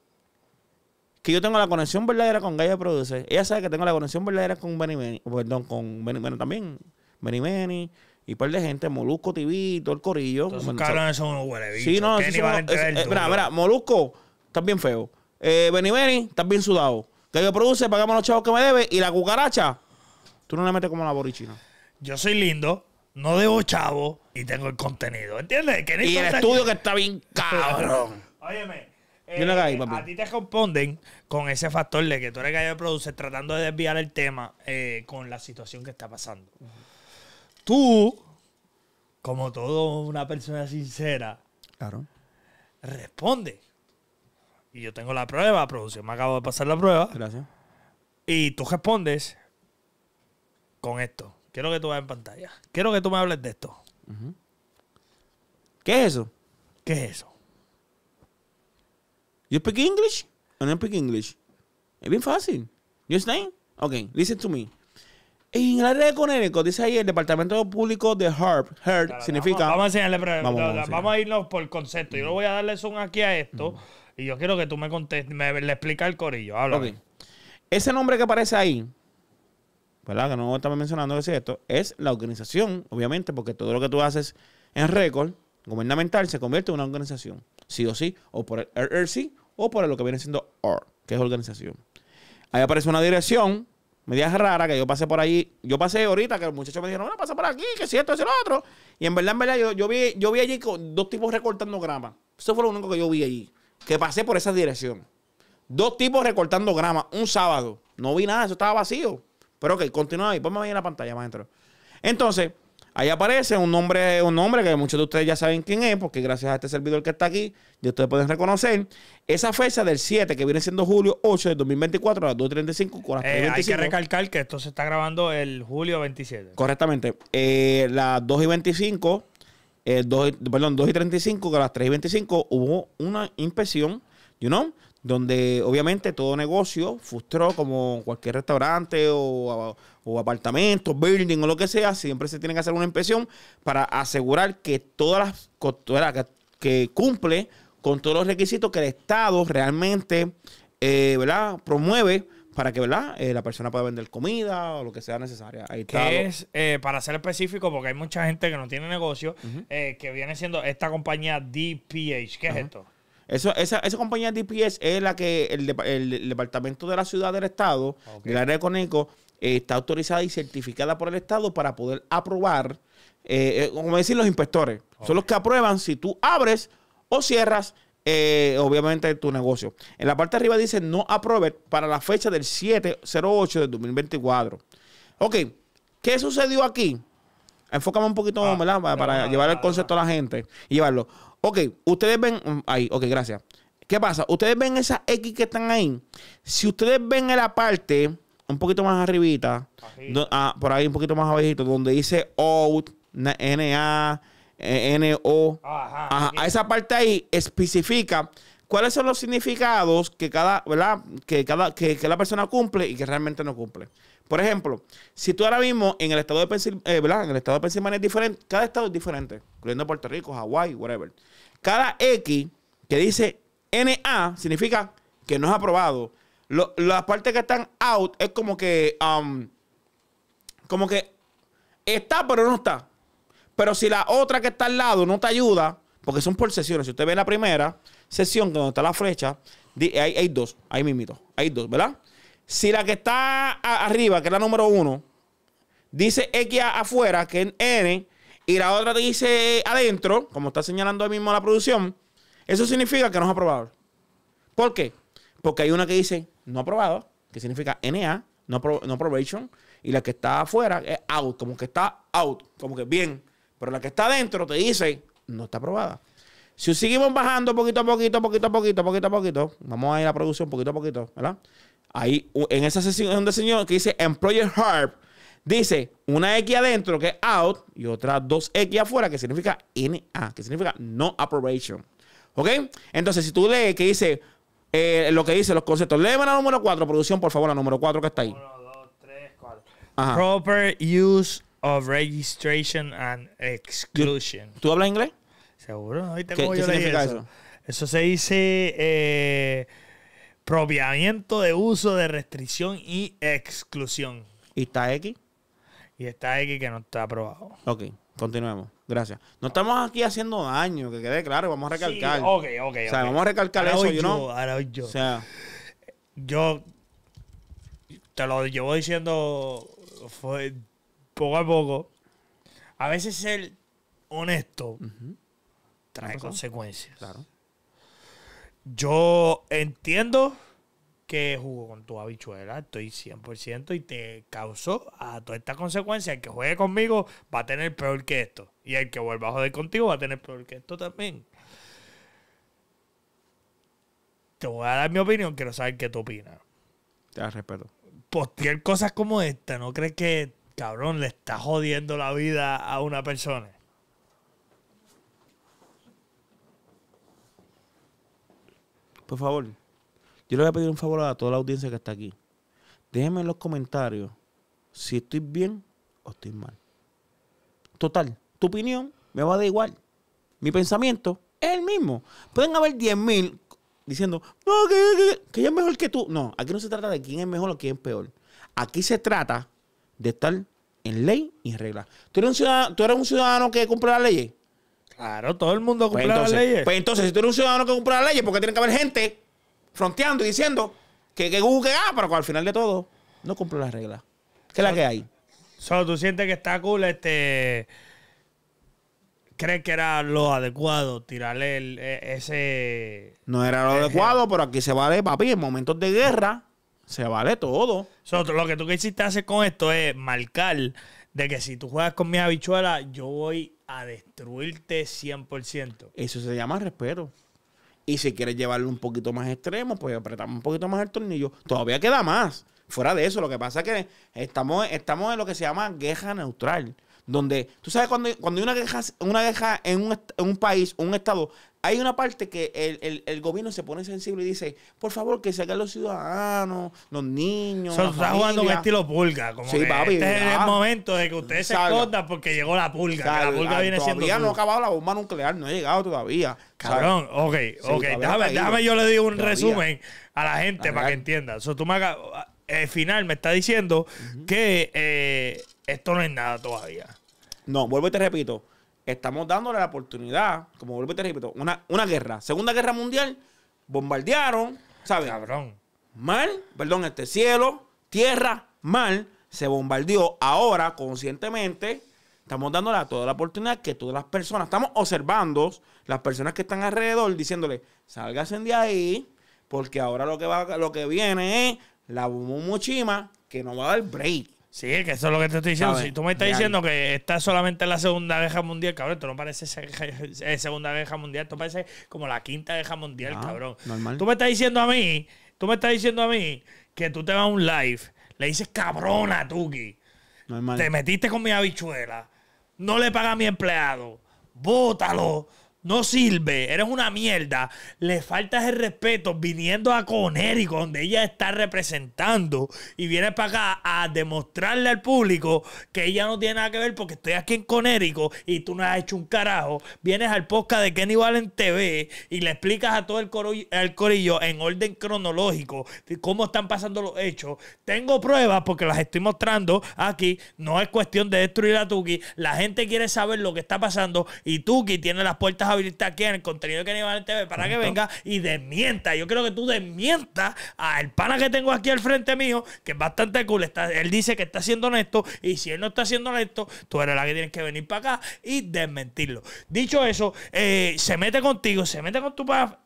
que yo tengo la conexión verdadera con Gaia Produce. Ella sabe que tengo la conexión verdadera con Benny Perdón, con Benny Benny también. Benny Benny. Y par de gente, Molusco TV, todo el corillo. Esos cabrón son unos huele Sí, no, mira, mira, Molusco, estás bien feo. Eh, Benny Benny, estás bien sudado que produce, pagamos los chavos que me debe y la cucaracha, tú no le metes como la borichina. Yo soy lindo, no debo chavo y tengo el contenido, ¿entiendes? y el estudio que está bien cabrón. Óyeme. Eh, a ti te responden con ese factor de que tú eres que de producir tratando de desviar el tema eh, con la situación que está pasando. Tú, como toda una persona sincera, claro. responde. Y yo tengo la prueba, producción me acabo de pasar la prueba. Gracias. Y tú respondes con esto. Quiero que tú veas en pantalla. Quiero que tú me hables de esto. ¿Qué es eso? ¿Qué es eso? You speak English? I no speak English. Es bien fácil. You stay? Ok, listen to me. En el área de dice ahí el Departamento Público de harp HARP significa. Vamos, a enseñarle, pero vamos, a irnos por el concepto. Yo no voy a darle zoom aquí a esto. Y yo quiero que tú me contestes, me le explica el corillo. Habla. Ese nombre que aparece ahí, ¿verdad? Que no estaba mencionando, es esto, es la organización, obviamente, porque todo lo que tú haces en récord gubernamental se convierte en una organización, sí o sí, o por el RRC o por lo que viene siendo R, que es organización. Ahí aparece una dirección, media rara, que yo pasé por ahí. yo pasé ahorita, que los muchachos me dijeron, no, ah, pasa por aquí, que si esto, es el otro. Y en verdad, en verdad, yo, vi, yo vi allí dos tipos recortando grama. Eso fue lo único que yo vi allí que pasé por esa dirección. Dos tipos recortando grama un sábado. No vi nada, eso estaba vacío. Pero ok, continúa ahí, ponme ahí en la pantalla, maestro. Entonces, ahí aparece un nombre, un nombre que muchos de ustedes ya saben quién es, porque gracias a este servidor que está aquí, ya ustedes pueden reconocer. Esa fecha del 7, que viene siendo julio 8 de 2024 a las 2.35 con las eh, Hay que recalcar que esto se está grabando el julio 27. Correctamente. Eh, las 2 y 25 2, eh, perdón, 2 y 35, que a las 3 y 25 hubo una inspección, you know, donde obviamente todo negocio frustró como cualquier restaurante o, apartamento, building o lo que sea, siempre se tiene que hacer una inspección para asegurar que todas las que, cumple con todos los requisitos que el Estado realmente eh, ¿verdad? promueve para que ¿verdad? Eh, la persona pueda vender comida o lo que sea necesaria. Ahí Que es, eh, para ser específico, porque hay mucha gente que no tiene negocio, eh, que viene siendo esta compañía DPH. ¿Qué es esto? Eso, esa, compañía DPS es la que el, departamento de la ciudad del estado, el área de Coneco, está autorizada y certificada por el estado para poder aprobar, como decir los inspectores. Son los que aprueban si tú abres o cierras eh, obviamente tu negocio. En la parte de arriba dice no apruebe para la fecha del 708 de 2024. Ok, ¿qué sucedió aquí? Enfócame un poquito, ah, Para, ah, llevar el ah, concepto a la gente y llevarlo. Ok, ustedes ven. Mm, ahí, ok, gracias. ¿Qué pasa? Ustedes ven esas X que están ahí. Si ustedes ven en la parte, un poquito más arribita, por ahí un poquito más abajito, donde dice out, NA, e N-O. Esa parte ahí especifica cuáles son los significados que cada, ¿verdad? Que cada que, la persona cumple y que realmente no cumple. Por ejemplo, si tú ahora mismo en el estado de Pensilvania, eh, En el estado es diferente, cada estado es diferente, incluyendo Puerto Rico, Hawái, whatever. Cada X que dice NA significa que no es aprobado. Lo, las partes que están out es como que, um, como que está pero no está. Pero si la otra que está al lado no te ayuda, porque son por sesiones. Si usted ve la primera sesión donde está la flecha, hay, hay dos, ahí mismito, hay dos, ¿verdad? Si la que está arriba, que es la número uno, dice X afuera, que es N, y la otra dice adentro, como está señalando ahí mismo la producción, eso significa que no es aprobado. ¿Por qué? Porque hay una que dice no aprobado, que significa NA, no, no probation, y la que está afuera es out, como que está out, como que bien. Pero la que está adentro te dice, no está aprobada. Si seguimos bajando poquito a poquito, poquito a poquito, poquito a poquito, vamos a ir a la producción poquito a poquito, ¿verdad? Ahí, en esa sesión de señor que dice Employer Harp, dice una X adentro que es out y otras dos X afuera que significa NA, que significa no approbation. ¿Ok? Entonces, si tú lees que dice eh, lo que dice los conceptos, léeme la número 4, producción, por favor, la número 4 que está ahí. 1, 2, 3, 4. Proper use of Registration and Exclusion. ¿Tú, hablas inglés? Seguro, ¿Qué, yo significa eso? eso? se dice eh, propiamiento de uso de restricción y exclusión. ¿Y está X? Y está X que no está aprobado. Ok, continuemos. Gracias. No estamos aquí haciendo daño, que quede claro, vamos a recalcar. Sí, ok, ok. O sea, vamos a recalcar eso, yo, ¿no? yo. O sea, yo te lo llevo diciendo fue poco a poco, a veces ser honesto trae consecuencias. Claro. Yo entiendo que jugó con tu habichuela, estoy 100% y te causó a todas estas consecuencias. El que juegue conmigo va a tener peor que esto. Y el que vuelva a joder contigo va a tener peor que esto también. Te voy a dar mi opinión, quiero saber qué tú opinas. Te respeto. Postear cosas como esta, ¿no crees que cabrón, le está jodiendo la vida a una persona. Por favor, yo le voy a pedir un favor a toda la audiencia que está aquí. Déjenme en los comentarios si estoy bien o estoy mal. Total, tu opinión me va a igual. Mi pensamiento es el mismo. Pueden haber 10.000 diciendo, no, que, yo es mejor que tú. No, aquí no se trata de quién es mejor o quién es peor. Aquí se trata de estar en ley y en regla. ¿Tú eres un ciudadano, ¿tú eres un ciudadano que cumple las leyes? Claro, todo el mundo pues cumple las leyes. Pues entonces, si tú eres un ciudadano que cumple las leyes, qué tiene que haber gente fronteando y diciendo que, Google, que, ah, pero al final de todo, no cumple las reglas. ¿Qué es la que hay? Solo tú sientes que está cool este crees que era lo adecuado tirarle e, ese. No era lo adecuado, pero aquí se vale, papi, en momentos de guerra se vale todo. lo que tú quisiste hacer con esto es marcar de que si tú juegas con mi habichuela yo voy a destruirte 100%. Eso se llama respeto. Y si quieres llevarlo un poquito más extremo, pues apretamos un poquito más el tornillo. Todavía queda más. Fuera de eso, lo que pasa es que estamos, estamos en lo que se llama guerra neutral. Donde, tú sabes, cuando, hay una guerra, una en, un, en un país, un estado, hay una parte que el, gobierno se pone sensible y dice, por favor, que se hagan los ciudadanos, los niños. Son, está jugando con estilo pulga. Como sí, este es el momento de que usted se escondan porque llegó la pulga. la pulga viene siendo. Todavía no ha acabado la bomba nuclear, no ha llegado todavía. Cabrón, ok, ok. déjame, yo le digo un resumen a la gente para que entienda. sea, tú me eh, el final me está diciendo que eh, esto no es nada todavía. No, vuelvo y te repito estamos dándole la oportunidad, como vuelvo y te una, una guerra. Segunda guerra mundial, bombardearon, ¿sabes? Cabrón. Mal, perdón, este cielo, tierra, mal, se bombardeó. Ahora, conscientemente, estamos dándole a toda la oportunidad que todas las personas, estamos observando las personas que están alrededor, diciéndole, sálgase de ahí, porque ahora lo que, va, lo que viene es la Muchima que nos va a dar break. Sí, que eso es lo que te estoy diciendo. si tú me estás diciendo que está solamente la Segunda Guerra Mundial, cabrón, esto no parece eh, Segunda Guerra Mundial, esto parece como la Quinta Guerra Mundial, cabrón. Tú me estás diciendo a mí, tú me estás diciendo a mí que tú te vas a un live, le dices cabrona, Tuki. Te metiste con mi habichuela, no le paga a mi empleado, bótalo no sirve, eres una mierda, le faltas el respeto viniendo a Conérico, donde ella está representando, y viene para acá a demostrarle al público que ella no tiene nada que ver porque estoy aquí en Conérico y tú no has hecho un carajo. Vienes al podcast de Kenny Valen TV y le explicas a todo el, corillo, el corillo en orden cronológico cómo están pasando los hechos. Tengo pruebas porque las estoy mostrando aquí, no es cuestión de destruir a Tuki, la gente quiere saber lo que está pasando y Tuki tiene las puertas habilitar aquí en el contenido que van en TV para que venga y desmienta. Yo creo que tú desmientas al pana que tengo aquí al frente mío, que es bastante cool. Está, él dice que está siendo honesto y si él no está siendo honesto, tú eres la que tienes que venir para acá y desmentirlo. Dicho eso, eh, se mete contigo, se mete con tu papá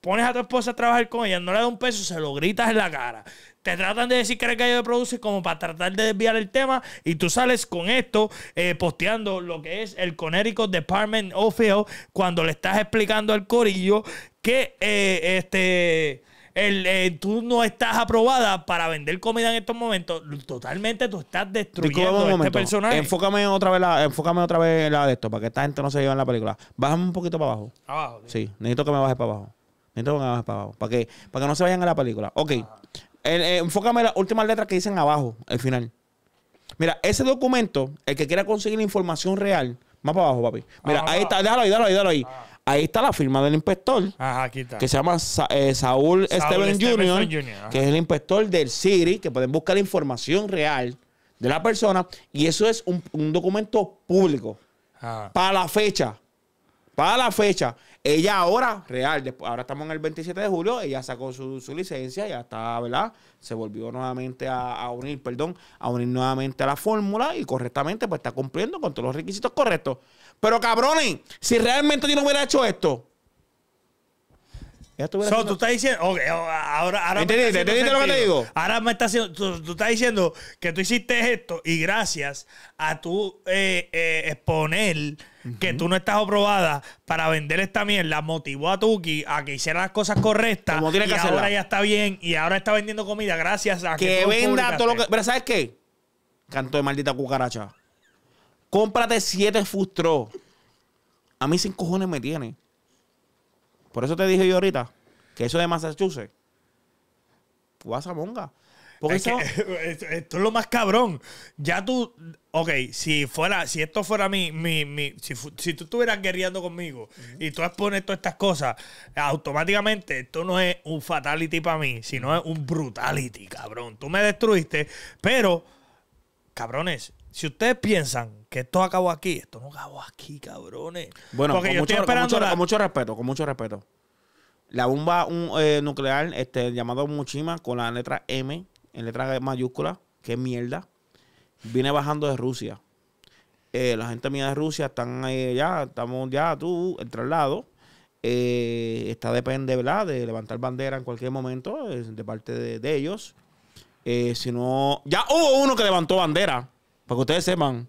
pones a tu esposa a trabajar con ella, no le da un peso, se lo gritas en la cara te tratan de decir que eres gallo de producir como para tratar de desviar el tema y tú sales con esto eh, posteando lo que es el Connecticut Department of Health cuando le estás explicando al corillo que eh, este... El, eh, tú no estás aprobada para vender comida en estos momentos, totalmente tú estás destruyendo este personaje. Enfócame otra vez la, enfócame otra vez la de esto para que esta gente no se lleve en la película. Bájame un poquito para abajo. Abajo. Sí, necesito que me bajes para abajo. Necesito que me bajes para abajo. Para que, para que no se vayan a la película. Ok, ah. Eh, enfócame las últimas letras que dicen abajo, al final. Mira, ese documento, el que quiera conseguir la información real, más para abajo, papi. Mira, ahí está, déjalo ahí, déjalo ahí, ah. ahí. está la firma del inspector. Ajá, aquí está. Que se llama eh, Saúl, Saúl Jr., que es el inspector del Siri, que pueden buscar la información real de la persona. Y eso es un, documento público. Para la fecha. Para la fecha. Ella ahora, real, ahora estamos en el 27 de julio, ella sacó su, su licencia, ya está, ¿verdad? Se volvió nuevamente a, unir, perdón, a unir nuevamente a la fórmula y correctamente pues está cumpliendo con todos los requisitos correctos. Pero cabrones, si realmente yo no hubiera hecho esto, ya tú estás diciendo. ahora, ahora lo que te digo? Ahora me estás haciendo. Tú, estás diciendo que tú hiciste esto y gracias a tu eh, eh, exponer que tú no estás aprobada para vender esta mierda, motivó a Tuki a que hiciera las cosas correctas. Como tiene que y ahora ya está bien y ahora está vendiendo comida gracias a que, que venda todo lo que. Pero ¿sabes qué? Canto de maldita cucaracha. Cómprate siete frustró. A mí sin cojones me tiene. Por eso te dije yo ahorita que eso de Massachusetts. Guasamonga. Porque eso... esto es lo más cabrón. Ya tú ok, si fuera, si esto fuera mi, mi, mi si, tú estuvieras guerreando conmigo y tú expones todas estas cosas, automáticamente esto no es un fatality para mí, sino es un brutality, cabrón. Tú me destruiste, pero, cabrones, si ustedes piensan que esto acabó aquí, esto no acabó aquí, cabrones. Bueno, con, mucho, respeto, con mucho respeto. La bomba eh, nuclear este, llamado Muchima con la letra M, en letra mayúscula, que es mierda Vine bajando de Rusia. Eh, la gente mía de Rusia están ahí ya, estamos ya, tú, el traslado. Eh, está depende, ¿verdad? De levantar bandera en cualquier momento eh, de parte de, ellos. si no, ya hubo uno que levantó bandera, para que ustedes sepan.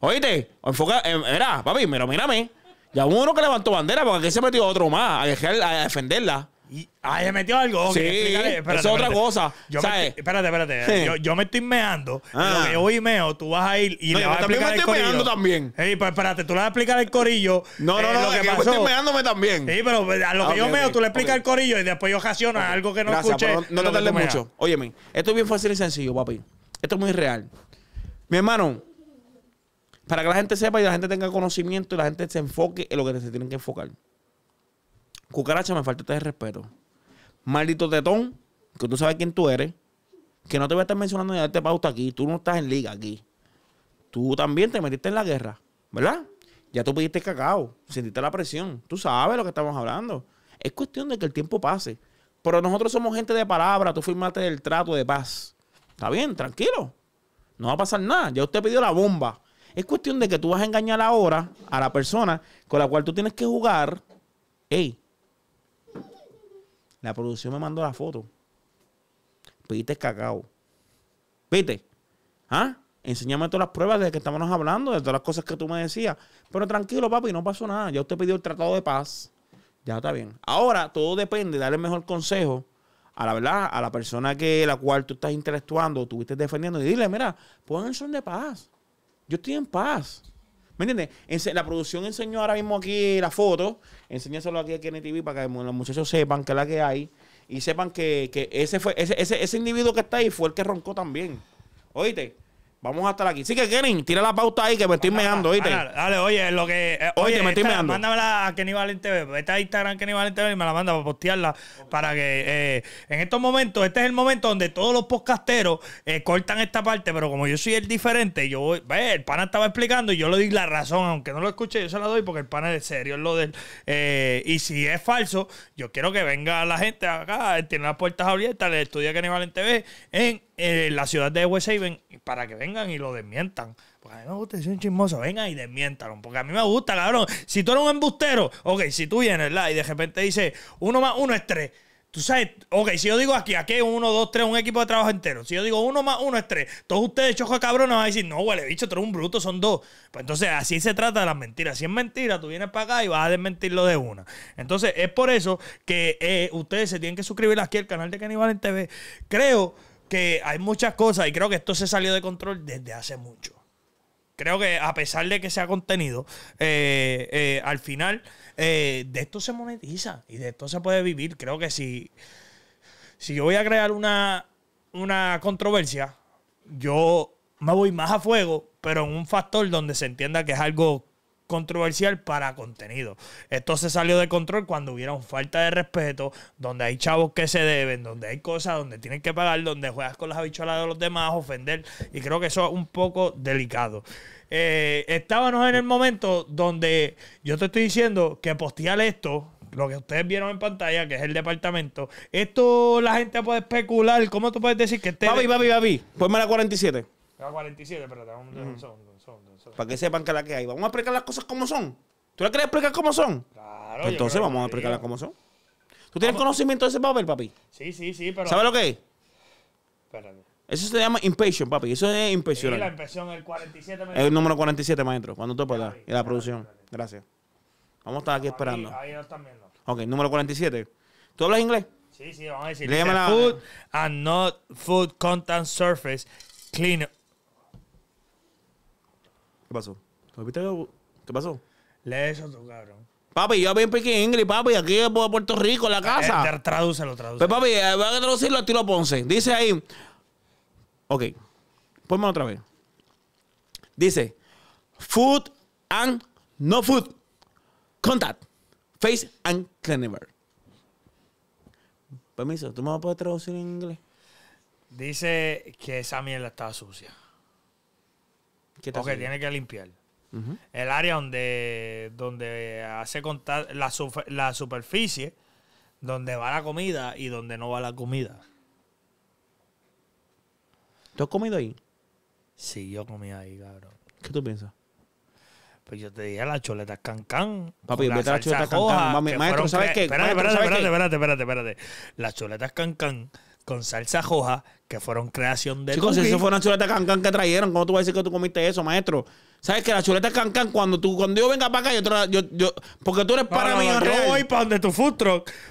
Oíste, enfoca, mira, papi, mira, mírame. Ya hubo uno que levantó bandera, porque aquí se metió otro más a defenderla. Ay, ah, metió algo. Sí, espérate, es otra cosa. espérate, espérate. Yo, yo, me estoy meando. Lo ah. que yo y meo, tú vas a ir y le vas a explicar. me estoy meando también. Sí, pues espérate, tú le vas a explicar el corillo. No, no, eh, no, lo que, pasó. yo estoy meándome también. Sí, pero pues, a lo que ah, yo meo, tú le explicas el corillo y después yo ocasiono algo que no escuché. No, te tardes mucho. Óyeme, esto es bien fácil y sencillo, papi. Esto es muy real. Mi hermano, para que la gente sepa y la gente tenga conocimiento y la gente se enfoque en lo que se tienen que enfocar. Cucaracha, me falta este respeto. Maldito tetón, que tú sabes quién tú eres, que no te voy a estar mencionando ni a este pauta aquí. Tú no estás en liga aquí. Tú también te metiste en la guerra, ¿verdad? Ya tú pediste cacao, sentiste la presión. Tú sabes lo que estamos hablando. Es cuestión de que el tiempo pase. Pero nosotros somos gente de palabra. Tú firmaste el trato de paz. Está bien, tranquilo. No va a pasar nada. Ya usted pidió la bomba. Es cuestión de que tú vas a engañar ahora a la persona con la cual tú tienes que jugar. Ey, la producción me mandó la foto. Pite cacao. Pite. ¿Ah? Enseñame todas las pruebas de que estamos hablando, de todas las cosas que tú me decías. Pero tranquilo, papi, no pasó nada. Ya usted pidió el tratado de paz. Ya está bien. Ahora, todo depende de darle el mejor consejo a la verdad, a la persona que la cual tú estás intelectuando tú defendiendo, y dile, mira, pon el son de paz. Yo estoy en paz. ¿Me entiendes? la producción enseñó ahora mismo aquí la foto. solo aquí a Kenny para que los muchachos sepan que es la que hay. Y sepan que, que ese, fue, ese, ese, ese individuo que está ahí fue el que roncó también. Oíste. Vamos a estar aquí. Sí que Kenny, tira la pauta ahí que me estoy meando, ¿viste? Dale, oye, lo que. Eh, oye, me estoy meando. Mándamela a Kenny Valente TV. Vete a Instagram Kenny Valente y me la manda para postearla. Para que eh, en estos momentos, este es el momento donde todos los podcasteros eh, cortan esta parte, pero como yo soy el diferente, yo voy. el pana estaba explicando y yo le di la razón. Aunque no lo escuche, yo se la doy porque el pana es de serio, es lo del. y si es falso, yo quiero que venga la gente acá, tiene las puertas abiertas, le estudia Kenny Valente TV en la ciudad de West Haven para que vengan y lo desmientan. Porque a mí me gusta decir un chismoso, vengan y desmientan. Porque a mí me gusta, cabrón. Si tú eres un embustero, ok, si tú vienes, ¿verdad? Y de repente dices, uno más uno es tres. Tú sabes, ok, si yo digo aquí, aquí hay uno, dos, tres, un equipo de trabajo entero. Si yo digo uno más uno es tres, todos ustedes chocos cabrones van a decir, no, huele bicho, tú eres un bruto, son dos. Pues entonces así se trata de las mentiras. Si es mentira, tú vienes para acá y vas a desmentirlo de una. Entonces es por eso que eh, ustedes se tienen que suscribir aquí al canal de Canibal en TV. Creo que hay muchas cosas y creo que esto se salió de control desde hace mucho. Creo que a pesar de que sea contenido, eh, eh, al final eh, de esto se monetiza y de esto se puede vivir. Creo que si, si yo voy a crear una, una controversia, yo me voy más a fuego, pero en un factor donde se entienda que es algo controversial para contenido. Esto se salió de control cuando hubiera un falta de respeto, donde hay chavos que se deben, donde hay cosas donde tienen que pagar, donde juegas con las habichuelas de los demás, ofender. Y creo que eso es un poco delicado. Eh, estábamos en el momento donde yo te estoy diciendo que postear esto, lo que ustedes vieron en pantalla, que es el departamento. Esto la gente puede especular. ¿Cómo tú puedes decir que este. Papi, papi, papi. Ponme la 47. La 47, pero un segundo. Para que sepan que la que hay. Vamos a explicar las cosas como son. ¿Tú la quieres explicar como son? Claro. Pues entonces vamos a explicarlas como son. ¿Tú tienes conocimiento de ese papel, papi? Sí, sí, sí, pero. ¿Sabes lo que es? Eso se llama impatient, papi. Eso es impresionante. Es la impresión, el 47 El número 47, maestro. Cuando tú puedas. Y la producción. Gracias. Vamos a estar aquí esperando. Ahí, están Ok, número 47. ¿Tú hablas inglés? Sí, sí, vamos a decir. Food and not food content surface cleaner. ¿Qué pasó? viste? ¿Qué pasó? Lees eso tú, cabrón. Papi, yo bien en inglés, papi, aquí en Puerto Rico, la eh, casa. Eh, tradúcelo, tradúcelo. Pues papi, eh, voy a traducirlo al lo Ponce. Dice ahí. Ok. Ponme otra vez. Dice. Food and no food. Contact. Face and cleaner. Permiso, ¿tú me vas a poder traducir en inglés? Dice que esa mierda estaba sucia porque o que tiene que limpiar. El área donde, donde hace contar la, la superficie, donde va la comida y donde no va la comida. ¿Tú has comido ahí? Sí, yo comí ahí, cabrón. ¿Qué tú piensas? Pues yo te dije las chuletas cancán. Papi, las chuletas cancán. ¿sabes qué? Espérate, espérate, espérate, espérate, espérate. Las chuletas cancán con salsa hoja, que fueron creación del… Chicos, si eso una chuleta cancán que trajeron, ¿cómo tú vas a decir que tú comiste eso, maestro? ¿Sabes que la chuleta cancán, cuando tú, cuando yo venga para acá, yo, porque tú eres para mí Yo voy para donde tu food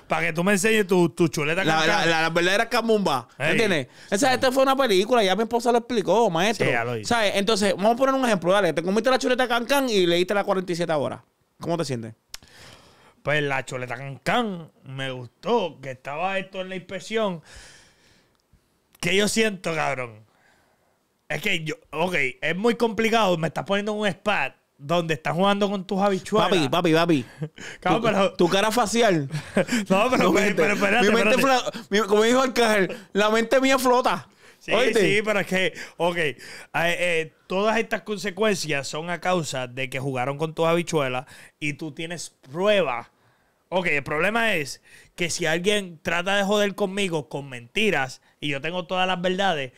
para que tú me enseñes tu, chuleta cancán. La, verdadera camumba, ¿Me ¿entiendes? esta fue una película, ya mi esposa lo explicó, maestro. Sí, ya lo ¿Sabes? Entonces, vamos a poner un ejemplo, dale, te comiste la chuleta cancán y leíste la 47 horas. ¿Cómo te sientes? Pues la chuleta cancán me gustó, que estaba esto en la inspección. ¿Qué yo siento, cabrón. Es que yo, ok, es muy complicado. Me estás poniendo en un spot donde estás jugando con tus habichuelas. Papi, papi, papi. tu, cara facial. no, pero, espérate, mi mente Como dijo Arcángel, la mente mía flota. Sí, sí, pero es que, ok, eh, eh, todas estas consecuencias son a causa de que jugaron con tus habichuelas y tú tienes pruebas. Ok, el problema es que si alguien trata de joder conmigo con mentiras, y yo tengo todas las verdades,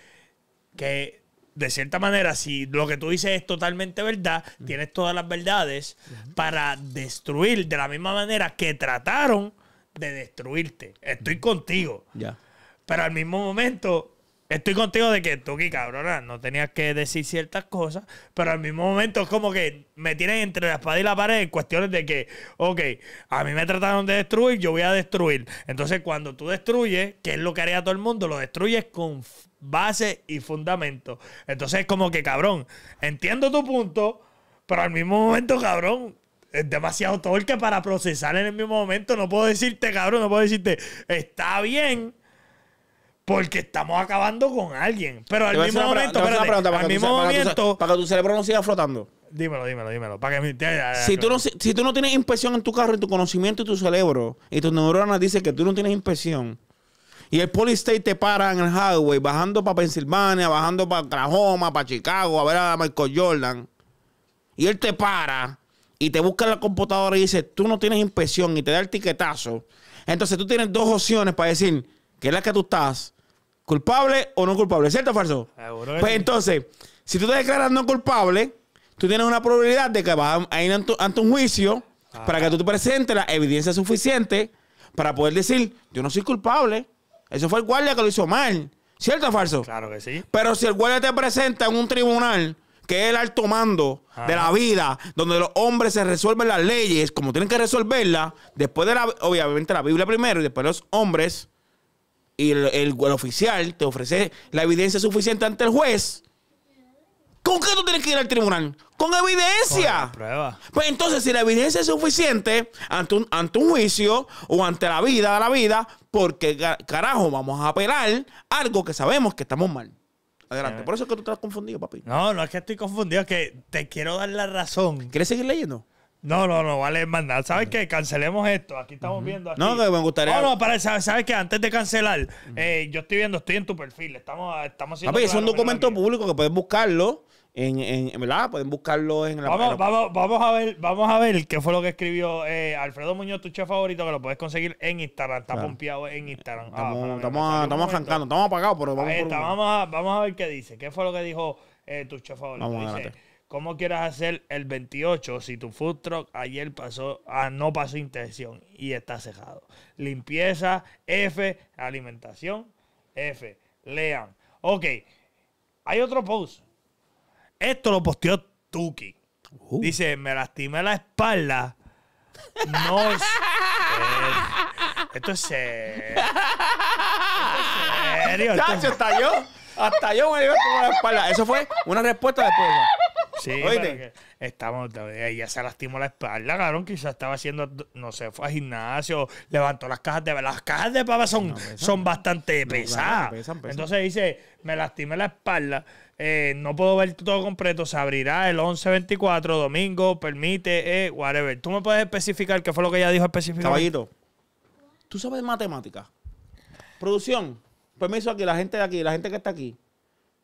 que de cierta manera, si lo que tú dices es totalmente verdad, tienes todas las verdades para destruir de la misma manera que trataron de destruirte. Estoy contigo. Ya. Pero al mismo momento, Estoy contigo de que tú, cabrón no tenías que decir ciertas cosas, pero al mismo momento es como que me tienen entre la espada y la pared en cuestiones de que, ok, a mí me trataron de destruir, yo voy a destruir. Entonces, cuando tú destruyes, ¿qué es lo que haría todo el mundo, lo destruyes con base y fundamento. Entonces, es como que, cabrón, entiendo tu punto, pero al mismo momento, cabrón, es demasiado torque para procesar en el mismo momento. No puedo decirte, cabrón, no puedo decirte, está bien porque estamos acabando con alguien. Pero al mismo momento, Para que tu cerebro no siga flotando. Dímelo, dímelo, dímelo. si, tú no, tienes inspección en tu carro, en tu conocimiento y tu cerebro, y tu neuronas dice que tú no tienes inspección, y el State te para en el highway, bajando para Pensilvania, bajando para Oklahoma, para Chicago, a ver a Michael Jordan, y él te para y te busca en la computadora y dice, tú no tienes inspección y te da el tiquetazo. Entonces tú tienes dos opciones para decir, que es la que tú estás, ¿Culpable o no culpable? ¿Cierto o falso? pues entonces, si tú te declaras no culpable, tú tienes una probabilidad de que vas a ir ante, un juicio ah. para que tú te presentes la evidencia suficiente para poder decir, yo no soy culpable. Eso fue el guardia que lo hizo mal. ¿Cierto o falso? Claro que sí. Pero si el guardia te presenta en un tribunal que es el alto mando ah. de la vida, donde los hombres se resuelven las leyes como tienen que resolverlas, después de la, obviamente la Biblia primero y después los hombres, y el, oficial te ofrece la evidencia suficiente ante el juez, ¿Con qué tú tienes que ir al tribunal? Con evidencia. prueba. Pues entonces, si la evidencia es suficiente ante un, ante un juicio o ante la vida de la vida, porque carajo vamos a apelar algo que sabemos que estamos mal? Adelante. Eh. Por eso es que tú estás confundido, papi. No, no es que estoy confundido, es que te quiero dar la razón. ¿Quieres seguir leyendo? No, no, no, vale, mandar. ¿Sabes qué? Cancelemos esto. Aquí estamos viendo. Aquí. No, que me gustaría. No, no, para, ¿sabes, ¿sabes qué? Antes de cancelar, eh, yo estoy viendo, estoy en tu perfil. Estamos, estamos es un documento público que puedes buscarlo. En, ¿Verdad? Pueden buscarlo en la. Vamos, vamos, a ver, vamos a ver qué fue lo que escribió eh, Alfredo Muñoz, tu chef favorito, que lo puedes conseguir en Instagram. Está claro. en Instagram. Ah, estamos, estamos, arrancando, estamos apagados, pero vamos, vamos, a, vamos a ver qué dice. ¿Qué fue lo que dijo eh, tu chef favorito? ¿Cómo quieras hacer el 28 si tu food truck ayer pasó, ah, no pasó intención y está cejado? Limpieza, F, alimentación, F. Lean. Ok, hay otro post. Esto lo posteó Tuki. Uh. Dice, me lastimé la espalda. No es... Esto es serio. serio. hasta yo. Hasta yo me dio la espalda. Eso fue una respuesta después. Sí, estamos, ella se lastimó la espalda, cabrón. Quizás estaba haciendo, no sé, fue al gimnasio, levantó las cajas de Las cajas de papa son, pues, bastante pesadas. Entonces dice, me lastimé la espalda. Eh, no puedo ver todo completo. Se abrirá el 11-24, domingo, permite, eh, whatever. ¿Tú me puedes especificar qué fue lo que ella dijo específicamente? Caballito, ¿tú sabes matemáticas? Producción, permiso aquí, la gente de aquí, la gente que está aquí.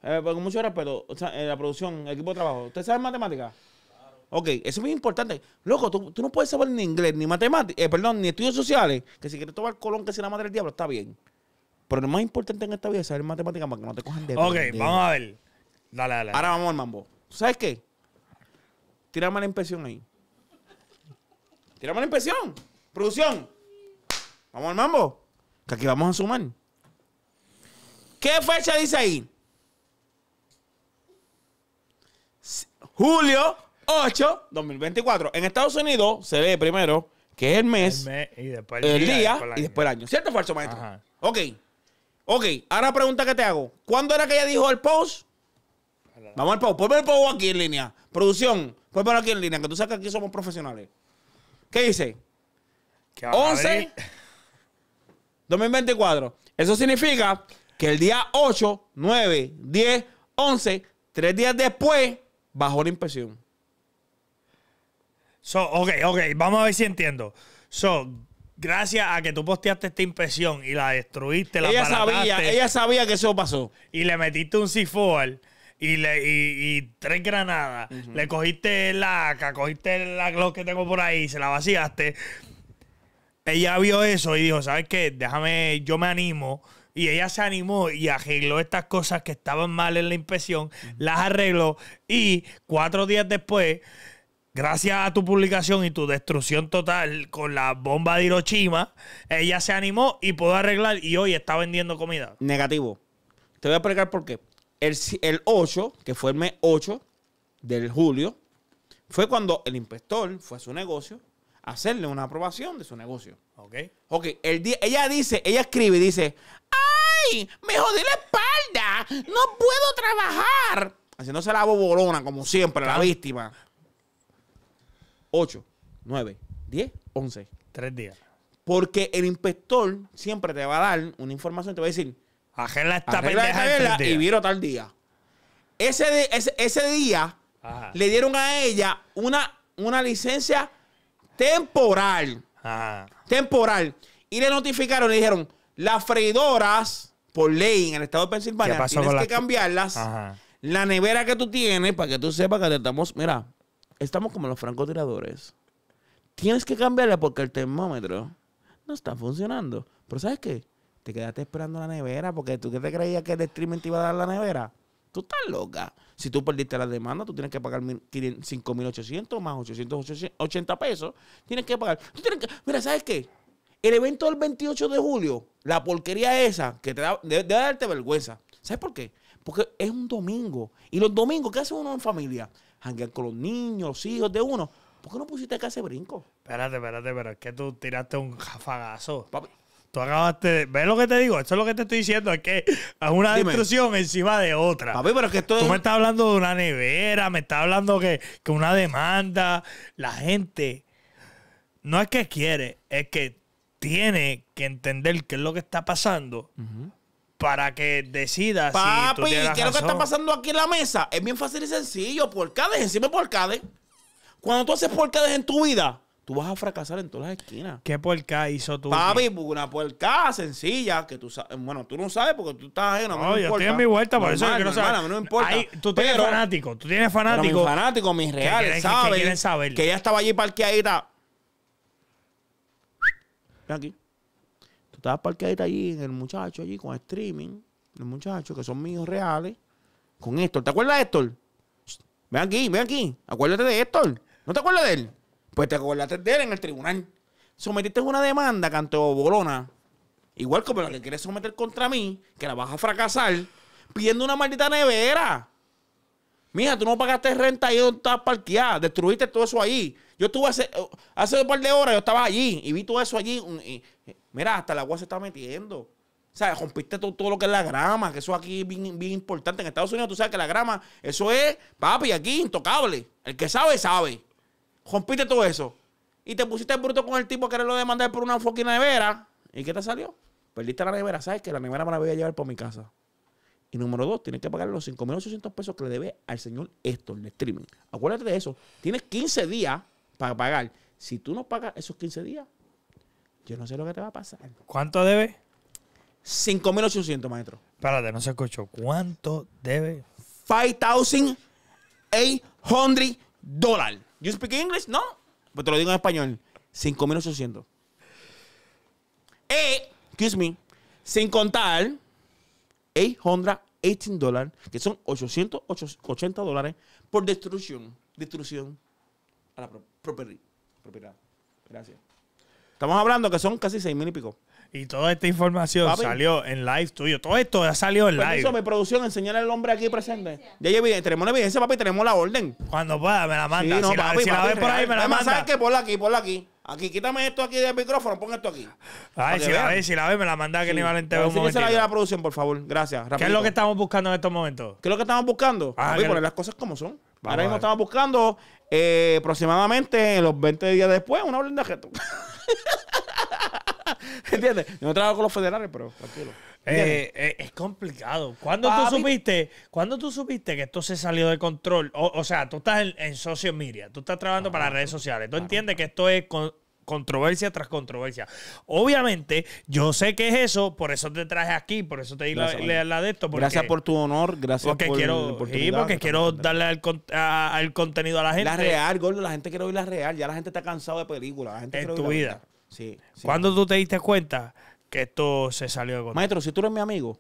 Eh, con mucho respeto eh, la producción, el equipo de trabajo. ¿Usted sabe matemática? Claro. Ok, eso es muy importante. Loco, tú, no puedes saber ni inglés, ni matemáticas, eh, perdón, ni estudios sociales, que si quieres tomar el Colón, que si la madre del diablo, está bien. Pero lo más importante en esta vida es saber matemática para que no te cojan de Ok, vamos a ver. Dale, dale. Ahora vamos al mambo. sabes qué? Tírame la impresión ahí. Tírame la impresión. Producción. Vamos al mambo. Que aquí vamos a sumar. ¿Qué fecha dice ahí? julio 8, 2024. En Estados Unidos se ve primero que es el mes, el, y después el, día, y después el año. ¿Cierto falso, maestro? Ok. Ok, ahora pregunta que te hago. ¿Cuándo era que ella dijo el post? Vamos al post. Ponme el post aquí en línea. Producción, pues ponmelo aquí en línea, que tú sabes que aquí somos profesionales. ¿Qué dice? Que 11 2024. Eso significa que el día 8, 9, 10, 11, tres días después bajó la impresión. So, ok, ok, vamos a ver si entiendo. So, gracias a que tú posteaste esta impresión y la destruiste, la ella sabía, ella sabía que eso pasó. Y le metiste un c y, le, tres granadas. Le cogiste la AK, cogiste la Glock que tengo por ahí, se la vaciaste. Ella vio eso y dijo, ¿sabes qué? Déjame, yo me animo y ella se animó y arregló estas cosas que estaban mal en la inspección, las arregló y cuatro días después, gracias a tu publicación y tu destrucción total con la bomba de Hiroshima, ella se animó y pudo arreglar y hoy está vendiendo comida. Negativo. Te voy a explicar por qué. El, el 8, que fue el mes 8 del julio, fue cuando el inspector fue a su negocio hacerle una aprobación de su negocio. Ok. Ok, el día, ella dice, ella escribe y dice, ¡ay! Me jodí la espalda, no puedo trabajar. Haciéndose la bobolona, como siempre, la víctima. 8, 9, 10, 11. Tres días. Porque el inspector siempre te va a dar una información, te va a decir, Ajela esta pendeja y viro tal día. Ese, ese, día le dieron a ella una, una licencia temporal. Temporal. Y le notificaron, le dijeron, las freidoras, por ley en el estado de Pensilvania, tienes que cambiarlas. La nevera que tú tienes, para que tú sepas que estamos, mira, estamos como los francotiradores. Tienes que cambiarla porque el termómetro no está funcionando. Pero ¿sabes qué? Te quedaste esperando la nevera porque tú que te creías que el streaming te iba a dar la nevera. Tú estás loca. Si tú perdiste la demanda, tú tienes que pagar 5.800 más 880 pesos. Tienes que pagar. Tú tienes que, mira, ¿sabes qué? El evento del 28 de julio, la porquería esa, que te da, debe, darte vergüenza. ¿Sabes por qué? Porque es un domingo. Y los domingos, ¿qué hace uno en familia? Hanguear con los niños, los hijos de uno. ¿Por qué no pusiste acá ese brinco? Espérate, espérate, pero es que tú tiraste un jafagazo. Papi, Tú acabaste. ¿Ves lo que te digo? Esto es lo que te estoy diciendo. Es que es una destrucción encima de otra. Papi, pero es que esto Tú me estás hablando de una nevera, me estás hablando que, una demanda. La gente no es que quiere, es que tiene que entender qué es lo que está pasando. para que decidas. Papi, ¿qué es lo que está pasando aquí en la mesa? Es bien fácil y sencillo. por Porcades, encima porcades. Cuando tú haces porcades en tu vida, tú vas a fracasar en todas las esquinas. ¿Qué porca hizo tú? Papi, una porca sencilla que tú sabes. Bueno, tú no sabes porque tú estás ajeno. No, no yo estoy en mi vuelta, por eso yo no me importa. Ahí, tú tienes fanáticos. fanático, tú tienes fanático. mis fanáticos, mis reales, que, que, quieren saber. que ella estaba allí parqueadita. Ven aquí. Tú estabas parqueadita allí en el muchacho, allí con streaming. Los muchachos que son míos reales. Con Héctor. ¿Te acuerdas de Héctor? Ven aquí, ven aquí. Acuérdate de Héctor. ¿No te acuerdas de él? Pues te acordaste de él en el tribunal. Sometiste una demanda, canto bolona. Igual como lo que quieres someter contra mí, que la vas a fracasar, pidiendo una maldita nevera. Mira, tú no pagaste renta ahí donde estabas parqueada. Destruiste todo eso ahí. Yo estuve hace, un par de horas, yo estaba allí y vi todo eso allí. mira, hasta el agua se está metiendo. O sea, rompiste todo, lo que es la grama, que eso aquí es bien, bien importante. En Estados Unidos tú sabes que la grama, eso es, papi, aquí intocable. El que sabe, sabe rompiste todo eso y te pusiste bruto con el tipo que lo de mandar por una fucking nevera. ¿Y qué te salió? Perdiste la nevera. ¿Sabes que La nevera me la voy a llevar por mi casa. Y número dos, tienes que pagar los 5.800 pesos que le debes al señor esto streaming. Acuérdate de eso. Tienes 15 días para pagar. Si tú no pagas esos 15 días, yo no sé lo que te va a pasar. ¿Cuánto debe? 5.800, maestro. Espérate, no se escuchó. ¿Cuánto debe? 5.800 dólares. You speak English? No. Pues te lo digo en español. 5.800. Eh, excuse me. Sin contar 818 dólares, que son 880 dólares por destrucción. Destrucción a la propiedad. Gracias. Estamos hablando que son casi 6.000 y pico. Y toda esta información salió en live tuyo. Todo esto ya salió en live. Eso, mi producción, enseña al hombre aquí presente. Ya hay tenemos la evidencia, papi, tenemos la orden. Cuando pueda, me la manda. si la, ves por ahí, me la Además, manda. ¿sabes qué? Ponla aquí, ponla aquí. Aquí, quítame esto aquí del micrófono, pon esto aquí. Ay, si la ves, si la ves, me la manda que sí. ni Valente Sí, un momento. la la producción, por favor. Gracias. ¿Qué es lo que estamos buscando en estos momentos? ¿Qué es lo que estamos buscando? Voy ah, papi, poner las cosas como son. Ahora mismo estamos buscando eh, aproximadamente en los 20 días después una orden de objeto. ¿Entiendes? Yo no trabajo con los federales, pero tranquilo. Eh, eh, es complicado. Cuando tú supiste? ¿Cuándo tú supiste que esto se salió de control? O, sea, tú estás en, en, social media, tú estás trabajando para redes sociales, tú entiendes que esto es controversia tras controversia. Obviamente, yo sé que es eso, por eso te traje aquí, por eso te di la, de esto. gracias por tu honor, gracias porque por quiero, porque quiero darle al, contenido a la gente. La real, gordo, la gente quiere oír la real, ya la gente está cansada de películas. En tu vida. Sí. ¿Cuándo tú te diste cuenta que esto se salió de control? Maestro, si tú eres mi amigo,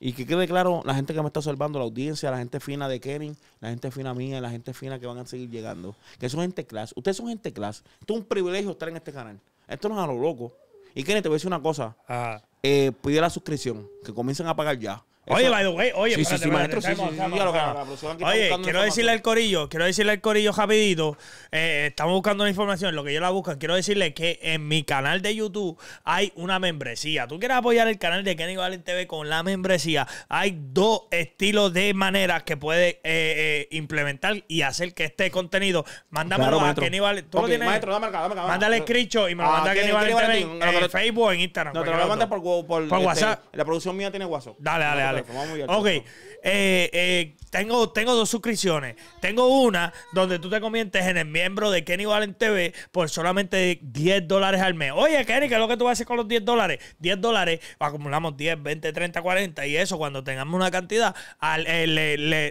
y que quede claro, la gente que me está observando, la audiencia, la gente fina de Kenny, la gente fina mía, la gente fina que van a seguir llegando, que son gente clase. Ustedes son gente clase. Esto es un privilegio estar en este canal. Esto no es a lo loco. Y Kenny, te voy a decir una cosa. Eh, pide la suscripción, que comiencen a pagar ya. Oye, by the way, oye, sí, sí, maestro, Oye, quiero decirle al corillo, quiero decirle al corillo rapidito, eh, estamos buscando la información, lo que yo la buscan, quiero decirle que en mi canal de YouTube hay una membresía. Tú quieres apoyar el canal de Kenny Valen TV con la membresía, hay dos estilos de maneras que puedes eh, eh, implementar y hacer que este contenido, mándamelo a Kenny Valen, tú lo tienes, maestro, dame acá, Mándale escrito y me lo manda a Kenny Valen TV en Facebook, en Instagram. No, te lo mandas por este, WhatsApp. La producción mía tiene WhatsApp. Dale, dale, dale. Okay. Eh, eh, tengo, tengo dos suscripciones. Tengo una donde tú te conviertes en el miembro de Kenny Valen TV por solamente 10 dólares al mes. Oye, Kenny, ¿qué es lo que tú vas a hacer con los 10 dólares? 10 dólares, acumulamos 10, 20, 30, 40 y eso cuando tengamos una cantidad, eh,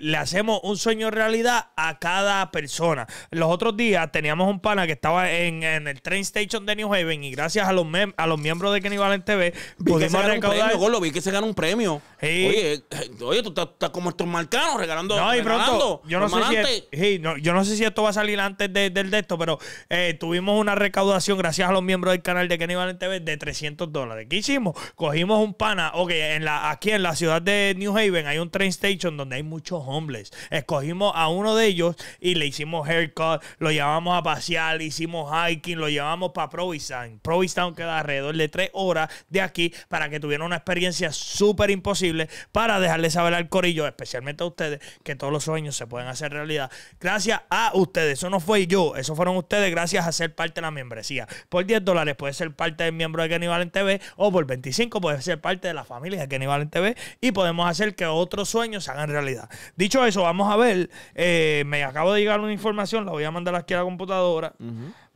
le, hacemos un sueño realidad a cada persona. Los otros días teníamos un pana que estaba en, el train station de New Haven y gracias a los, a los miembros de Kenny Valen TV pudimos recaudar... vi que se ganó un premio. Oye, eh, oye, tú estás como estos marcanos regalando. No, Yo no, sé si esto va a salir antes del de esto, pero eh, tuvimos una recaudación gracias a los miembros del canal de Kenny Valente TV de 300 dólares. ¿Qué hicimos? Cogimos un pana. Ok, en la, aquí en la ciudad de New Haven hay un train station donde hay muchos hombres Escogimos a uno de ellos y le hicimos haircut, lo llevamos a pasear, hicimos hiking, lo llevamos para Provistown. Provistown queda alrededor de tres horas de aquí para que tuviera una experiencia súper imposible para dejarle saber al corillo especialmente a ustedes, que todos los sueños se pueden hacer realidad. Gracias a ustedes. Eso no fue yo, eso fueron ustedes gracias a ser parte de la membresía. Por 10 dólares puedes ser parte del miembro de Kenny Valen TV o por 25 puedes ser parte de la familia de Kenny TV y podemos hacer que otros sueños se hagan realidad. Dicho eso, vamos a ver. Eh, me acabo de llegar una información, la voy a mandar aquí a la computadora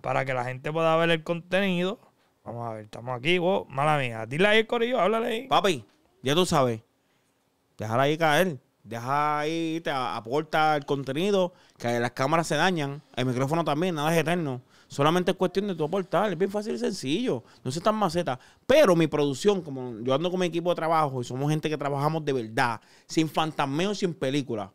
para que la gente pueda ver el contenido. Vamos a ver, estamos aquí, mala mía. Dile ahí, Corillo, háblale ahí. Papi, ya tú sabes. Déjala ahí caer. Deja ahí, te aporta el contenido, que las cámaras se dañan, el micrófono también, nada es eterno. Solamente es cuestión de tu aportar, es bien fácil y sencillo, no se tan maceta. Pero mi producción, como yo ando con mi equipo de trabajo y somos gente que trabajamos de verdad, sin fantasmeo, sin película,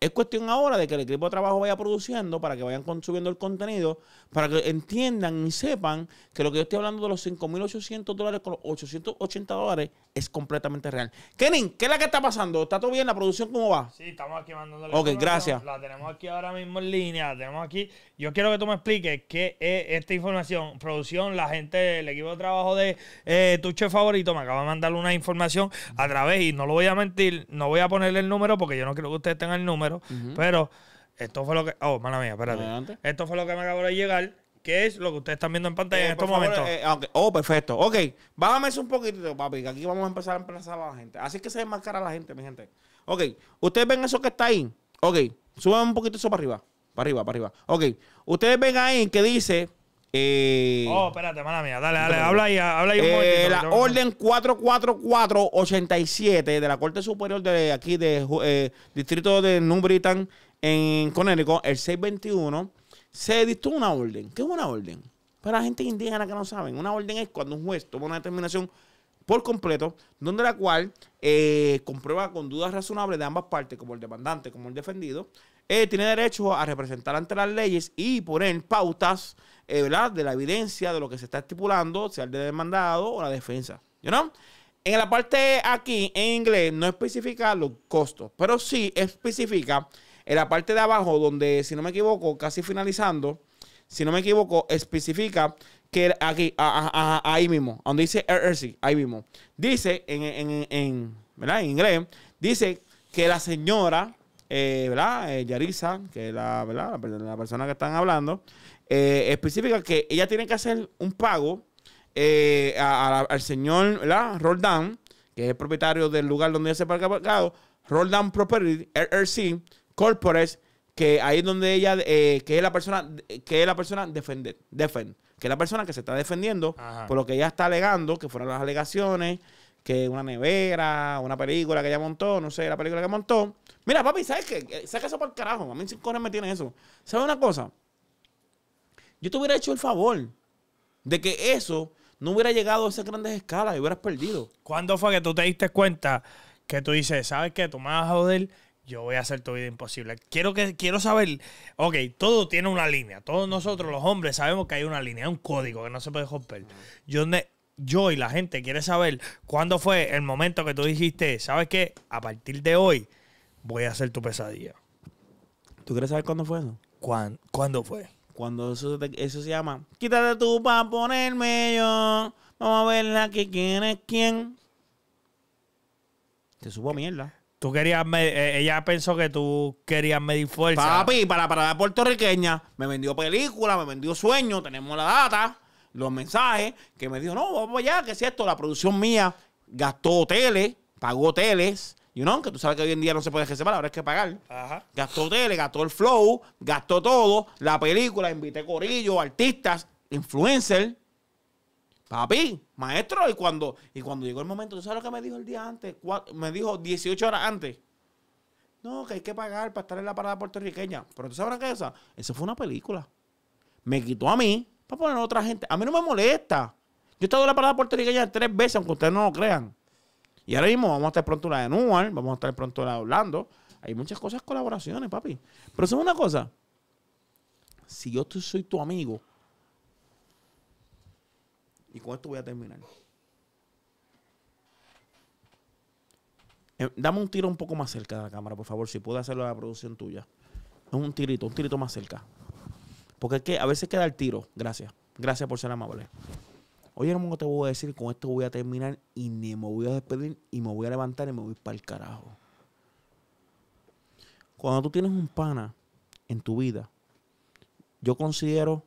es cuestión ahora de que el equipo de trabajo vaya produciendo para que vayan consumiendo el contenido para que entiendan y sepan que lo que yo estoy hablando de los 5.800 dólares con los 880 dólares es completamente real. Kenin, ¿qué es la que está pasando? ¿Está todo bien? ¿La producción cómo va? Sí, estamos aquí mandándole. Ok, gracias. La tenemos aquí ahora mismo en línea. tenemos aquí. Yo quiero que tú me expliques qué es esta información. Producción, la gente, del equipo de trabajo de eh, tu chef favorito me acaba de mandar una información a través, y no lo voy a mentir, no voy a ponerle el número porque yo no quiero que ustedes tengan el número, pero esto fue lo que. Oh, mala mía, espérate. Esto fue lo que me acabó de llegar, que es lo que ustedes están viendo en pantalla eh, en estos momentos. Eh, oh, perfecto. Ok, bájame eso un poquito, papi, que aquí vamos a empezar a emplazar a la gente. Así que se desmascara a la gente, mi gente. Ok, ustedes ven eso que está ahí. Ok, suban un poquito eso para arriba. Para arriba, para arriba. Ok, ustedes ven ahí que dice. Eh, oh, espérate, mala mía. Dale, dale, habla ahí, habla ahí un eh, La orden 44487 de la Corte Superior de aquí de Distrito de numbritan en Conérico, el 621, se dictó una orden. ¿Qué es una orden? Para la gente indígena que no saben, una orden es cuando un juez toma una determinación por completo, donde la cual eh, comprueba con dudas razonables de ambas partes, como el demandante, como el defendido, eh, tiene derecho a representar ante las leyes y poner pautas eh, de la evidencia de lo que se está estipulando, sea el de demandado o la defensa. ¿You En la parte aquí, en inglés, no especifica los costos, pero sí especifica en la parte de abajo, donde, si no me equivoco, casi finalizando, si no me equivoco, especifica que aquí, ahí mismo, donde dice RRC, ahí mismo. Dice en, en, inglés, dice que la señora, eh, ¿verdad? Eh, Yarisa, que es la, La, persona que están hablando, eh, especifica que ella tiene que hacer un pago al señor ¿verdad? Roldán, que es el propietario del lugar donde ella se parca Roldán Property, RRC, corporates, que ahí es donde ella, eh, que es la persona, que es la persona defender, defend, que es la persona que se está defendiendo por lo que ella está alegando, que fueron las alegaciones, que una nevera, una película que ella montó, no sé, la película que montó. Mira, papi, ¿sabes qué? Eh, saca eso por carajo. A mí sin me tiene eso. ¿Sabes una cosa? Yo te hubiera hecho el favor de que eso no hubiera llegado a esas grandes escalas y hubieras perdido. ¿Cuándo fue que tú te diste cuenta que tú dices, ¿sabes qué? Tú me vas a joder yo voy a hacer tu vida imposible. Quiero, que, quiero saber, ok, todo tiene una línea. Todos nosotros los hombres sabemos que hay una línea, un código que no se puede romper. Yo, yo y la gente quiere saber cuándo fue el momento que tú dijiste, ¿sabes qué? A partir de hoy voy a hacer tu pesadilla. ¿Tú quieres saber cuándo fue eso? ¿Cuándo fue? Cuando eso, se llama, quítate tú para ponerme yo. Vamos a ver la que quién es quién. Te subo mierda. Tú querías me, eh, ella pensó que tú querías medir fuerza. Papi, para parada puertorriqueña, me vendió película, me vendió sueño, tenemos la data, los mensajes, que me dijo, no, vamos allá, que es cierto, la producción mía gastó hoteles, pagó hoteles, you know, que tú sabes que hoy en día no se puede separar, ahora es que pagar. Ajá. Gastó hoteles, gastó el flow, gastó todo, la película, invité corillo, artistas, influencers. Papi, maestro, y cuando, y cuando llegó el momento, ¿tú sabes lo que me dijo el día antes? me dijo 18 horas antes. No, que hay que pagar para estar en la parada puertorriqueña. Pero tú sabrás que esa, eso fue una película. Me quitó a mí para poner a otra gente. A mí no me molesta. Yo he estado en la parada puertorriqueña tres veces, aunque ustedes no lo crean. Y ahora mismo vamos a estar pronto en la de Newark, vamos a estar pronto en la de Orlando. Hay muchas cosas, colaboraciones, papi. Pero eso es una cosa. Si yo soy tu amigo, y con esto voy a terminar. Eh, dame un tiro un poco más cerca de la cámara, por favor, si puedo hacerlo a la producción tuya. un tirito, un tirito más cerca. Porque es que a veces queda el tiro. Gracias. Gracias por ser amable. Oye, hermano, te voy a decir, con esto voy a terminar y ni me voy a despedir y me voy a levantar y me voy para el carajo. Cuando tú tienes un pana en tu vida, yo considero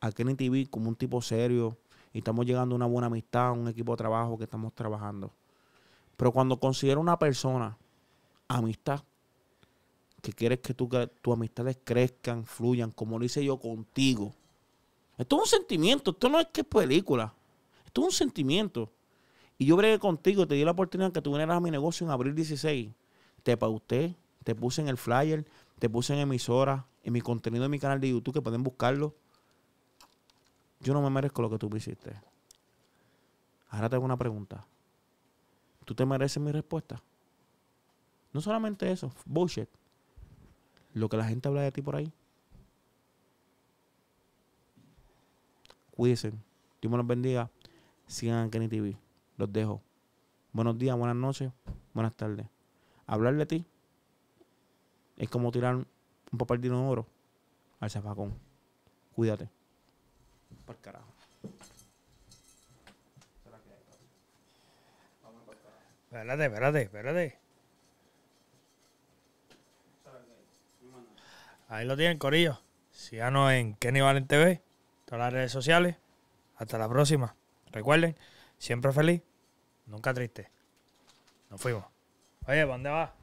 a Kenny TV como un tipo serio, y estamos llegando a una buena amistad, un equipo de trabajo que estamos trabajando. Pero cuando considero una persona amistad, que quieres que, tu, tus amistades crezcan, fluyan, como lo hice yo contigo. Esto es un sentimiento, esto no es que es película, esto es un sentimiento. Y yo bregué contigo, te di la oportunidad que tú vinieras a mi negocio en abril 16. Te usted te puse en el flyer, te puse en emisora, en mi contenido de mi canal de YouTube, que pueden buscarlo. Yo no me merezco lo que tú me hiciste. Ahora tengo una pregunta. ¿Tú te mereces mi respuesta? No solamente eso, bullshit. Lo que la gente habla de ti por ahí. Cuídense. Dios me los bendiga. Sigan en Kenny TV. Los dejo. Buenos días, buenas noches, buenas tardes. Hablar de ti es como tirar un papel de oro al zafacón. Cuídate carajo. Espérate, espérate, Ahí lo tienen, Corillo. Siganos en Kenny Valen TV, todas las redes sociales. Hasta la próxima. Recuerden, siempre feliz, nunca triste. Nos fuimos. Oye, dónde vas?